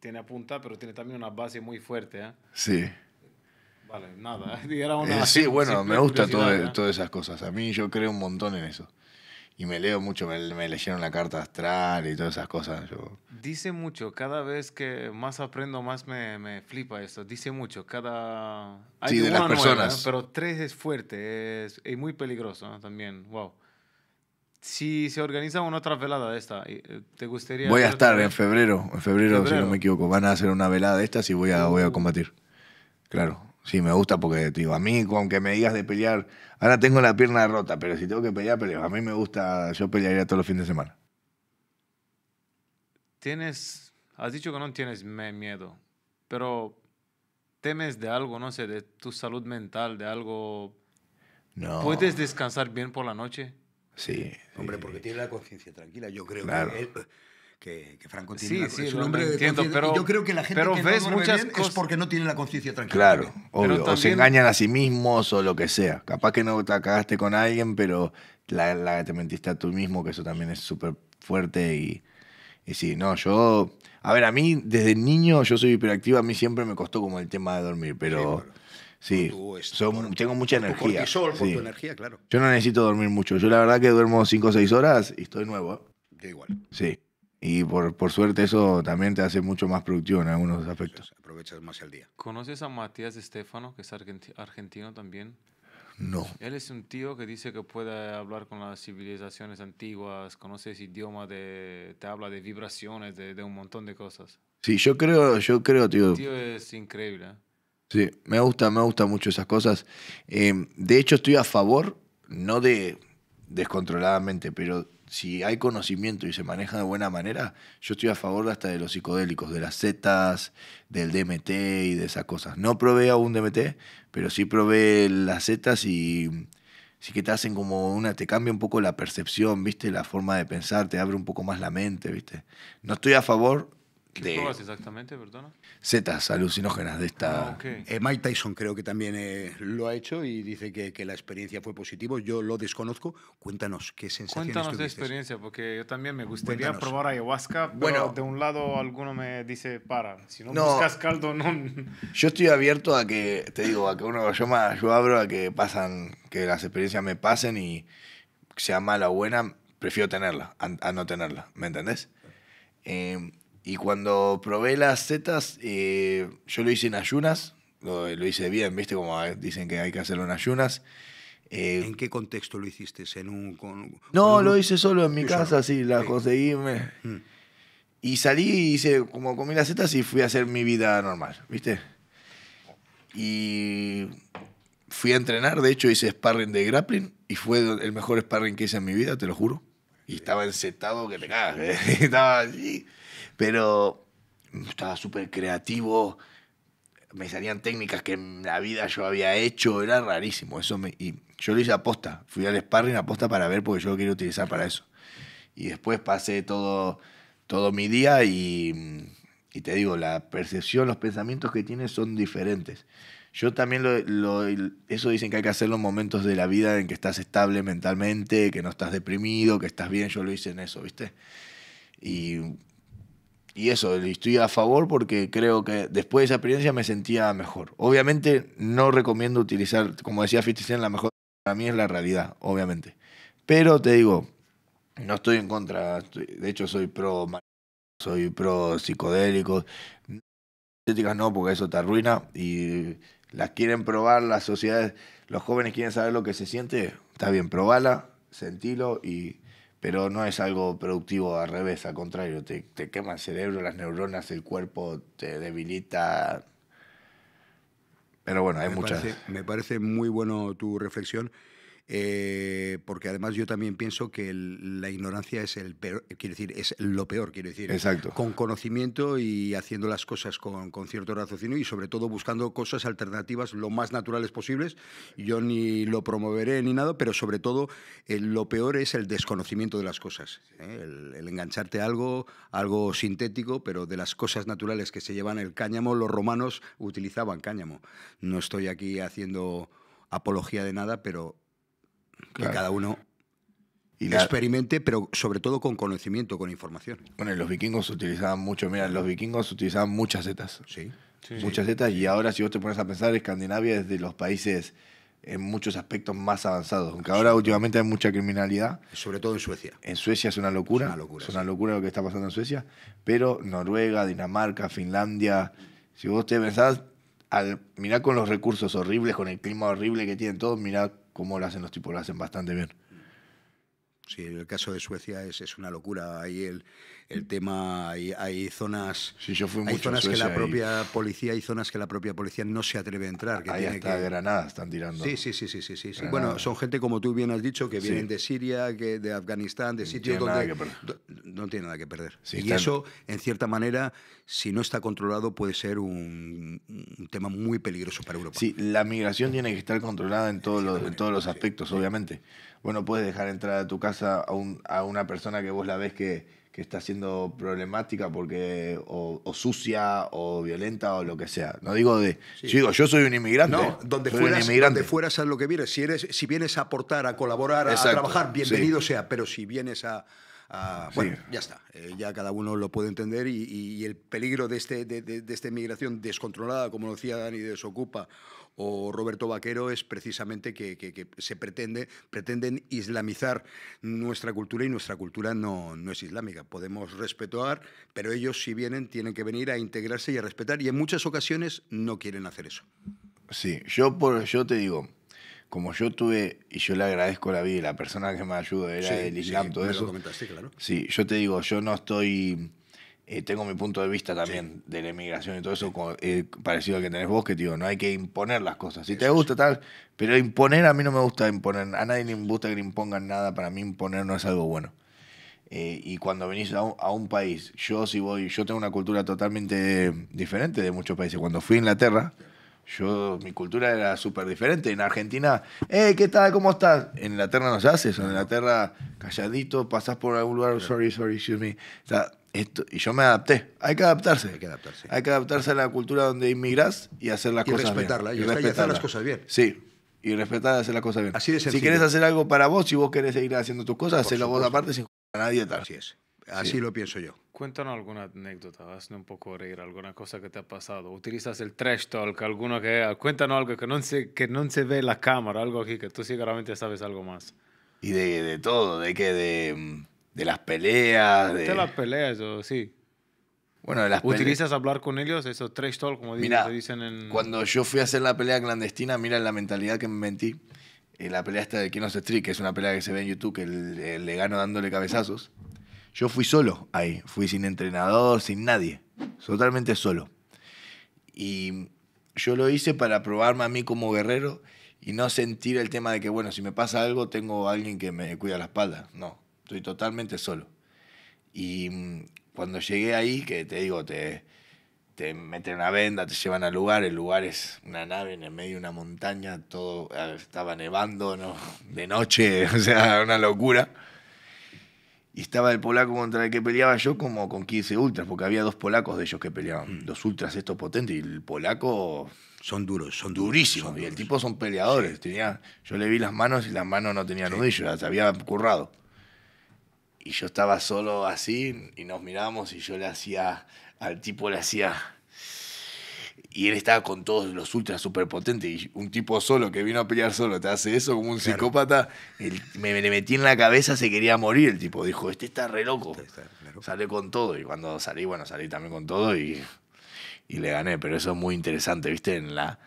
tiene punta, pero tiene también una base muy fuerte. ¿eh? Sí. Vale, nada. Era eh, sí, bueno, me gustan todas esas cosas. A mí yo creo un montón en eso. Y me leo mucho, me, leyeron la carta astral y todas esas cosas. Dice mucho, cada vez que más aprendo, más me, flipa esto. Dice mucho, cada... sí, de las personas. Pero tres es fuerte, es, muy peligroso también, wow. Si se organiza una otra velada de esta, eh, ¿te gustaría...? Voy a estar en febrero, en febrero, si no me equivoco. Van a hacer una velada de estas y voy a, voy a uh. combatir. Claro, Sí, me gusta porque digo, a mí, aunque me digas de pelear, ahora tengo la pierna rota, pero si tengo que pelear, peleo. A mí me gusta, yo pelearía todos los fines de semana. Tienes, has dicho que no tienes miedo, pero temes de algo, no sé, de tu salud mental, de algo. No. ¿Puedes descansar bien por la noche? Sí. Hombre, porque tiene la conciencia tranquila. Yo creo que él, que, Franco tiene sí, sí, es un de pero, Yo creo que la gente muchas cosas... es porque no tiene la conciencia tranquila. Claro, o se engañan a sí mismos o lo que sea. Capaz que no te cagaste con alguien, pero la, la te mentiste a tú mismo, que eso también es súper fuerte y, y sí, no, yo... A ver, a mí desde niño yo soy hiperactivo, a mí siempre me costó como el tema de dormir, pero... Sí, tengo mucha energía. energía, claro. Yo no necesito dormir mucho. Yo la verdad que duermo 5 o 6 horas y estoy nuevo. ¿eh? igual. Sí. Y por, por suerte eso también te hace mucho más productivo en algunos aspectos. aprovechas más el día. ¿Conoces a Matías Estefano, que es argentino también? No. Él es un tío que dice que puede hablar con las civilizaciones antiguas, conoces idioma, de, te habla de vibraciones, de, un montón de cosas. Sí, yo creo, yo creo, tío. El tío es increíble. ¿eh? Sí, me gusta, me gusta mucho esas cosas. Eh, de hecho, estoy a favor, no de descontroladamente, pero si hay conocimiento y se maneja de buena manera, yo estoy a favor hasta de los psicodélicos, de las setas, del DMT y de esas cosas. No probé aún DMT, pero sí probé las setas y sí que te hacen como una, te cambia un poco la percepción, ¿viste? La forma de pensar, te abre un poco más la mente, ¿viste? No estoy a favor, ¿Qué exactamente, perdona? Zetas alucinógenas de esta. Ah, eh, Mike Tyson creo que también eh, lo ha hecho y dice que, la experiencia fue positiva. Yo lo desconozco. Cuéntanos qué sensaciones Cuéntanos de experiencia, porque yo también me gustaría probar ayahuasca, pero bueno, de un lado alguno me dice para. Si no, buscas caldo, no. Yo estoy abierto a que, te digo, a que uno yo, más, yo abro a que pasan, que las experiencias me pasen y sea mala o buena, prefiero tenerla a, a no tenerla. ¿Me entendés? Eh, y cuando probé las setas, eh, yo lo hice en ayunas, lo, hice bien, ¿viste? Como eh, dicen que hay que hacerlo en ayunas. Eh, ¿En qué contexto lo hiciste? ¿En un, no, lo hice solo en mi casa, así, la conseguí. Mm. Y salí y hice, como comí las setas y fui a hacer mi vida normal, ¿viste? Y fui a entrenar, de hecho hice sparring de grappling y fue el mejor sparring que hice en mi vida, te lo juro. Y estaba encetado que te cagas, estaba allí. Pero estaba súper creativo, me salían técnicas que en la vida yo había hecho, era rarísimo. Eso me, y yo lo hice a posta, fui al sparring posta para ver porque yo lo quería utilizar para eso. Y después pasé todo, todo mi día y, y te digo, la percepción, los pensamientos que tienes son diferentes. Yo también eso dicen que hay que hacerlo en momentos de la vida en que estás estable mentalmente, que no estás deprimido, que estás bien, yo lo hice en eso, ¿viste? Y y eso, estoy a favor porque creo que después de esa experiencia me sentía mejor. Obviamente no recomiendo utilizar, como decía Fisticen, la mejor para mí es la realidad, obviamente. Pero te digo, no estoy en contra, de hecho soy pro soy pro psicodélicos. no, porque eso te arruina y las quieren probar las sociedades, los jóvenes quieren saber lo que se siente, está bien, probala, sentilo y pero no es algo productivo al revés, al contrario, te, quema el cerebro, las neuronas, el cuerpo, te debilita. Pero bueno, hay muchas. me parece muy bueno tu reflexión eh, porque además yo también pienso que la ignorancia es el quiero decir, es lo peor, quiero decir. Con conocimiento y haciendo las cosas con, cierto raciocinio y sobre todo buscando cosas alternativas lo más naturales posibles. Yo ni lo promoveré ni nada, pero sobre todo eh, lo peor es el desconocimiento de las cosas. ¿eh? El, engancharte algo, algo sintético, pero de las cosas naturales que se llevan el cáñamo, los romanos utilizaban cáñamo. No estoy aquí haciendo apología de nada, pero que cada uno y experimente, pero sobre todo con conocimiento, con información. Bueno, los vikingos utilizaban mucho, mira, los vikingos utilizaban muchas setas. Sí. muchas setas, y ahora si vos te pones a pensar, Escandinavia es de los países en muchos aspectos más avanzados, aunque ahora últimamente hay mucha criminalidad. Sobre todo en Suecia. En Suecia es una locura. Es una locura. una locura lo que está pasando en Suecia, pero Noruega, Dinamarca, Finlandia, si vos te pensás, al, mirar con los recursos horribles, con el clima horrible que tienen todos, mirá como lo hacen los tipos, lo hacen bastante bien. Sí, el caso de Suecia es, es una locura. Ahí el, el tema hay, hay zonas yo fui hay zonas que la propia policía hay zonas que la propia policía no se atreve a entrar que ahí tiene que... están tirando sí sí sí sí sí, sí. bueno son gente como tú bien has dicho que vienen de Siria que de Afganistán de sitios no perder. no tiene nada que perder y eso en cierta manera si no está controlado puede ser un, tema muy peligroso para Europa sí la migración tiene que estar controlada en todos los, en todos los aspectos obviamente bueno puedes dejar entrar a tu casa a una persona que vos la ves que que está siendo problemática porque o, sucia o violenta o lo que sea. No digo de, yo digo, yo soy un inmigrante. No, donde fuera fueras, fueras a lo que vienes. Si eres, si vienes a aportar, a colaborar, a trabajar, bienvenido sea. Pero si vienes a, bueno, ya está. Eh, ya cada uno lo puede entender y, el peligro de, este, de, de, esta inmigración descontrolada, como lo decía Dani, desocupa o Roberto Vaquero es precisamente que, se pretende, pretenden islamizar nuestra cultura y nuestra cultura no, no es islámica. Podemos respetar, pero ellos si vienen tienen que venir a integrarse y a respetar y en muchas ocasiones no quieren hacer eso. Sí, yo, por, yo te digo, como yo tuve, y yo le agradezco la vida, la persona que me ayudó era el Islam, sí, todo eso. claro. Sí, yo te digo, yo no estoy eh, tengo mi punto de vista también de la inmigración y todo eso, eh, parecido al que tenés vos, que digo, no hay que imponer las cosas. Si te gusta tal, pero imponer a mí no me gusta imponer, a nadie le gusta que le impongan nada, para mí imponer no es algo bueno. Eh, y cuando venís a un, país, yo si voy, yo tengo una cultura totalmente diferente de muchos países. Cuando fui a Inglaterra, yo, mi cultura era súper diferente. En Argentina, ¿qué tal? ¿Cómo estás? En Inglaterra no se hace eso. En Inglaterra, calladito, pasás por algún lugar, sorry, sorry, excuse me. O sea, esto, y yo me adapté. Hay que adaptarse. Hay que adaptarse. Hay que adaptarse a la cultura donde inmigras y hacer las cosas respetarla, bien. Y, respetarlas. Y hacer las cosas bien. Sí. Y respetar hacer las cosas bien. Así de sencillo. Si quieres hacer algo para vos, si vos querés seguir haciendo tus cosas, hazlo vos aparte sin a nadie tal. Así es. Así lo pienso yo. Cuéntanos alguna anécdota, hazme un poco reír, alguna cosa que te ha pasado. Utilizas el trash talk, alguno que... Cuéntanos algo que no se, que no se ve en la cámara, algo aquí que tú seguramente sabes algo más. Y de, de todo, de que de... Mm, de las peleas. De las peleas, sí. Bueno, de las ¿Utilizas hablar con ellos? Eso, tres talk, como dicen en... cuando yo fui a hacer la pelea clandestina, mira la mentalidad que me mentí. en eh, la pelea esta de se Street, que es una pelea que se ve en YouTube, que le, le, gano dándole cabezazos. Yo fui solo ahí. Fui sin entrenador, sin nadie. Totalmente solo. Y yo lo hice para probarme a mí como guerrero y no sentir el tema de que, bueno, si me pasa algo, tengo alguien que me cuida la espalda. No. Estoy totalmente solo. Y mm, cuando llegué ahí, que te digo, te, te meten una venda, te llevan al lugar, el lugar es una nave en el medio de una montaña, todo estaba nevando, ¿no? de noche, o sea, una locura. Y estaba el polaco contra el que peleaba yo como con 15 ultras, porque había dos polacos de ellos que peleaban. Mm. Dos Los ultras estos potentes y el polaco... Son duros, son durísimos. y el tipo son peleadores. Tenía, yo le vi las manos y las manos no tenían sí. nudillos, las había currado y yo estaba solo así y nos miramos y yo le hacía, al tipo le hacía... Y él estaba con todos los ultra superpotentes potentes. Y un tipo solo que vino a pelear solo te hace eso como un psicópata. me, le metí en la cabeza, se quería morir el tipo. Dijo, este está re loco. Este Sale con todo. Y cuando salí, bueno, salí también con todo y, y le gané. Pero eso es muy interesante, ¿viste? En la,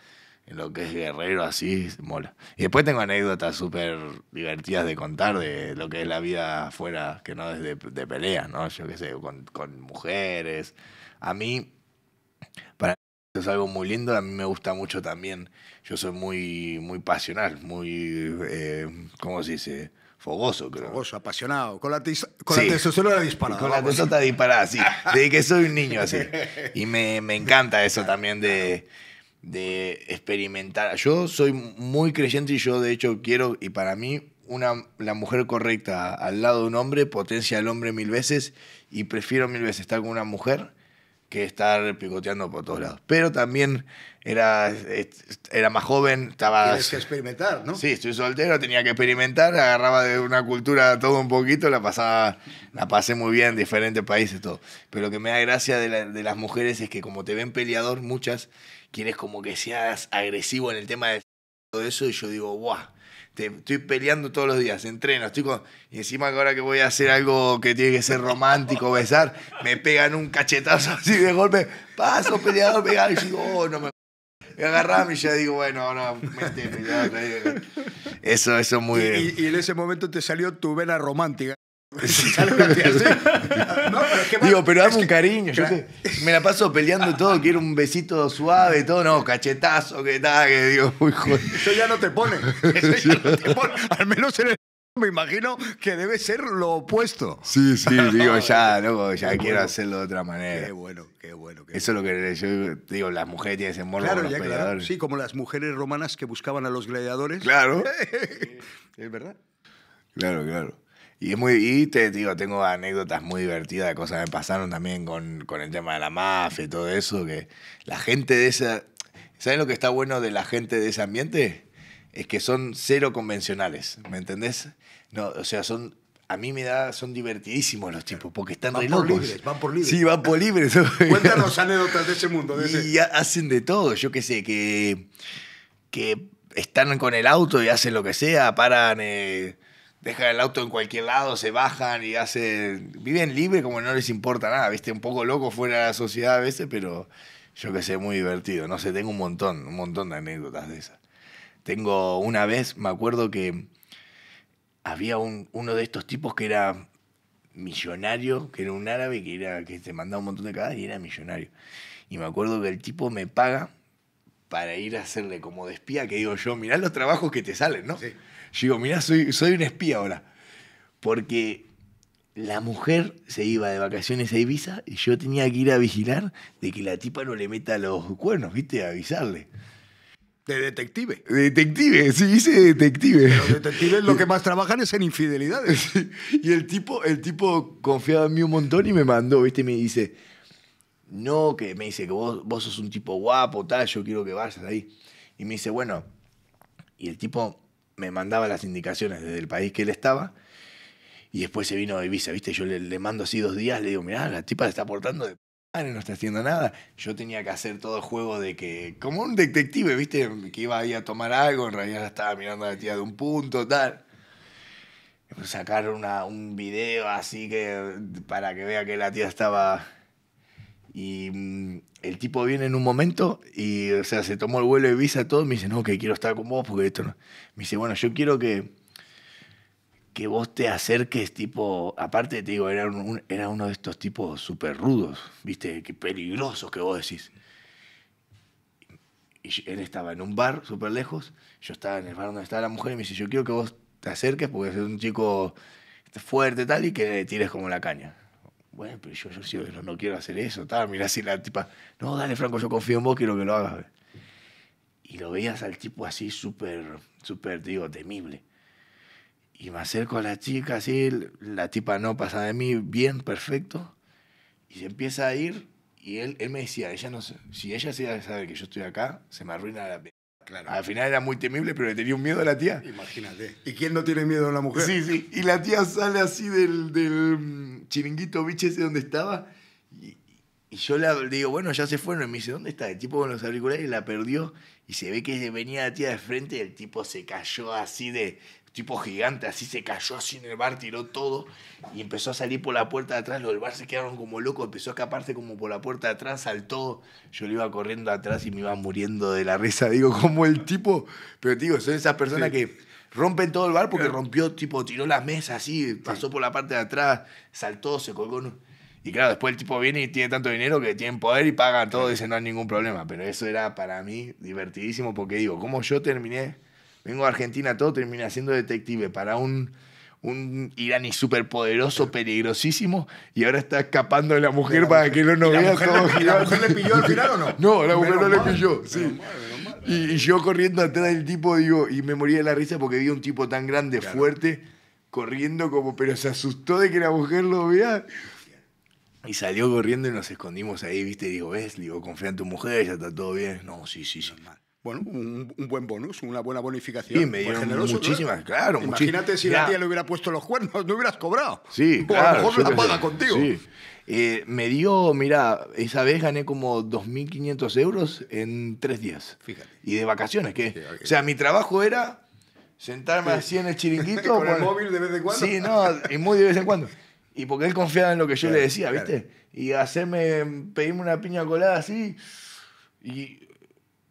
en lo que es guerrero, así, mola. Y después tengo anécdotas súper divertidas de contar de lo que es la vida afuera, que no es de, pelea ¿no? Yo qué sé, con, mujeres. A mí, para mí es algo muy lindo, a mí me gusta mucho también. Yo soy muy, muy pasional, muy, eh, ¿cómo se dice? Fogoso, creo. Fogoso, apasionado. Con la, con disparada. Con la testosterona disparada, sí. Desde que soy un niño, así. Y me encanta eso también de de experimentar. Yo soy muy creyente y yo de hecho quiero, y para mí, una, la mujer correcta al lado de un hombre potencia al hombre mil veces y prefiero mil veces estar con una mujer que estar picoteando por todos lados. Pero también era, era más joven, estaba... Tienes que experimentar, ¿no? Sí, estoy soltero, tenía que experimentar, agarraba de una cultura todo un poquito, la, pasaba, la pasé muy bien en diferentes países, todo. Pero lo que me da gracia de, de las mujeres es que como te ven peleador, muchas quieres como que seas agresivo en el tema de todo eso, y yo digo, guau, Te, estoy peleando todos los días, entreno, estoy con... Y encima que ahora que voy a hacer algo que tiene que ser romántico, besar, me pegan un cachetazo así de golpe, paso peleador, pegado, y yo digo, oh, no me... me agarrame y ya digo, bueno, ahora Eso, eso muy bien. Y, y en ese momento te salió tu vena romántica. Digo, pero dame un cariño. me la paso peleando todo, quiero un besito suave, todo, no, cachetazo, que tal, que digo, Eso ya no te pone. Al menos en el me imagino que debe ser lo opuesto. Sí, sí, digo, ya, eh, loco, ya quiero hacerlo de otra manera. Qué bueno, qué bueno. Eso es lo que yo digo, las mujeres tienen ese morbo claro, claro. Sí, como las mujeres romanas que buscaban a los gladiadores. Claro. es verdad. Claro, claro. Y muy, y te digo, tengo anécdotas muy divertidas de cosas que me pasaron también con, con el tema de la mafia y todo eso, que la gente de esa. ¿Saben lo que está bueno de la gente de ese ambiente? Es que son cero convencionales, ¿me entendés? No, o sea, son a mí me da, son divertidísimos los tipos, porque están por van por libres. Sí, van por libres. Cuéntanos anécdotas de ese mundo. y hacen de todo, yo qué sé, que, que están con el auto y hacen lo que sea, paran, eh, dejan el auto en cualquier lado, se bajan y hacen. Viven libre como no les importa nada, ¿viste? Un poco loco fuera de la sociedad a veces, pero yo que sé, muy divertido. No sé, tengo un montón, un montón de anécdotas de esas. Tengo una vez, me acuerdo que había un, uno de estos tipos que era millonario, que era un árabe, que, era, que te mandaba un montón de cagadas y era millonario. Y me acuerdo que el tipo me paga para ir a hacerle como despía, que digo yo, mirá los trabajos que te salen, ¿no? Sí. Yo digo, mirá, soy, soy un espía ahora. Porque la mujer se iba de vacaciones a Ibiza y yo tenía que ir a vigilar de que la tipa no le meta los cuernos, ¿viste? A avisarle. De detective. Detective, sí, hice detective. Los detectives lo que más trabajan es en infidelidades. Y el tipo, el tipo confiaba en mí un montón y me mandó, ¿viste? Y Me dice, no, que me dice que vos, vos sos un tipo guapo, tal, yo quiero que vayas ahí. Y me dice, bueno, y el tipo me mandaba las indicaciones desde el país que él estaba. Y después se vino a Ibiza, ¿viste? Yo le, mando así dos días, le digo, mirá, la tipa se está portando de madre, no está haciendo nada. Yo tenía que hacer todo el juego de que, como un detective, ¿viste? Que iba ahí a tomar algo, en realidad estaba mirando a la tía de un punto, tal. Sacar un video así que para que vea que la tía estaba y mm, el tipo viene en un momento y, sea, se tomó el vuelo y visa, todo. me dice, no, que quiero estar con vos porque esto no. Me dice, bueno, yo quiero que, que vos te acerques, tipo. Aparte, te digo, era, era uno de estos tipos súper rudos, ¿viste? Que peligrosos que vos decís. Y él estaba en un bar súper lejos. Yo estaba en el bar donde estaba la mujer y me dice, yo quiero que vos te acerques porque es un chico fuerte y tal y que le tires como la caña bueno, pero yo, yo, no quiero hacer eso, tal, mira si la tipa, no, dale Franco, yo confío en vos, quiero que lo hagas. Y lo veías al tipo así súper, súper, digo, temible. Y me acerco a la chica así, la tipa no pasa de mí, bien, perfecto. Y se empieza a ir y él, él me decía, ella no, si ella se sabe que yo estoy acá, se me arruina la... Al final era muy temible, pero le tenía un miedo a la tía. Imagínate. ¿Y quién no tiene miedo a una mujer? Sí, sí. Y la tía sale así del, del mm, chiringuito biche ese donde estaba. Y, yo le digo, bueno, ya se fueron. Y me dice, ¿dónde está? El tipo con los auriculares la perdió. Y se ve que venía la tía de frente y el tipo se cayó así de, tipo gigante, así se cayó así en el bar, tiró todo y empezó a salir por la puerta de atrás. Los del bar se quedaron como locos, empezó a escaparse como por la puerta de atrás, saltó. Yo le iba corriendo atrás y me iba muriendo de la risa. Digo, como el tipo. Pero digo, son esas personas que rompen todo el bar porque rompió, tipo, tiró las mesas así, pasó por la parte de atrás, saltó, se colgó. Y claro, después el tipo viene y tiene tanto dinero que tiene poder y paga todo, y dice no hay ningún problema. Pero eso era para mí divertidísimo porque digo, ¿cómo yo terminé? vengo a Argentina, todo termina siendo detective para un, un iraní superpoderoso, peligrosísimo, y ahora está escapando de la mujer para que no nos vea todo girado. ¿La mujer le pilló al final o no? No, la mujer no le pilló, sí. y, yo corriendo atrás del tipo, digo, y me moría de la risa porque vi un tipo tan grande, fuerte, corriendo como, pero se asustó de que la mujer lo vea. Y salió corriendo y nos escondimos ahí, viste, digo, ves, digo, confía en tu mujer, ya está todo bien. No, sí, sí, sí. mal bueno, un, buen bonus, una buena bonificación. Y me dieron generoso, muchísimas, claro. Imagínate si la tía le hubiera puesto los cuernos, no hubieras cobrado. Sí, A lo mejor la paga contigo. Eh, me dio, mira, esa vez gané como 2.500 euros en tres días. Fíjate. Y de vacaciones, ¿qué? O sea, mi trabajo era sentarme así en el chiringuito. Con el móvil de vez en cuando. Sí, no, y muy de vez en cuando. Y porque él confiaba en lo que yo le decía, ¿viste? Y hacerme, pedirme una piña colada así. Y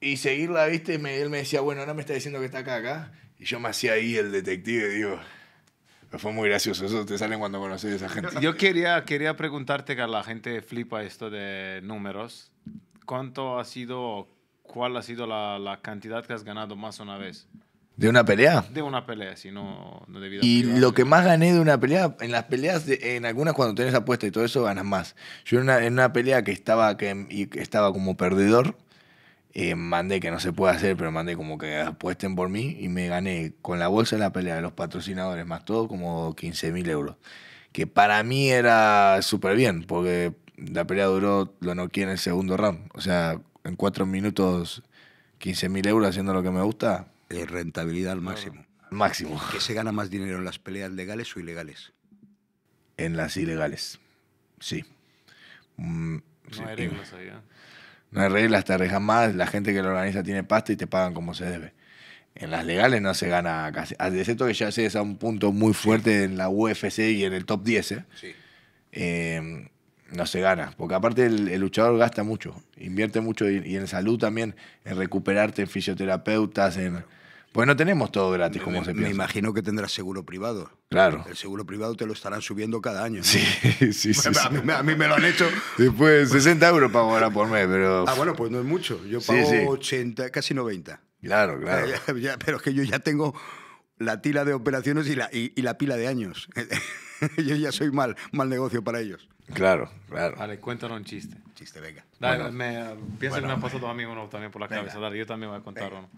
y seguirla, viste, y él me decía, bueno, ahora me está diciendo que está acá, acá. Y yo me hacía ahí el detective, digo. fue muy gracioso, eso te sale cuando conoces a esa gente. Yo quería, quería preguntarte, que la gente flipa esto de números. ¿Cuánto ha sido, cuál ha sido la, la cantidad que has ganado más una vez? ¿De una pelea? De una pelea, si no, Y lo que más gané de una pelea, en las peleas, en algunas cuando tenés apuesta y todo eso, ganas más. Yo en una, en una pelea que estaba, que, estaba como perdedor, eh, mandé que no se puede hacer, pero mandé como que apuesten por mí y me gané con la bolsa de la pelea de los patrocinadores más todo como 15 mil euros. Que para mí era súper bien, porque la pelea duró, lo noqué en el segundo round. O sea, en cuatro minutos, 15 mil euros haciendo lo que me gusta. rentabilidad al máximo. Al máximo. ¿Qué se gana más dinero en las peleas legales o ilegales? En las ilegales, sí. Mm, sí. No hay reglas, te arriesgas más, la gente que lo organiza tiene pasta y te pagan como se debe. En las legales no se gana casi. Excepto que ya es a un punto muy fuerte en la UFC y en el top 10. ¿eh? Em, no se gana. Porque aparte el, luchador gasta mucho, invierte mucho y, y en salud también, en recuperarte, en fisioterapeutas, en pues no tenemos todo gratis, como se piensa. Me imagino que tendrás seguro privado. Claro. El seguro privado te lo estarán subiendo cada año. Sí, sí, sí, a, mí, me lo han hecho. Después, 60 euros pago ahora por mes, pero. Ah, bueno, pues no es mucho. Yo pago 80, casi 90. Claro, claro. pero es que yo ya tengo la tila de operaciones y la, y, la pila de años. yo ya soy mal, mal negocio para ellos. Claro, claro. Vale, cuéntanos un chiste. Chiste, venga. Dale, que me ha pasado a mí uno también por la cabeza. Dale, yo también voy a contar uno.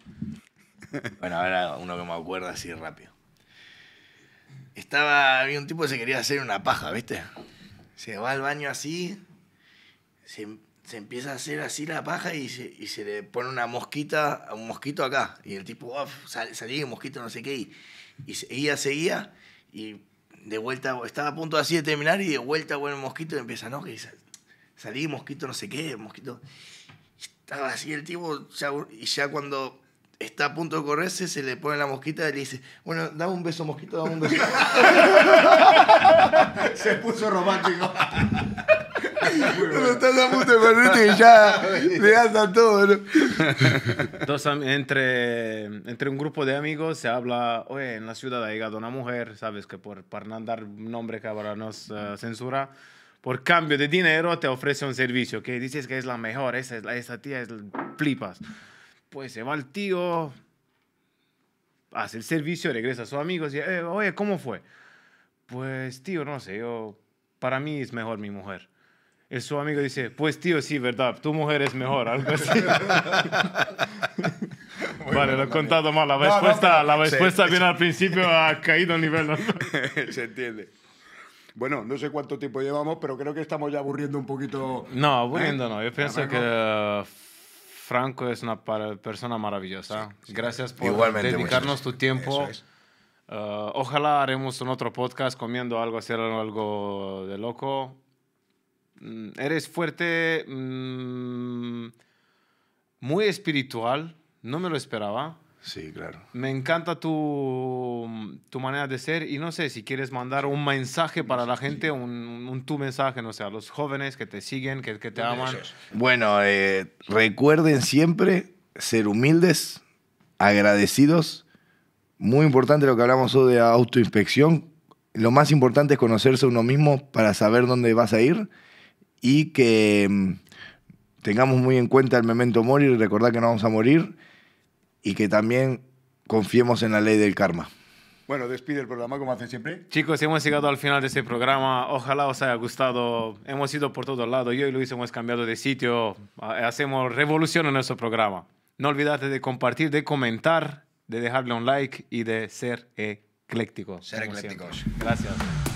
Bueno, ahora uno que me acuerda así rápido. Estaba, había un tipo que se quería hacer una paja, ¿viste? Se va al baño así, se, empieza a hacer así la paja y se, y se le pone una mosquita, un mosquito acá. Y el tipo, oh, salí mosquito, no sé qué. Y, seguía, seguía. Y de vuelta, estaba a punto así de terminar y de vuelta bueno, el mosquito y empieza, no, que salí mosquito, no sé qué, mosquito. Estaba así el tipo, y ya cuando está a punto de correrse, se le pone la mosquita y le dice, bueno, dame un beso, mosquita, dame un beso. se puso romántico. estás a punto de y ya le das todo, Entonces, entre, entre un grupo de amigos se habla, oye, en la ciudad ha llegado una mujer, sabes que por, para no dar nombre que ahora nos eh, censura, por cambio de dinero te ofrece un servicio que dices que es la mejor, esa, esa tía es flipas. Pues se va el tío, hace el servicio, regresa a su amigo y, eh, oye, ¿cómo fue? Pues tío, no sé, yo, para mí es mejor mi mujer. el su amigo dice, pues tío, sí, verdad, tu mujer es mejor, algo así. vale, lo he contado mal. La respuesta, la respuesta bien al principio ha caído a nivel. se entiende. Bueno, no sé cuánto tiempo llevamos, pero creo que estamos ya aburriendo un poquito. No, aburriendo no. Yo pienso que Franco es una persona maravillosa. Gracias por dedicarnos tu tiempo. Uh, ojalá haremos un otro podcast comiendo algo, hacer algo de loco. Mm, eres fuerte, mm, muy espiritual, no me lo esperaba. Sí, claro. Me encanta tu, tu, manera de ser y no sé si quieres mandar un mensaje para la gente, un, tu mensaje, no sé, a los jóvenes que te siguen, que, te aman. Bueno, eh, recuerden siempre ser humildes, agradecidos. Muy importante lo que hablamos hoy de autoinspección. Lo más importante es conocerse uno mismo para saber dónde vas a ir y que mm, tengamos muy en cuenta el memento y recordar que no vamos a morir y que también confiemos en la ley del karma. Bueno, despide el programa como hacen siempre. Chicos, hemos llegado al final de este programa. Ojalá os haya gustado. Hemos ido por todos lados. Yo y Luis hemos cambiado de sitio. Hacemos revolución en nuestro programa. No olvidate de compartir, de comentar, de dejarle un like y de ser eclécticos. Ser eclécticos. Gracias.